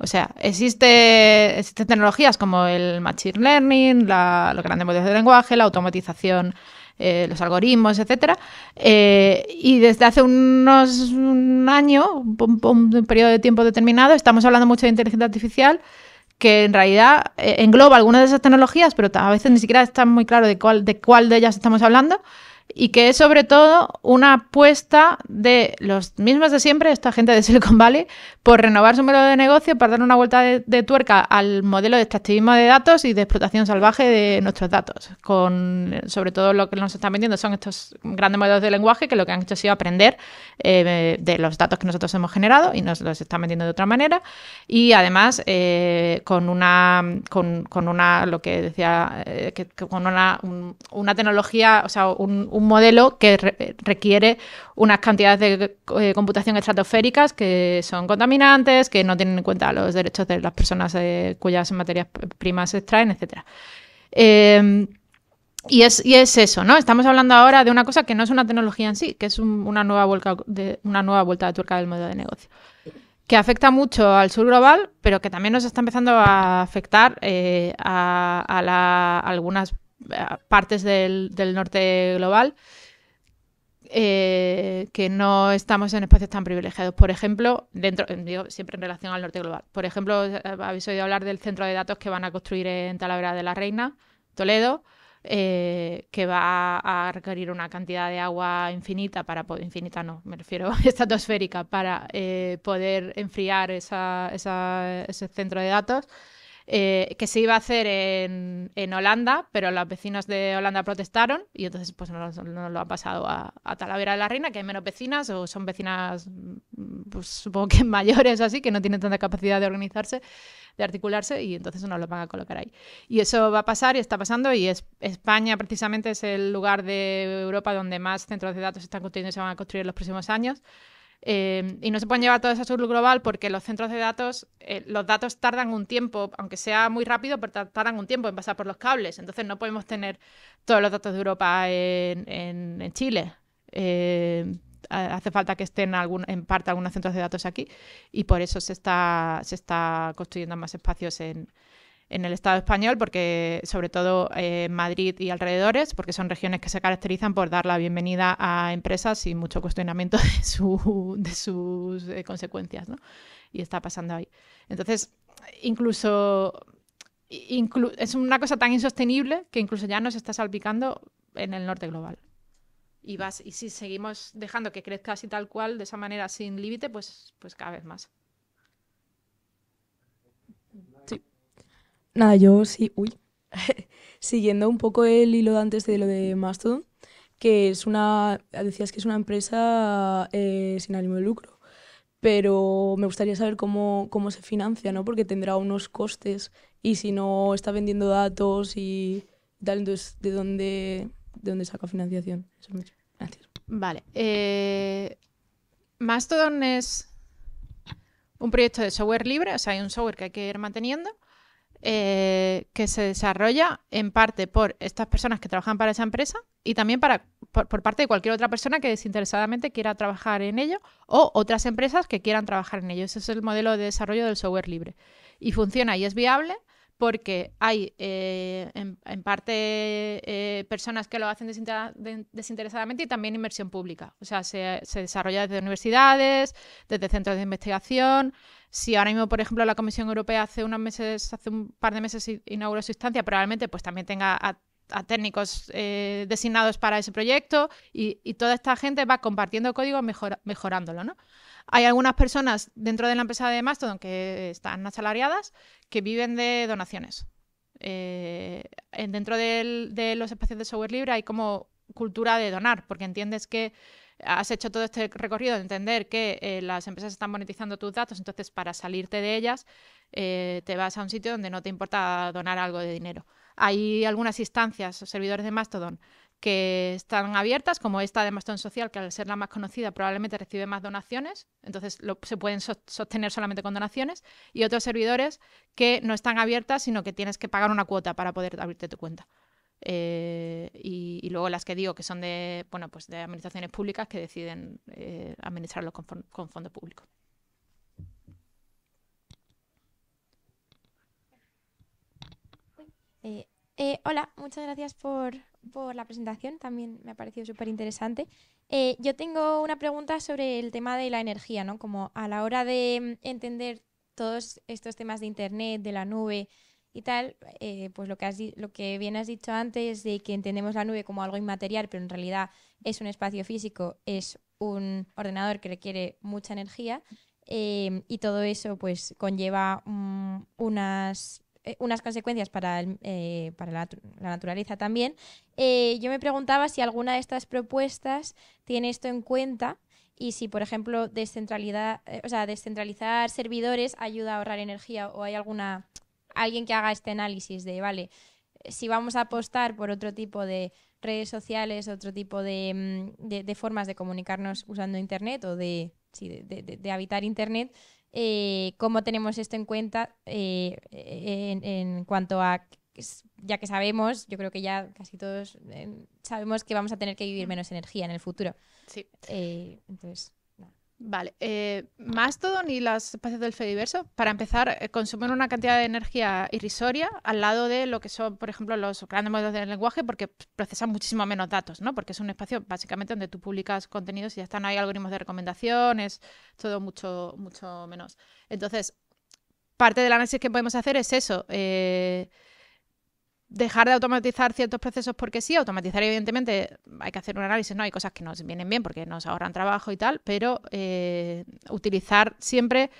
O sea, existen tecnologías como el Machine Learning, la, los grandes modelos de lenguaje, la automatización, eh, los algoritmos, etc. Eh, y desde hace unos un año, un, periodo de tiempo determinado, estamos hablando mucho de inteligencia artificial que en realidad eh, engloba algunas de esas tecnologías, pero a veces ni siquiera está muy claro de cuál de ellas estamos hablando y que es sobre todo una apuesta de los mismos de siempre, esta gente de Silicon Valley, por renovar su modelo de negocio, para dar una vuelta de, tuerca al modelo de extractivismo de datos y de explotación salvaje de nuestros datos. Con, sobre todo lo que nos están vendiendo son estos grandes modelos de lenguaje que lo que han hecho ha sido aprender eh, de los datos que nosotros hemos generado y nos los están vendiendo de otra manera. Y además eh, con una, con, con, una, lo que decía, eh, que, con una, una tecnología, o sea, un un modelo que requiere unas cantidades de eh, computación estratosféricas que son contaminantes, que no tienen en cuenta los derechos de las personas eh, cuyas materias primas se extraen, etc. Em, y, es, es, eso, ¿no? Estamos hablando ahora de una cosa que no es una tecnología en sí, que es una, nueva vuelta de, una nueva vuelta de tuerca del modelo de negocio que afecta mucho al sur global, pero que también nos está empezando a afectar eh, a, algunas partes del, del norte global eh, que no estamos en espacios tan privilegiados. Por ejemplo, dentro, siempre en relación al norte global. Por ejemplo, eh, habéis oído hablar del centro de datos que van a construir en Talavera de la Reina, Toledo, eh, que va a requerir una cantidad de agua infinita para infinita no, me refiero estratosférica para poder enfriar esa, ese centro de datos. Eh, que se iba a hacer en, en, Holanda, pero los vecinos de Holanda protestaron y entonces pues no, lo han pasado a, Talavera de la Reina, que hay menos vecinas o son vecinas mm, pues, supongo que mayores o así, que no tienen tanta capacidad de organizarse, de articularse y entonces no lo van a colocar ahí. Y eso va a pasar y está pasando y España precisamente es el lugar de Europa donde más centros de datos están construyendo y se van a construir en los próximos años. Eh, y no se pueden llevar todas a sur global porque los centros de datos, eh, los datos tardan un tiempo, aunque sea muy rápido, pero tardan un tiempo en pasar por los cables. Entonces no podemos tener todos los datos de Europa en, Chile. Eh, hace falta que estén algún, en parte algunos centros de datos aquí y por eso se está, se está construyendo más espacios en, en el Estado español, porque sobre todo en eh, Madrid y alrededores, porque son regiones que se caracterizan por dar la bienvenida a empresas sin mucho cuestionamiento de, sus eh, consecuencias, Y está pasando ahí. Entonces, incluso, es una cosa tan insostenible que incluso ya nos está salpicando en el norte global. Y, vas, y si seguimos dejando que crezca así tal cual, de esa manera sin límite, pues, pues cada vez más. Nada, yo sí, uy, siguiendo un poco el hilo de antes de lo de Mastodon, que es una, decías que es una empresa eh, sin ánimo de lucro, pero me gustaría saber cómo, cómo se financia, ¿no? Porque tendrá unos costes y si no está vendiendo datos y tal, entonces, ¿de dónde, de dónde saca financiación? Eso es Gracias. Vale. Eh, Mastodon es un proyecto de software libre, o sea, hay un software que hay que ir manteniendo eh, que se desarrolla en parte por estas personas que trabajan para esa empresa y también para, por, por, parte de cualquier otra persona que desinteresadamente quiera trabajar en ello o otras empresas que quieran trabajar en ello. Ese es el modelo de desarrollo del software libre. Y funciona y es viable porque hay eh, en, parte eh, personas que lo hacen desinteresadamente y también inversión pública. O sea, se, desarrolla desde universidades, desde centros de investigación. Si ahora mismo, por ejemplo, la Comisión Europea hace unos meses, hace un par de meses inauguró su instancia, probablemente pues también tenga a, técnicos eh, designados para ese proyecto y, toda esta gente va compartiendo código mejorándolo, ¿no? Hay algunas personas dentro de la empresa de Mastodon que están asalariadas que viven de donaciones. Eh, dentro de los espacios de software libre hay como cultura de donar, porque entiendes que has hecho todo este recorrido de entender que eh, las empresas están monetizando tus datos, entonces para salirte de ellas eh, te vas a un sitio donde no te importa donar algo de dinero. Hay algunas instancias o servidores de Mastodon que están abiertas, como esta de Mastón Social, que al ser la más conocida probablemente recibe más donaciones, entonces se pueden sostener solamente con donaciones, y otros servidores que no están abiertas, sino que tienes que pagar una cuota para poder abrirte tu cuenta. Eh, y, luego las que digo que son de, bueno, pues de administraciones públicas que deciden eh, administrarlos administrarlo con, fondo público. Eh, hola, muchas gracias por por la presentación, también me ha parecido súper interesante. Eh, yo tengo una pregunta sobre el tema de la energía, ¿no? Como a la hora de mm, entender todos estos temas de Internet, de la nube y tal, eh, pues lo que, has, lo que bien has dicho antes de que entendemos la nube como algo inmaterial, pero en realidad es un espacio físico, es un ordenador que requiere mucha energía eh, y todo eso pues conlleva mm, unas eh, unas consecuencias para, eh, para la, naturaleza también. Eh, yo me preguntaba si alguna de estas propuestas tiene esto en cuenta y si, por ejemplo, descentralidad, o sea, descentralizar servidores ayuda a ahorrar energía o hay alguna alguien que haga este análisis de, vale, si vamos a apostar por otro tipo de redes sociales, otro tipo de, mm, de, formas de comunicarnos usando Internet o de, de habitar Internet, eh, cómo tenemos esto en cuenta eh, en, en, cuanto a, ya que sabemos, yo creo que ya casi todos eh, sabemos que vamos a tener que vivir menos energía en el futuro. Eh, entonces. Vale, eh, Más todo ni las espacios del Fediverso, para empezar, eh, consumen una cantidad de energía irrisoria al lado de lo que son, por ejemplo, los grandes modelos del lenguaje, porque procesan muchísimo menos datos, ¿no? Porque es un espacio básicamente donde tú publicas contenidos y ya están ahí algoritmos de recomendaciones, todo mucho, mucho menos. Entonces, parte del análisis que podemos hacer es eso. Eh, dejar de automatizar ciertos procesos porque sí, automatizar evidentemente hay que hacer un análisis, no hay cosas que nos vienen bien porque nos ahorran trabajo y tal, pero eh, utilizar siempre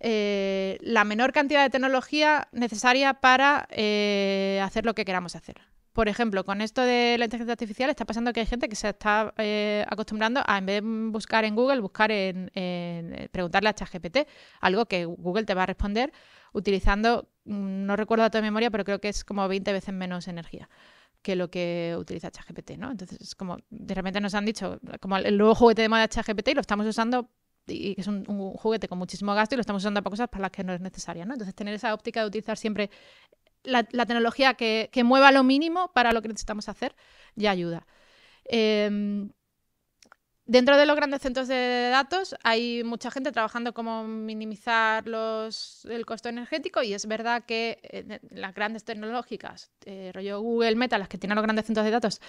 eh, la menor cantidad de tecnología necesaria para eh, hacer lo que queramos hacer. Por ejemplo, con esto de la inteligencia artificial está pasando que hay gente que se está acostumbrando a, en vez de buscar en Google, buscar en, en preguntarle a ChatGPT, algo que Google te va a responder utilizando Mm, no recuerdo a memoria, pero creo que es como 20 veces menos energía que lo que utiliza ChatGPT, ¿no? Entonces, es como, de repente nos han dicho, como el nuevo juguete de moda de ChatGPT y lo estamos usando, y es un, juguete con muchísimo gasto y lo estamos usando para cosas para las que no es necesaria, ¿no? Entonces, tener esa óptica de utilizar siempre la, tecnología que, mueva lo mínimo para lo que necesitamos hacer ya ayuda. Em, Dentro de los grandes centros de datos hay mucha gente trabajando como minimizar los, el costo energético y es verdad que eh, las grandes tecnológicas, eh, rollo Google, Meta, las que tienen los grandes centros de datos,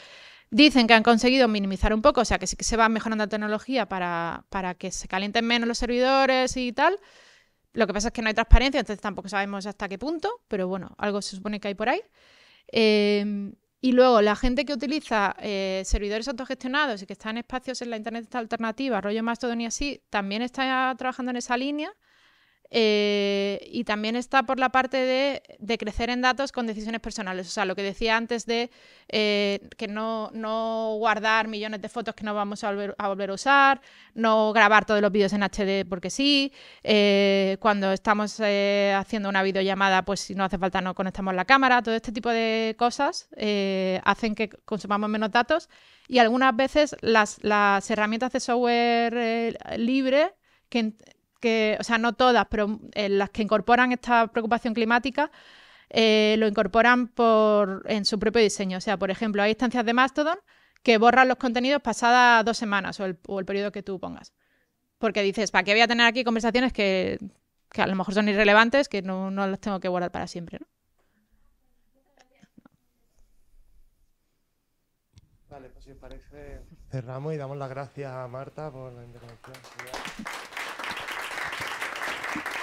dicen que han conseguido minimizar un poco, o sea que sí que se va mejorando la tecnología para, que se calienten menos los servidores y tal. Lo que pasa es que no hay transparencia, entonces tampoco sabemos hasta qué punto, pero bueno, algo se supone que hay por ahí. Em, y luego, la gente que utiliza eh, servidores autogestionados y que está en espacios en la Internet alternativa, rollo todo ni así, también está trabajando en esa línea. Eh, y también está por la parte de, crecer en datos con decisiones personales. O sea, lo que decía antes de eh, que no, guardar millones de fotos que no vamos a volver, a usar, no grabar todos los vídeos en HD porque sí. Eh, cuando estamos haciendo una videollamada, pues si no hace falta no conectamos la cámara. Todo este tipo de cosas hacen que consumamos menos datos. Y algunas veces las, las herramientas de software libre que o sea, no todas, pero eh, las que incorporan esta preocupación climática, eh, lo incorporan por, en su propio diseño. O sea, por ejemplo, hay instancias de Mastodon que borran los contenidos pasadas dos semanas o el, periodo que tú pongas. Porque dices, ¿para qué voy a tener aquí conversaciones que, a lo mejor son irrelevantes, que no, no las tengo que guardar para siempre? Vale, pues si os parece, cerramos y damos las gracias a Marta por la intervención. Gracias.